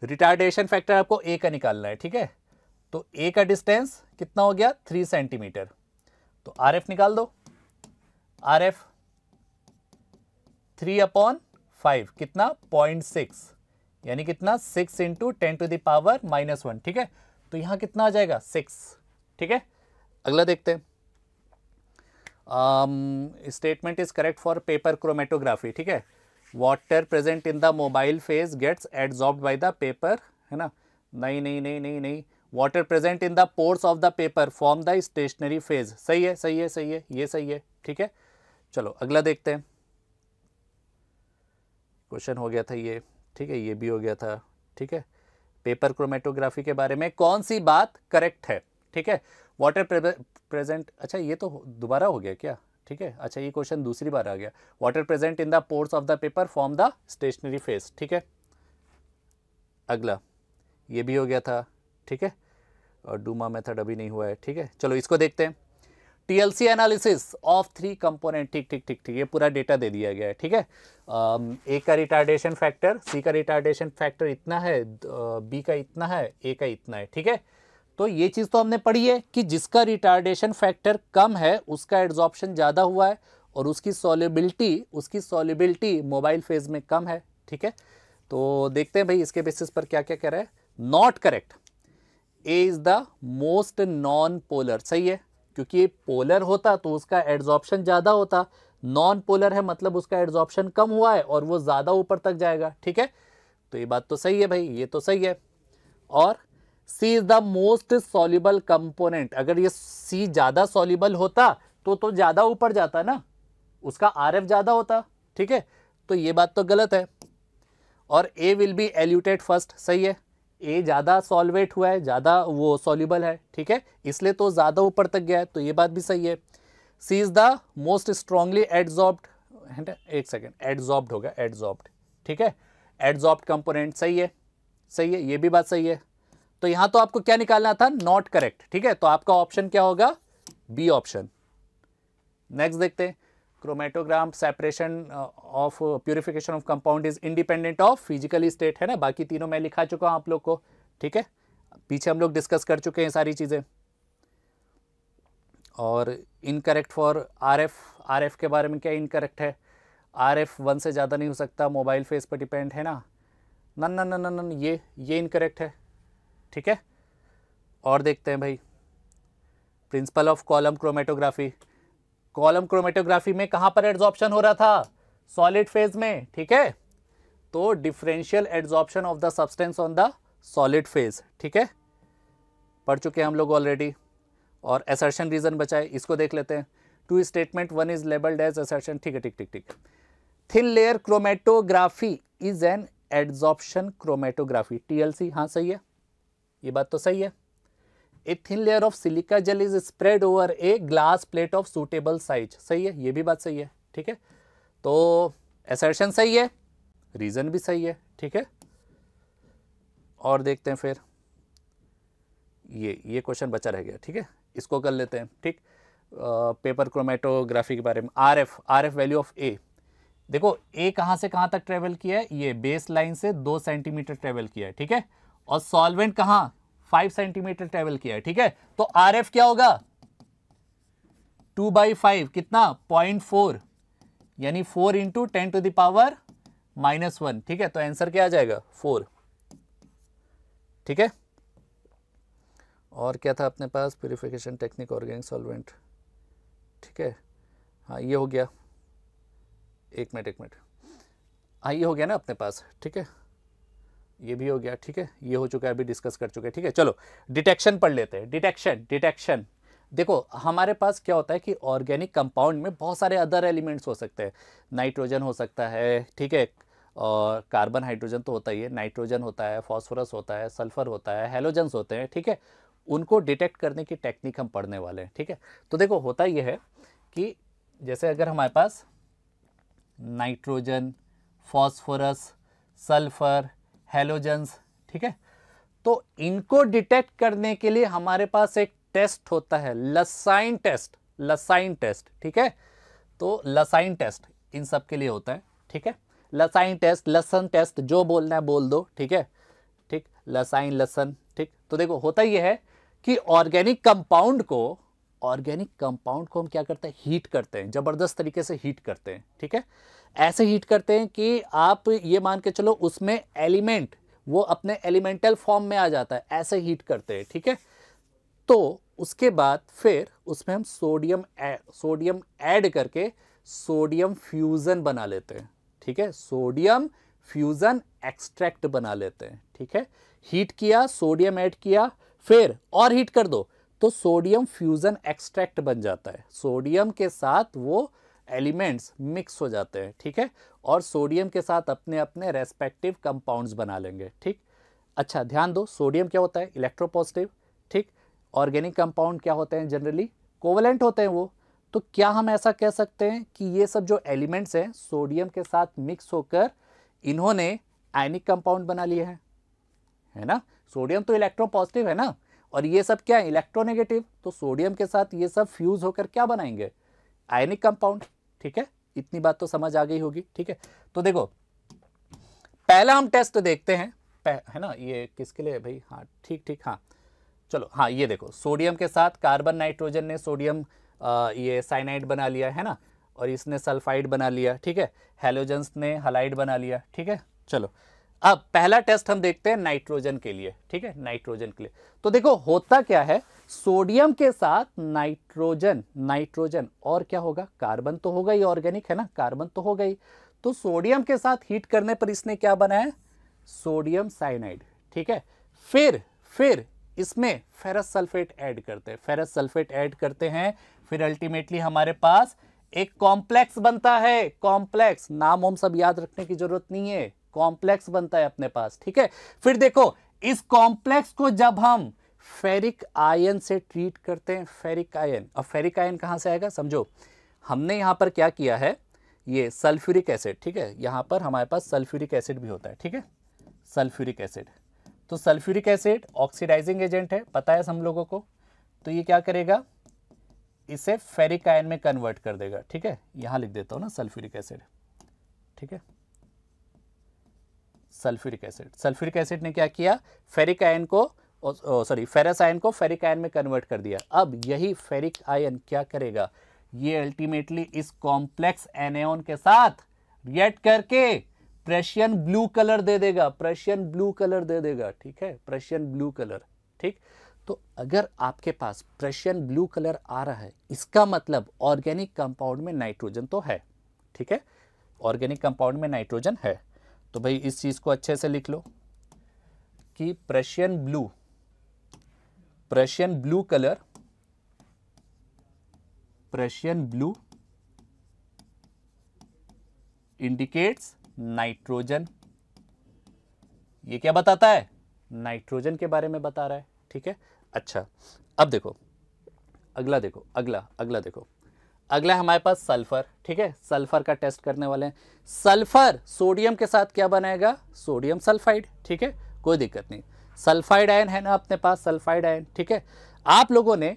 रिटार्डेशन फैक्टर आपको ए का निकालना है ठीक है तो ए का डिस्टेंस कितना हो गया थ्री सेंटीमीटर तो आर एफ निकाल दो R F three upon five कितना पॉइंट सिक्स यानी कितना six into ten to the power minus one ठीक है तो यहां कितना आ जाएगा सिक्स ठीक है अगला देखते हैं statement is correct for paper chromatography ठीक है water present in the mobile phase gets adsorb by the paper है ना नहीं नहीं नहीं नहीं नहीं water present in the pores of the paper form the stationary phase सही है सही है सही है ये सही है ठीक है चलो अगला देखते हैं क्वेश्चन हो गया था ये ठीक है ये भी हो गया था ठीक है पेपर क्रोमेटोग्राफी के बारे में कौन सी बात करेक्ट है ठीक है वाटर प्रेजेंट अच्छा ये तो दोबारा हो गया क्या ठीक है अच्छा ये क्वेश्चन दूसरी बार आ गया water present in the pores of the paper form the stationary phase ठीक है अगला ये भी हो गया था ठीक है और डूमा मेथड अभी नहीं हुआ है ठीक है चलो इसको देखते हैं TLC analysis of three component ठीक ठीक ठीक ठीक ये पूरा डेटा दे दिया गया है ठीक है ए um, का रिटार्डेशन फैक्टर सी का रिटार्डेशन फैक्टर इतना है बी uh, का इतना है ए का इतना है ठीक है तो ये चीज़ तो हमने पढ़ी है कि जिसका रिटार्डेशन फैक्टर कम है उसका एड्जॉर्प्शन ज़्यादा हुआ है और उसकी सॉलिबिलिटी उसकी सॉलिबिलिटी मोबाइल फेज में कम है ठीक है तो देखते हैं भाई इसके बेसिस पर क्या क्या कह रहा है not correct A is the most non polar सही है क्योंकि पोलर होता तो उसका एड्जॉर्प्शन ज़्यादा होता नॉन पोलर है मतलब उसका एड्जॉर्प्शन कम हुआ है और वो ज़्यादा ऊपर तक जाएगा ठीक है तो ये बात तो सही है भाई ये तो सही है और C is the most soluble component अगर ये सी ज़्यादा सॉल्यूबल होता तो तो ज़्यादा ऊपर जाता ना उसका आर एफ ज़्यादा होता ठीक है तो ये बात तो गलत है और A will be eluted first सही है ए ज़्यादा सॉल्वेट हुआ है ज़्यादा वो सॉल्यूबल है ठीक है इसलिए तो ज़्यादा ऊपर तक गया है तो ये बात भी सही है C is the most strongly adsorbed एक सेकेंड एड्जॉर्ब्ड होगा एड्जॉर्ब्ड ठीक है एड्जॉर्ब्ड कंपोनेंट सही है सही है ये भी बात सही है तो यहाँ तो आपको क्या निकालना था नॉट करेक्ट ठीक है तो आपका ऑप्शन क्या होगा बी ऑप्शन नेक्स्ट देखते हैं chromatogram separation of purification of compound is independent of physical state है ना बाकी तीनों मैं लिखा चुका हूँ आप लोग को ठीक है पीछे हम लोग डिस्कस कर चुके हैं सारी चीज़ें और इनकरेक्ट फॉर आरएफ आरएफ के बारे में क्या इनकरेक्ट है आर एफ वन से ज़्यादा नहीं हो सकता मोबाइल फेस पर डिपेंड है ना नन नन नन नन ये ये इनकरेक्ट है ठीक है और देखते हैं भाई principle of column chromatography column chromatography में कहां पर एड्जॉर्प्शन हो रहा था सॉलिड फेज में ठीक है तो differential adsorption of the substance on the solid phase ठीक है पढ़ चुके हैं हम लोग ऑलरेडी और एसर्शन रीजन बचाए इसको देख लेते हैं two statement one is labelled as assertion ठीक है ठीक ठीक ठीक thin layer chromatography is an adsorption chromatography TLC हाँ सही है ये बात तो सही है A thin layer of silica gel is spread over a glass plate of suitable size सही है ये भी बात सही है ठीक है तो एसर्शन सही है रीज़न भी सही है ठीक है और देखते हैं फिर ये ये क्वेश्चन बचा रह गया ठीक है इसको कर लेते हैं ठीक पेपर क्रोमेटोग्राफी के बारे में R F R F value of A देखो ए कहाँ से कहाँ तक ट्रेवल किया है ये बेस लाइन से दो सेंटीमीटर ट्रेवल किया है ठीक है और सॉल्वेंट कहाँ फाइव सेंटीमीटर ट्रेवल किया है ठीक है तो आर एफ क्या होगा टू बाई फाइव कितना पॉइंट फोर यानी four into ten to the power minus one ठीक है तो आंसर क्या आ जाएगा फोर ठीक है और क्या था अपने पास प्योरीफिकेशन टेक्निक ऑर्गेनिक सॉल्वेंट ठीक है हाँ ये हो गया एक मिनट एक मिनट हाँ ये हो गया ना अपने पास ठीक है ये भी हो गया ठीक है ये हो चुका है अभी डिस्कस कर चुके हैं ठीक है चलो डिटेक्शन पढ़ लेते हैं डिटेक्शन डिटेक्शन देखो हमारे पास क्या होता है कि ऑर्गेनिक कंपाउंड में बहुत सारे अदर एलिमेंट्स हो सकते हैं नाइट्रोजन हो सकता है ठीक है और कार्बन हाइड्रोजन तो होता ही है नाइट्रोजन होता है फॉस्फोरस होता है सल्फर होता है हेलोजन्स होते हैं ठीक है उनको डिटेक्ट करने की टेक्निक हम पढ़ने वाले हैं ठीक है तो देखो होता यह है कि जैसे अगर हमारे पास नाइट्रोजन फॉस्फोरस सल्फर हेलोजेंस ठीक है तो इनको डिटेक्ट करने के लिए हमारे पास एक टेस्ट होता है लसाइन टेस्ट लसाइन टेस्ट ठीक है तो लसाइन टेस्ट इन सब के लिए होता है ठीक है लसाइन टेस्ट लसन टेस्ट जो बोलना है बोल दो ठीक है ठीक लसाइन लसन ठीक तो देखो होता यह है कि ऑर्गेनिक कंपाउंड को ऑर्गेनिक कंपाउंड को हम क्या करते हैं हीट करते हैं ज़बरदस्त तरीके से हीट करते हैं ठीक है ऐसे हीट करते हैं कि आप ये मान के चलो उसमें एलिमेंट वो अपने एलिमेंटल फॉर्म में आ जाता है ऐसे हीट करते हैं ठीक है तो उसके बाद फिर उसमें हम सोडियम सोडियम ऐड करके सोडियम फ्यूज़न बना लेते हैं ठीक है सोडियम फ्यूज़न एक्सट्रैक्ट बना लेते हैं ठीक है हीट किया सोडियम ऐड किया फिर और हीट कर दो तो सोडियम फ्यूज़न एक्सट्रैक्ट बन जाता है सोडियम के साथ वो एलिमेंट्स मिक्स हो जाते हैं ठीक है और सोडियम के साथ अपने अपने रेस्पेक्टिव कंपाउंड्स बना लेंगे ठीक अच्छा ध्यान दो सोडियम क्या होता है इलेक्ट्रोपॉजिटिव ठीक ऑर्गेनिक कंपाउंड क्या होते हैं जनरली कोवलेंट होते हैं वो तो क्या हम ऐसा कह सकते हैं कि ये सब जो एलिमेंट्स हैं सोडियम के साथ मिक्स होकर इन्होंने आयनिक कंपाउंड बना लिए हैं है ना सोडियम तो इलेक्ट्रोपॉजिटिव है ना और ये सब क्या है इलेक्ट्रोनेगेटिव तो सोडियम के साथ ये सब फ्यूज होकर क्या बनाएंगे आयनिक कंपाउंड ठीक है इतनी बात तो समझ आ गई होगी ठीक है तो देखो पहला हम टेस्ट देखते हैं है ना ये किसके लिए भाई हाँ ठीक ठीक हाँ चलो हाँ ये देखो सोडियम के साथ कार्बन नाइट्रोजन ने सोडियम आ, ये साइनाइड बना लिया है ना और इसने सल्फाइड बना लिया ठीक है हेलोजन्स ने हलाइड बना लिया ठीक है चलो अब पहला टेस्ट हम देखते हैं नाइट्रोजन के लिए ठीक है नाइट्रोजन के लिए तो देखो होता क्या है सोडियम के साथ नाइट्रोजन नाइट्रोजन और क्या होगा कार्बन तो होगा ही ऑर्गेनिक है ना कार्बन तो होगा ही तो सोडियम के साथ हीट करने पर इसने क्या बनाया सोडियम साइनाइड ठीक है फिर फिर इसमें फेरस सल्फेट ऐड करते हैं फेरस सल्फेट ऐड करते हैं फिर अल्टीमेटली हमारे पास एक कॉम्प्लेक्स बनता है कॉम्प्लेक्स नाम हम सब याद रखने की जरूरत नहीं है कॉम्प्लेक्स बनता है अपने पास ठीक है फिर देखो इस कॉम्प्लेक्स को जब हम फेरिक आयन से ट्रीट करते हैं फेरिक आयन और फेरिक आयन कहाँ से आएगा समझो हमने यहां पर क्या किया है ये सल्फ्यूरिक एसिड ठीक है यहां पर हमारे पास सल्फ्यूरिक एसिड भी होता है ठीक है सल्फ्यूरिक एसिड तो सल्फ्यूरिक एसिड ऑक्सीडाइजिंग एजेंट है पता है हम लोगों को तो ये क्या करेगा इसे फेरिक आयन में कन्वर्ट कर देगा ठीक है यहां लिख देता हूँ ना सल्फ्यूरिक एसिड ठीक है सल्फ्यूरिक एसिड सल्फ्यूरिक एसिड ने क्या किया फेरिक आयन को सॉरी फेरस आयन को फेरिक आयन में कन्वर्ट कर दिया अब यही फेरिक आयन क्या करेगा ये अल्टीमेटली इस कॉम्प्लेक्स एनेन के साथ रिएक्ट करके प्रशियन ब्लू कलर दे देगा प्रशियन ब्लू कलर दे देगा ठीक है प्रशियन ब्लू कलर ठीक तो अगर आपके पास प्रशियन ब्लू कलर आ रहा है इसका मतलब ऑर्गेनिक कंपाउंड में नाइट्रोजन तो है ठीक है ऑर्गेनिक कंपाउंड में नाइट्रोजन है तो भाई इस चीज़ को अच्छे से लिख लो कि Prussian blue Prussian blue colour Prussian blue indicates nitrogen ये क्या बताता है नाइट्रोजन के बारे में बता रहा है ठीक है अच्छा अब देखो अगला देखो अगला अगला देखो अगला हमारे पास सल्फर ठीक है सल्फर का टेस्ट करने वाले हैं सल्फर सोडियम के साथ क्या बनाएगा सोडियम सल्फाइड ठीक है कोई दिक्कत नहीं सल्फाइड आयन है ना अपने पास सल्फाइड आयन ठीक है आप लोगों ने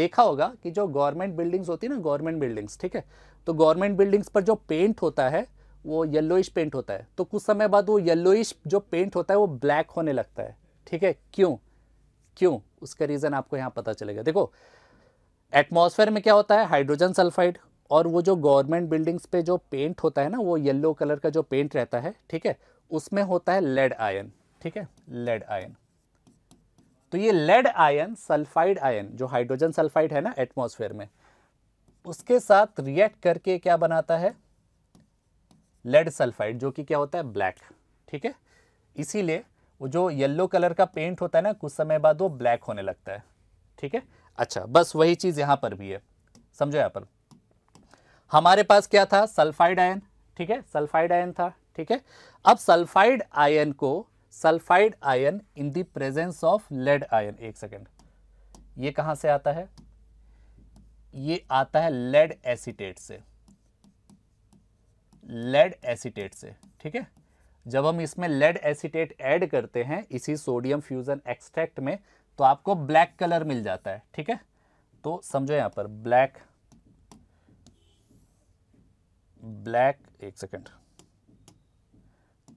देखा होगा कि जो गवर्नमेंट बिल्डिंग्स होती है ना गवर्नमेंट बिल्डिंग्स ठीक है तो गवर्नमेंट बिल्डिंग्स पर जो पेंट होता है वो येल्लोइश पेंट होता है तो कुछ समय बाद वो येल्लोइश जो पेंट होता है वो ब्लैक होने लगता है ठीक है क्यों क्यों उसका रीज़न आपको यहाँ पता चलेगा देखो एटमॉस्फेयर में क्या होता है हाइड्रोजन सल्फाइड और वो जो गवर्नमेंट बिल्डिंग्स पे जो पेंट होता है ना वो येलो कलर का जो पेंट रहता है ठीक है उसमें होता है लेड आयन ठीक है लेड आयन तो ये लेड आयन सल्फाइड आयन जो हाइड्रोजन सल्फाइड है ना एटमॉस्फेयर में उसके साथ रिएक्ट करके क्या बनाता है लेड सल्फाइड जो कि क्या होता है ब्लैक ठीक है इसीलिए वो जो येलो कलर का पेंट होता है ना कुछ समय बाद वो ब्लैक होने लगता है ठीक है अच्छा बस वही चीज़ यहां पर भी है समझो यहां पर हमारे पास क्या था सल्फाइड आयन ठीक है सल्फाइड आयन था ठीक है अब सल्फाइड आयन को sulphide ion in the presence of lead ion एक सेकेंड ये कहां से आता है ये आता है लेड एसिटेट से लेड एसिटेट से ठीक है जब हम इसमें लेड एसिटेट ऐड करते हैं इसी सोडियम फ्यूजन एक्सट्रैक्ट में तो आपको ब्लैक कलर मिल जाता है ठीक है तो समझो यहां पर ब्लैक ब्लैक एक सेकेंड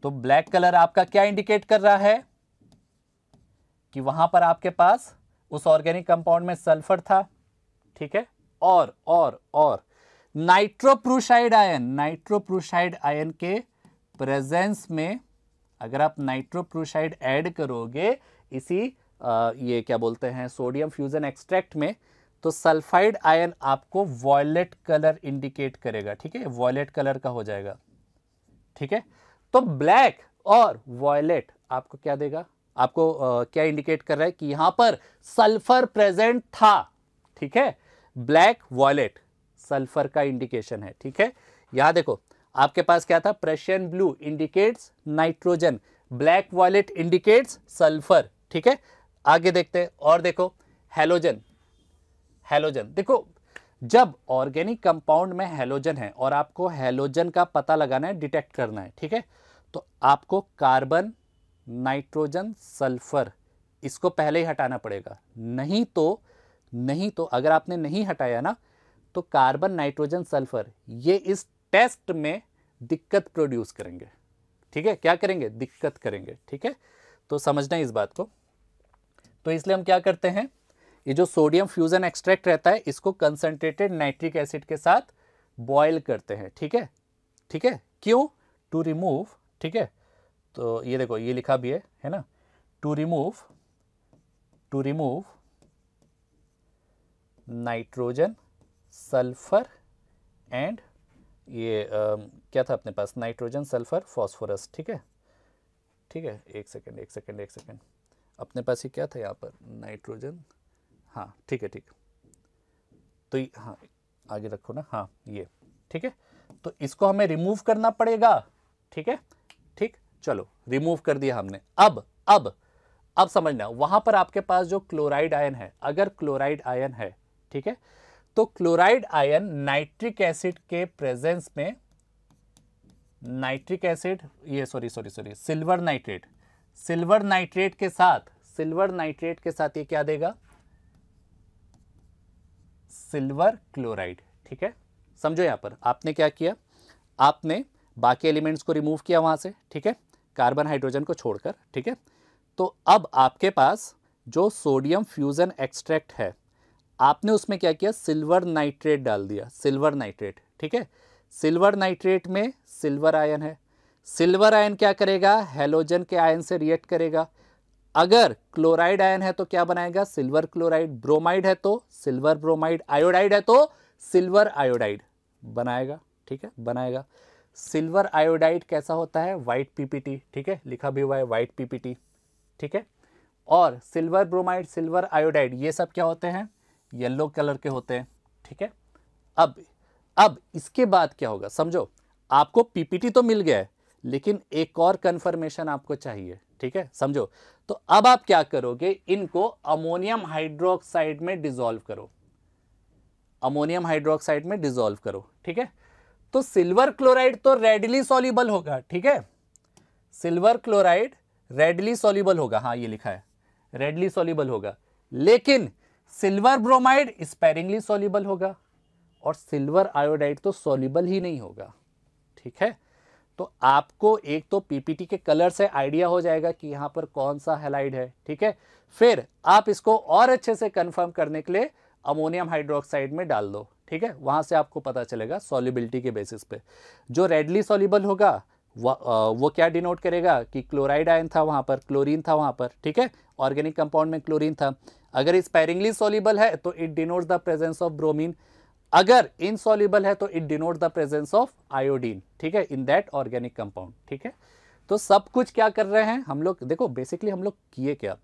तो ब्लैक कलर आपका क्या इंडिकेट कर रहा है कि वहां पर आपके पास उस ऑर्गेनिक कंपाउंड में सल्फर था ठीक है और और और नाइट्रोप्रूसाइड आयन नाइट्रोप्रूसाइड आयन के प्रेजेंस में अगर आप नाइट्रोप्रूसाइड ऐड करोगे इसी ये क्या बोलते हैं सोडियम फ्यूज़न एक्सट्रैक्ट में तो सल्फाइड आयन आपको वॉयलेट कलर इंडिकेट करेगा ठीक है वॉयलेट कलर का हो जाएगा ठीक है तो ब्लैक और वॉयलेट आपको क्या देगा आपको आ, क्या इंडिकेट कर रहा है कि यहां पर सल्फर प्रेजेंट था ठीक है ब्लैक वॉयलेट सल्फर का इंडिकेशन है ठीक है यहां देखो आपके पास क्या था Prussian blue indicates nitrogen black violet indicates sulphur ठीक है आगे देखते हैं और देखो हेलोजन हेलोजन देखो जब ऑर्गेनिक कंपाउंड में हेलोजन है और आपको हेलोजन का पता लगाना है डिटेक्ट करना है ठीक है तो आपको कार्बन नाइट्रोजन सल्फर इसको पहले ही हटाना पड़ेगा नहीं तो नहीं तो अगर आपने नहीं हटाया ना तो कार्बन नाइट्रोजन सल्फर ये इस टेस्ट में दिक्कत प्रोड्यूस करेंगे ठीक है क्या करेंगे दिक्कत करेंगे ठीक है तो समझना इस बात को तो इसलिए हम क्या करते हैं ये जो सोडियम फ्यूजन एक्सट्रैक्ट रहता है इसको कंसनट्रेटेड नाइट्रिक एसिड के साथ बॉयल करते हैं ठीक है ठीक है क्यों टू रिमूव ठीक है तो ये देखो ये लिखा भी है है ना to remove to remove nitrogen sulphur and ये आ, क्या था अपने पास नाइट्रोजन सल्फर फॉस्फोरस ठीक है ठीक है एक सेकेंड एक सेकेंड एक सेकेंड अपने पास ही क्या था यहाँ पर नाइट्रोजन हाँ ठीक है ठीक तो हाँ आगे रखो ना हाँ ये ठीक है तो इसको हमें रिमूव करना पड़ेगा ठीक है ठीक चलो रिमूव कर दिया हमने अब अब अब समझना वहां पर आपके पास जो क्लोराइड आयन है अगर क्लोराइड आयन है ठीक है तो क्लोराइड आयन नाइट्रिक एसिड के प्रेजेंस में नाइट्रिक एसिड ये sorry sorry sorry silver nitrate silver nitrate के साथ सिल्वर नाइट्रेट के साथ ये क्या देगा सिल्वर क्लोराइड ठीक है समझो यहां पर आपने क्या किया आपने बाकी एलिमेंट्स को रिमूव किया वहां से ठीक है कार्बन हाइड्रोजन को छोड़कर ठीक है तो अब आपके पास जो सोडियम फ्यूज़न एक्सट्रैक्ट है आपने उसमें क्या किया सिल्वर नाइट्रेट डाल दिया सिल्वर नाइट्रेट ठीक है सिल्वर नाइट्रेट में सिल्वर आयन है सिल्वर आयन क्या करेगा हेलोजन के आयन से रिएक्ट करेगा अगर क्लोराइड आयन है तो क्या बनाएगा सिल्वर क्लोराइड ब्रोमाइड है तो सिल्वर ब्रोमाइड आयोडाइड है तो सिल्वर आयोडाइड बनाएगा ठीक है बनाएगा सिल्वर आयोडाइड कैसा होता है वाइट पीपीटी ठीक है लिखा भी हुआ है वाइट पीपीटी ठीक है और सिल्वर ब्रोमाइड सिल्वर आयोडाइड ये सब क्या होते हैं येल्लो कलर के होते हैं ठीक है अब अब इसके बाद क्या होगा समझो आपको पीपीटी तो मिल गया है लेकिन एक और कंफर्मेशन आपको चाहिए ठीक है समझो तो अब आप क्या करोगे इनको अमोनियम हाइड्रोक्साइड में डिजोल्व करो अमोनियम हाइड्रोक्साइड में डिजोल्व करो ठीक है तो सिल्वर क्लोराइड तो रेडली सॉल्यूबल होगा ठीक है सिल्वर क्लोराइड रेडली सॉल्यूबल होगा हाँ ये लिखा है रेडली सॉल्यूबल होगा लेकिन सिल्वर ब्रोमाइड स्पेरिंगली सॉल्यूबल होगा और सिल्वर आयोडाइड तो सॉल्यूबल ही नहीं होगा ठीक है तो आपको एक तो पीपीटी के कलर से आइडिया हो जाएगा कि यहां पर कौन सा हेलाइड है ठीक है फिर आप इसको और अच्छे से कंफर्म करने के लिए अमोनियम हाइड्रोक्साइड में डाल दो ठीक है वहां से आपको पता चलेगा सॉलिबिलिटी के बेसिस पे जो रेडली सॉलिबल होगा वो क्या डिनोट करेगा कि क्लोराइड आयन था वहां पर क्लोरीन था वहां पर ठीक है ऑर्गेनिक कंपाउंड में क्लोरीन था अगर स्पेरिंगली सॉलिबल है तो it denotes the presence of bromine अगर इनसॉल्यूबल है तो it denote the presence of iodine ठीक है इन दैट ऑर्गेनिक कंपाउंड ठीक है तो सब कुछ क्या कर रहे हैं हम लोग देखो बेसिकली हम लोग किए क्या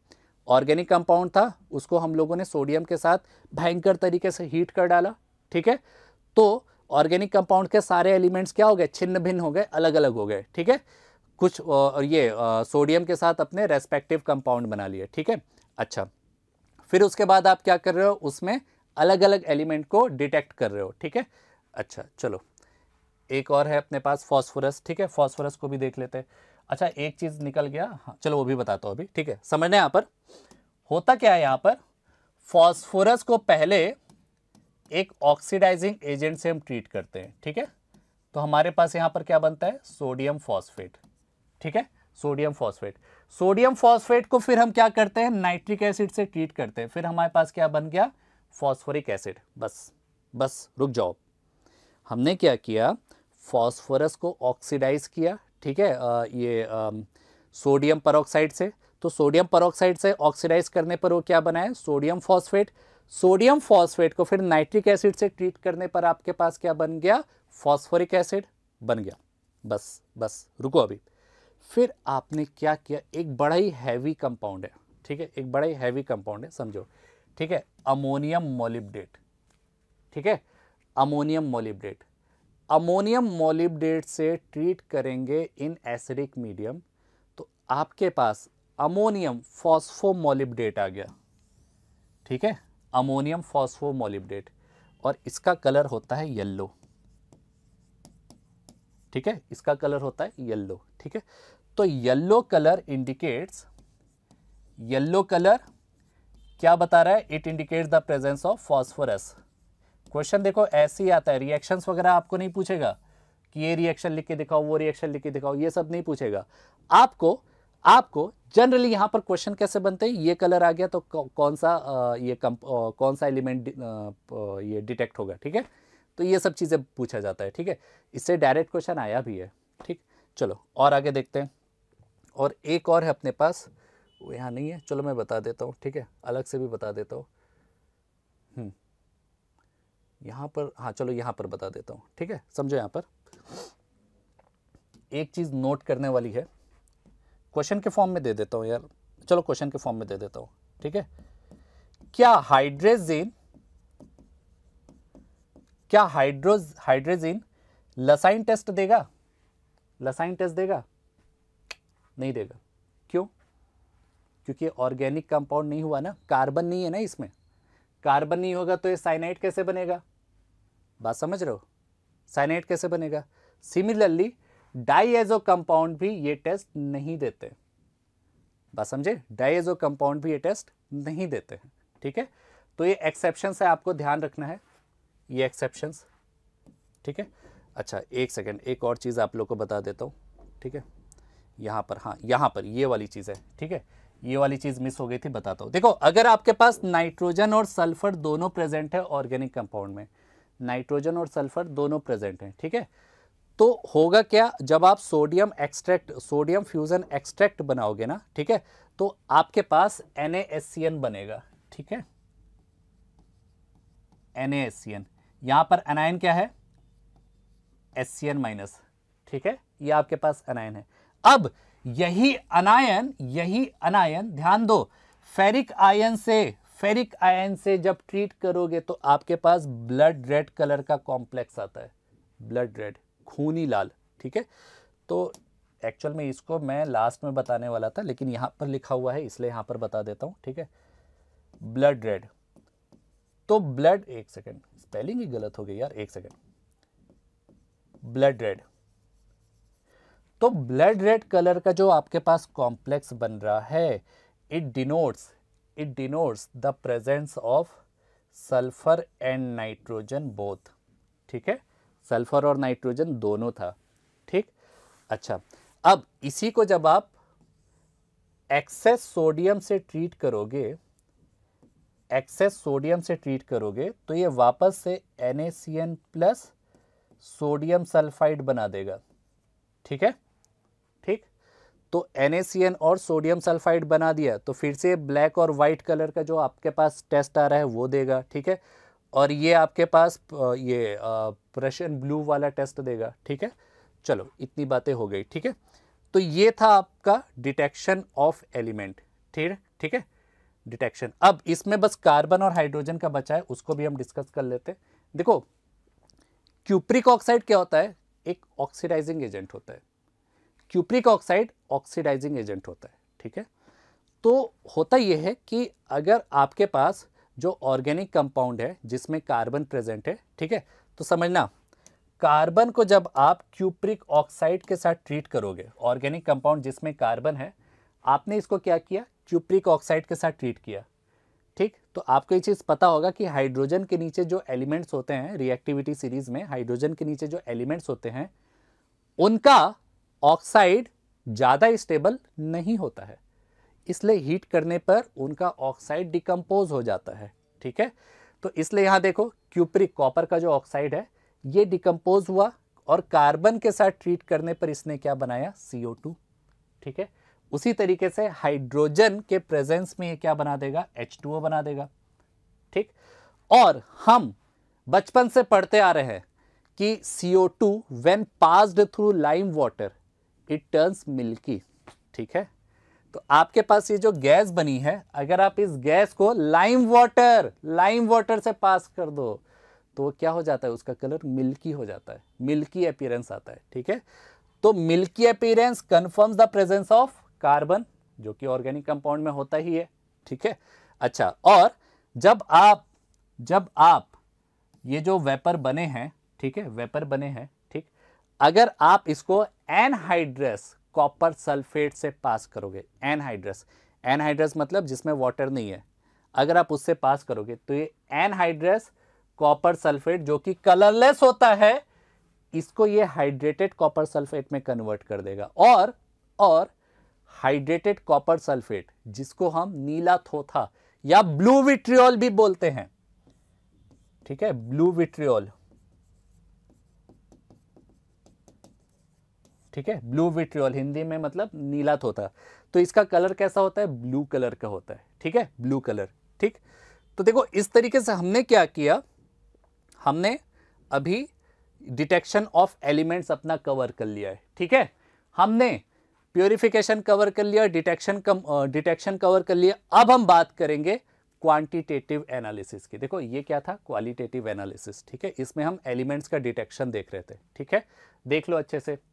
ऑर्गेनिक कंपाउंड था उसको हम लोगों ने सोडियम के साथ भयंकर तरीके से हीट कर डाला ठीक है तो ऑर्गेनिक कंपाउंड के सारे एलिमेंट्स क्या हो गए छिन्न भिन्न हो गए अलग अलग हो गए ठीक है कुछ और ये सोडियम के साथ अपने रेस्पेक्टिव कंपाउंड बना लिए ठीक है अच्छा फिर उसके बाद आप क्या कर रहे हो उसमें अलग अलग एलिमेंट को डिटेक्ट कर रहे हो ठीक है अच्छा चलो एक और है अपने पास फॉस्फोरस ठीक है फॉस्फोरस को भी देख लेते हैं अच्छा एक चीज़ निकल गया हाँ चलो वो भी बताता हूँ अभी ठीक है समझना यहाँ पर होता क्या है यहाँ पर फॉस्फोरस को पहले एक ऑक्सीडाइजिंग एजेंट से हम ट्रीट करते हैं ठीक है तो हमारे पास यहाँ पर क्या बनता है सोडियम फॉस्फेट ठीक है सोडियम फॉस्फेट सोडियम फॉस्फेट को फिर हम क्या करते हैं नाइट्रिक एसिड से ट्रीट करते हैं फिर हमारे पास क्या बन गया फॉस्फोरिक एसिड बस बस रुक जाओ हमने क्या किया फॉस्फोरस को ऑक्सीडाइज किया ठीक है आ, ये आ, सोडियम परोक्साइड से तो सोडियम परोक्साइड से ऑक्सीडाइज करने पर वो क्या बनाए सोडियम फॉस्फेट सोडियम फॉस्फेट को फिर नाइट्रिक एसिड से ट्रीट करने पर आपके पास क्या बन गया फॉस्फोरिक एसिड बन गया बस बस रुको अभी फिर आपने क्या किया एक बड़ा ही हैवी कंपाउंड है ठीक है एक बड़ा ही हैवी कंपाउंड है समझो ठीक है अमोनियम मोलिबडेट ठीक है अमोनियम मोलिबडेट अमोनियम मोलिबडेट से ट्रीट करेंगे इन एसिडिक मीडियम तो आपके पास अमोनियम फॉस्फोमोलिब्डेट आ गया ठीक है अमोनियम फॉस्फोमोलिब्डेट और इसका कलर होता है येल्लो ठीक है इसका कलर होता है येल्लो ठीक है तो yellow colour indicates yellow colour क्या बता रहा है it indicate the presence of phosphorus question देखो ऐसे ही आता है रिएक्शंस वगैरह आपको नहीं पूछेगा कि ये रिएक्शन लिख के दिखाओ वो रिएक्शन लिख के दिखाओ ये सब नहीं पूछेगा आपको आपको जनरली यहाँ पर क्वेश्चन कैसे बनते हैं ये कलर आ गया तो कौन सा ये कम कौन सा एलिमेंट ये डिटेक्ट होगा ठीक है तो ये सब चीज़ें पूछा जाता है ठीक है इससे डायरेक्ट क्वेश्चन आया भी है ठीक चलो और आगे देखते हैं और एक और है अपने पास यहाँ नहीं है चलो मैं बता देता हूँ ठीक है अलग से भी बता देता हूँ हम्म। यहाँ पर हाँ चलो यहाँ पर बता देता हूँ ठीक है समझो यहाँ पर एक चीज़ नोट करने वाली है क्वेश्चन के फॉर्म में दे देता हूँ यार चलो क्वेश्चन के फॉर्म में दे देता हूँ ठीक है क्या हाइड्रेजिन क्या हाइड्रोज हाइड्रेजिन लसाइन टेस्ट देगा लसाइन टेस्ट देगा नहीं देगा क्योंकि ऑर्गेनिक कंपाउंड नहीं हुआ ना कार्बन नहीं है ना इसमें कार्बन नहीं होगा तो ये साइनाइट कैसे बनेगा बात समझ रहे हो साइनाइट कैसे बनेगा सिमिलरली डाइएजो कंपाउंड भी ये टेस्ट नहीं देते बात समझे डाइएजो कंपाउंड भी ये टेस्ट नहीं देते हैं ठीक है तो ये एक्सेप्शन है आपको ध्यान रखना है ये एक्सेप्शन ठीक है अच्छा एक सेकेंड एक और चीज़ आप लोग को बता देता हूँ ठीक है यहाँ पर हाँ यहाँ पर ये वाली चीज़ है ठीक है ये वाली चीज मिस हो गई थी बताता हूँ देखो अगर आपके पास नाइट्रोजन और सल्फर दोनों प्रेजेंट है ऑर्गेनिक कंपाउंड में नाइट्रोजन और सल्फर दोनों प्रेजेंट हैं ठीक है तो होगा क्या जब आप sodium extract sodium fusion extract बनाओगे ना ठीक है तो आपके पास एन बनेगा ठीक है एन यहां पर एनायन क्या है एस सी एन माइनस ठीक है ये आपके पास अनायन है अब यही अनायन यही अनायन ध्यान दो फेरिक आयन से फेरिक आयन से जब ट्रीट करोगे तो आपके पास ब्लड रेड कलर का कॉम्प्लेक्स आता है ब्लड रेड खूनी लाल ठीक है तो एक्चुअल में इसको मैं लास्ट में बताने वाला था लेकिन यहां पर लिखा हुआ है इसलिए यहां पर बता देता हूं ठीक है ब्लड रेड तो ब्लड एक सेकेंड स्पेलिंग ही गलत हो गई यार एक सेकेंड ब्लड रेड तो ब्लड रेड कलर का जो आपके पास कॉम्प्लेक्स बन रहा है it denotes it denotes the presence of sulphur and nitrogen both ठीक है सल्फर और नाइट्रोजन दोनों था ठीक अच्छा अब इसी को जब आप एक्सेस सोडियम से ट्रीट करोगे एक्सेस सोडियम से ट्रीट करोगे तो ये वापस से एन प्लस सोडियम सल्फाइड बना देगा ठीक है तो एन और सोडियम सल्फाइड बना दिया तो फिर से ब्लैक और वाइट कलर का जो आपके पास टेस्ट आ रहा है वो देगा ठीक है और ये आपके पास ये प्रशन ब्लू वाला टेस्ट देगा ठीक है चलो इतनी बातें हो गई ठीक है तो ये था आपका डिटेक्शन ऑफ एलिमेंट ठीक ठीक है डिटेक्शन अब इसमें बस कार्बन और हाइड्रोजन का बचा है उसको भी हम डिस्कस कर लेते हैं देखो क्यूप्रिक ऑक्साइड क्या होता है एक ऑक्सीडाइजिंग एजेंट होता है क्यूप्रिक ऑक्साइड ऑक्सीडाइजिंग एजेंट होता है ठीक है तो होता यह है कि अगर आपके पास जो ऑर्गेनिक कंपाउंड है जिसमें कार्बन प्रेजेंट है ठीक है तो समझना कार्बन को जब आप क्यूप्रिक ऑक्साइड के साथ ट्रीट करोगे ऑर्गेनिक कंपाउंड जिसमें कार्बन है आपने इसको क्या किया क्यूप्रिक ऑक्साइड के साथ ट्रीट किया ठीक तो आपको ये चीज़ पता होगा कि हाइड्रोजन के नीचे जो एलिमेंट्स होते हैं रिएक्टिविटी सीरीज में हाइड्रोजन के नीचे जो एलिमेंट्स होते हैं उनका ऑक्साइड ज़्यादा स्टेबल नहीं होता है इसलिए हीट करने पर उनका ऑक्साइड डिकम्पोज हो जाता है ठीक है तो इसलिए यहाँ देखो क्यूपरिक कॉपर का जो ऑक्साइड है ये डिकम्पोज हुआ और कार्बन के साथ ट्रीट करने पर इसने क्या बनाया CO2 ठीक है उसी तरीके से हाइड्रोजन के प्रेजेंस में ये क्या बना देगा H2O बना देगा ठीक और हम बचपन से पढ़ते आ रहे हैं कि to when passed through lime water it turns milky ठीक है तो आपके पास ये जो गैस बनी है अगर आप इस गैस को लाइम वाटर लाइम वाटर से पास कर दो तो क्या हो जाता है उसका कलर मिल्की हो जाता है मिल्की अपीयरेंस आता है ठीक है तो milky appearance confirms the presence of carbon जो कि ऑर्गेनिक कंपाउंड में होता ही है ठीक है अच्छा और जब आप जब आप ये जो वेपर बने हैं ठीक है वेपर बने हैं ठीक अगर आप इसको एनहाइड्रस कॉपर सल्फेट से पास करोगे एनहाइड्रस एनहाइड्रस मतलब जिसमें वाटर नहीं है अगर आप उससे पास करोगे तो ये एनहाइड्रस कॉपर सल्फेट जो कि कलरलेस होता है इसको ये हाइड्रेटेड कॉपर सल्फेट में कन्वर्ट कर देगा और और हाइड्रेटेड कॉपर सल्फेट जिसको हम नीला थोथा या ब्लू विट्रियोल भी बोलते हैं ठीक है ब्लू विट्रियोल ठीक है ब्लू विट्रियोल हिंदी में मतलब नीला होता तो इसका कलर कैसा होता है ब्लू कलर का होता है ठीक है ब्लू कलर ठीक तो देखो इस तरीके से हमने क्या किया हमने अभी डिटेक्शन ऑफ एलिमेंट्स अपना कवर कर लिया है ठीक है हमने प्योरिफिकेशन कवर कर लिया डिटेक्शन कम डिटेक्शन कवर कर लिया अब हम बात करेंगे क्वांटिटेटिव एनालिसिस की देखो ये क्या था क्वालिटेटिव एनालिसिस ठीक है इसमें हम एलिमेंट्स का डिटेक्शन देख रहे थे ठीक है देख लो अच्छे से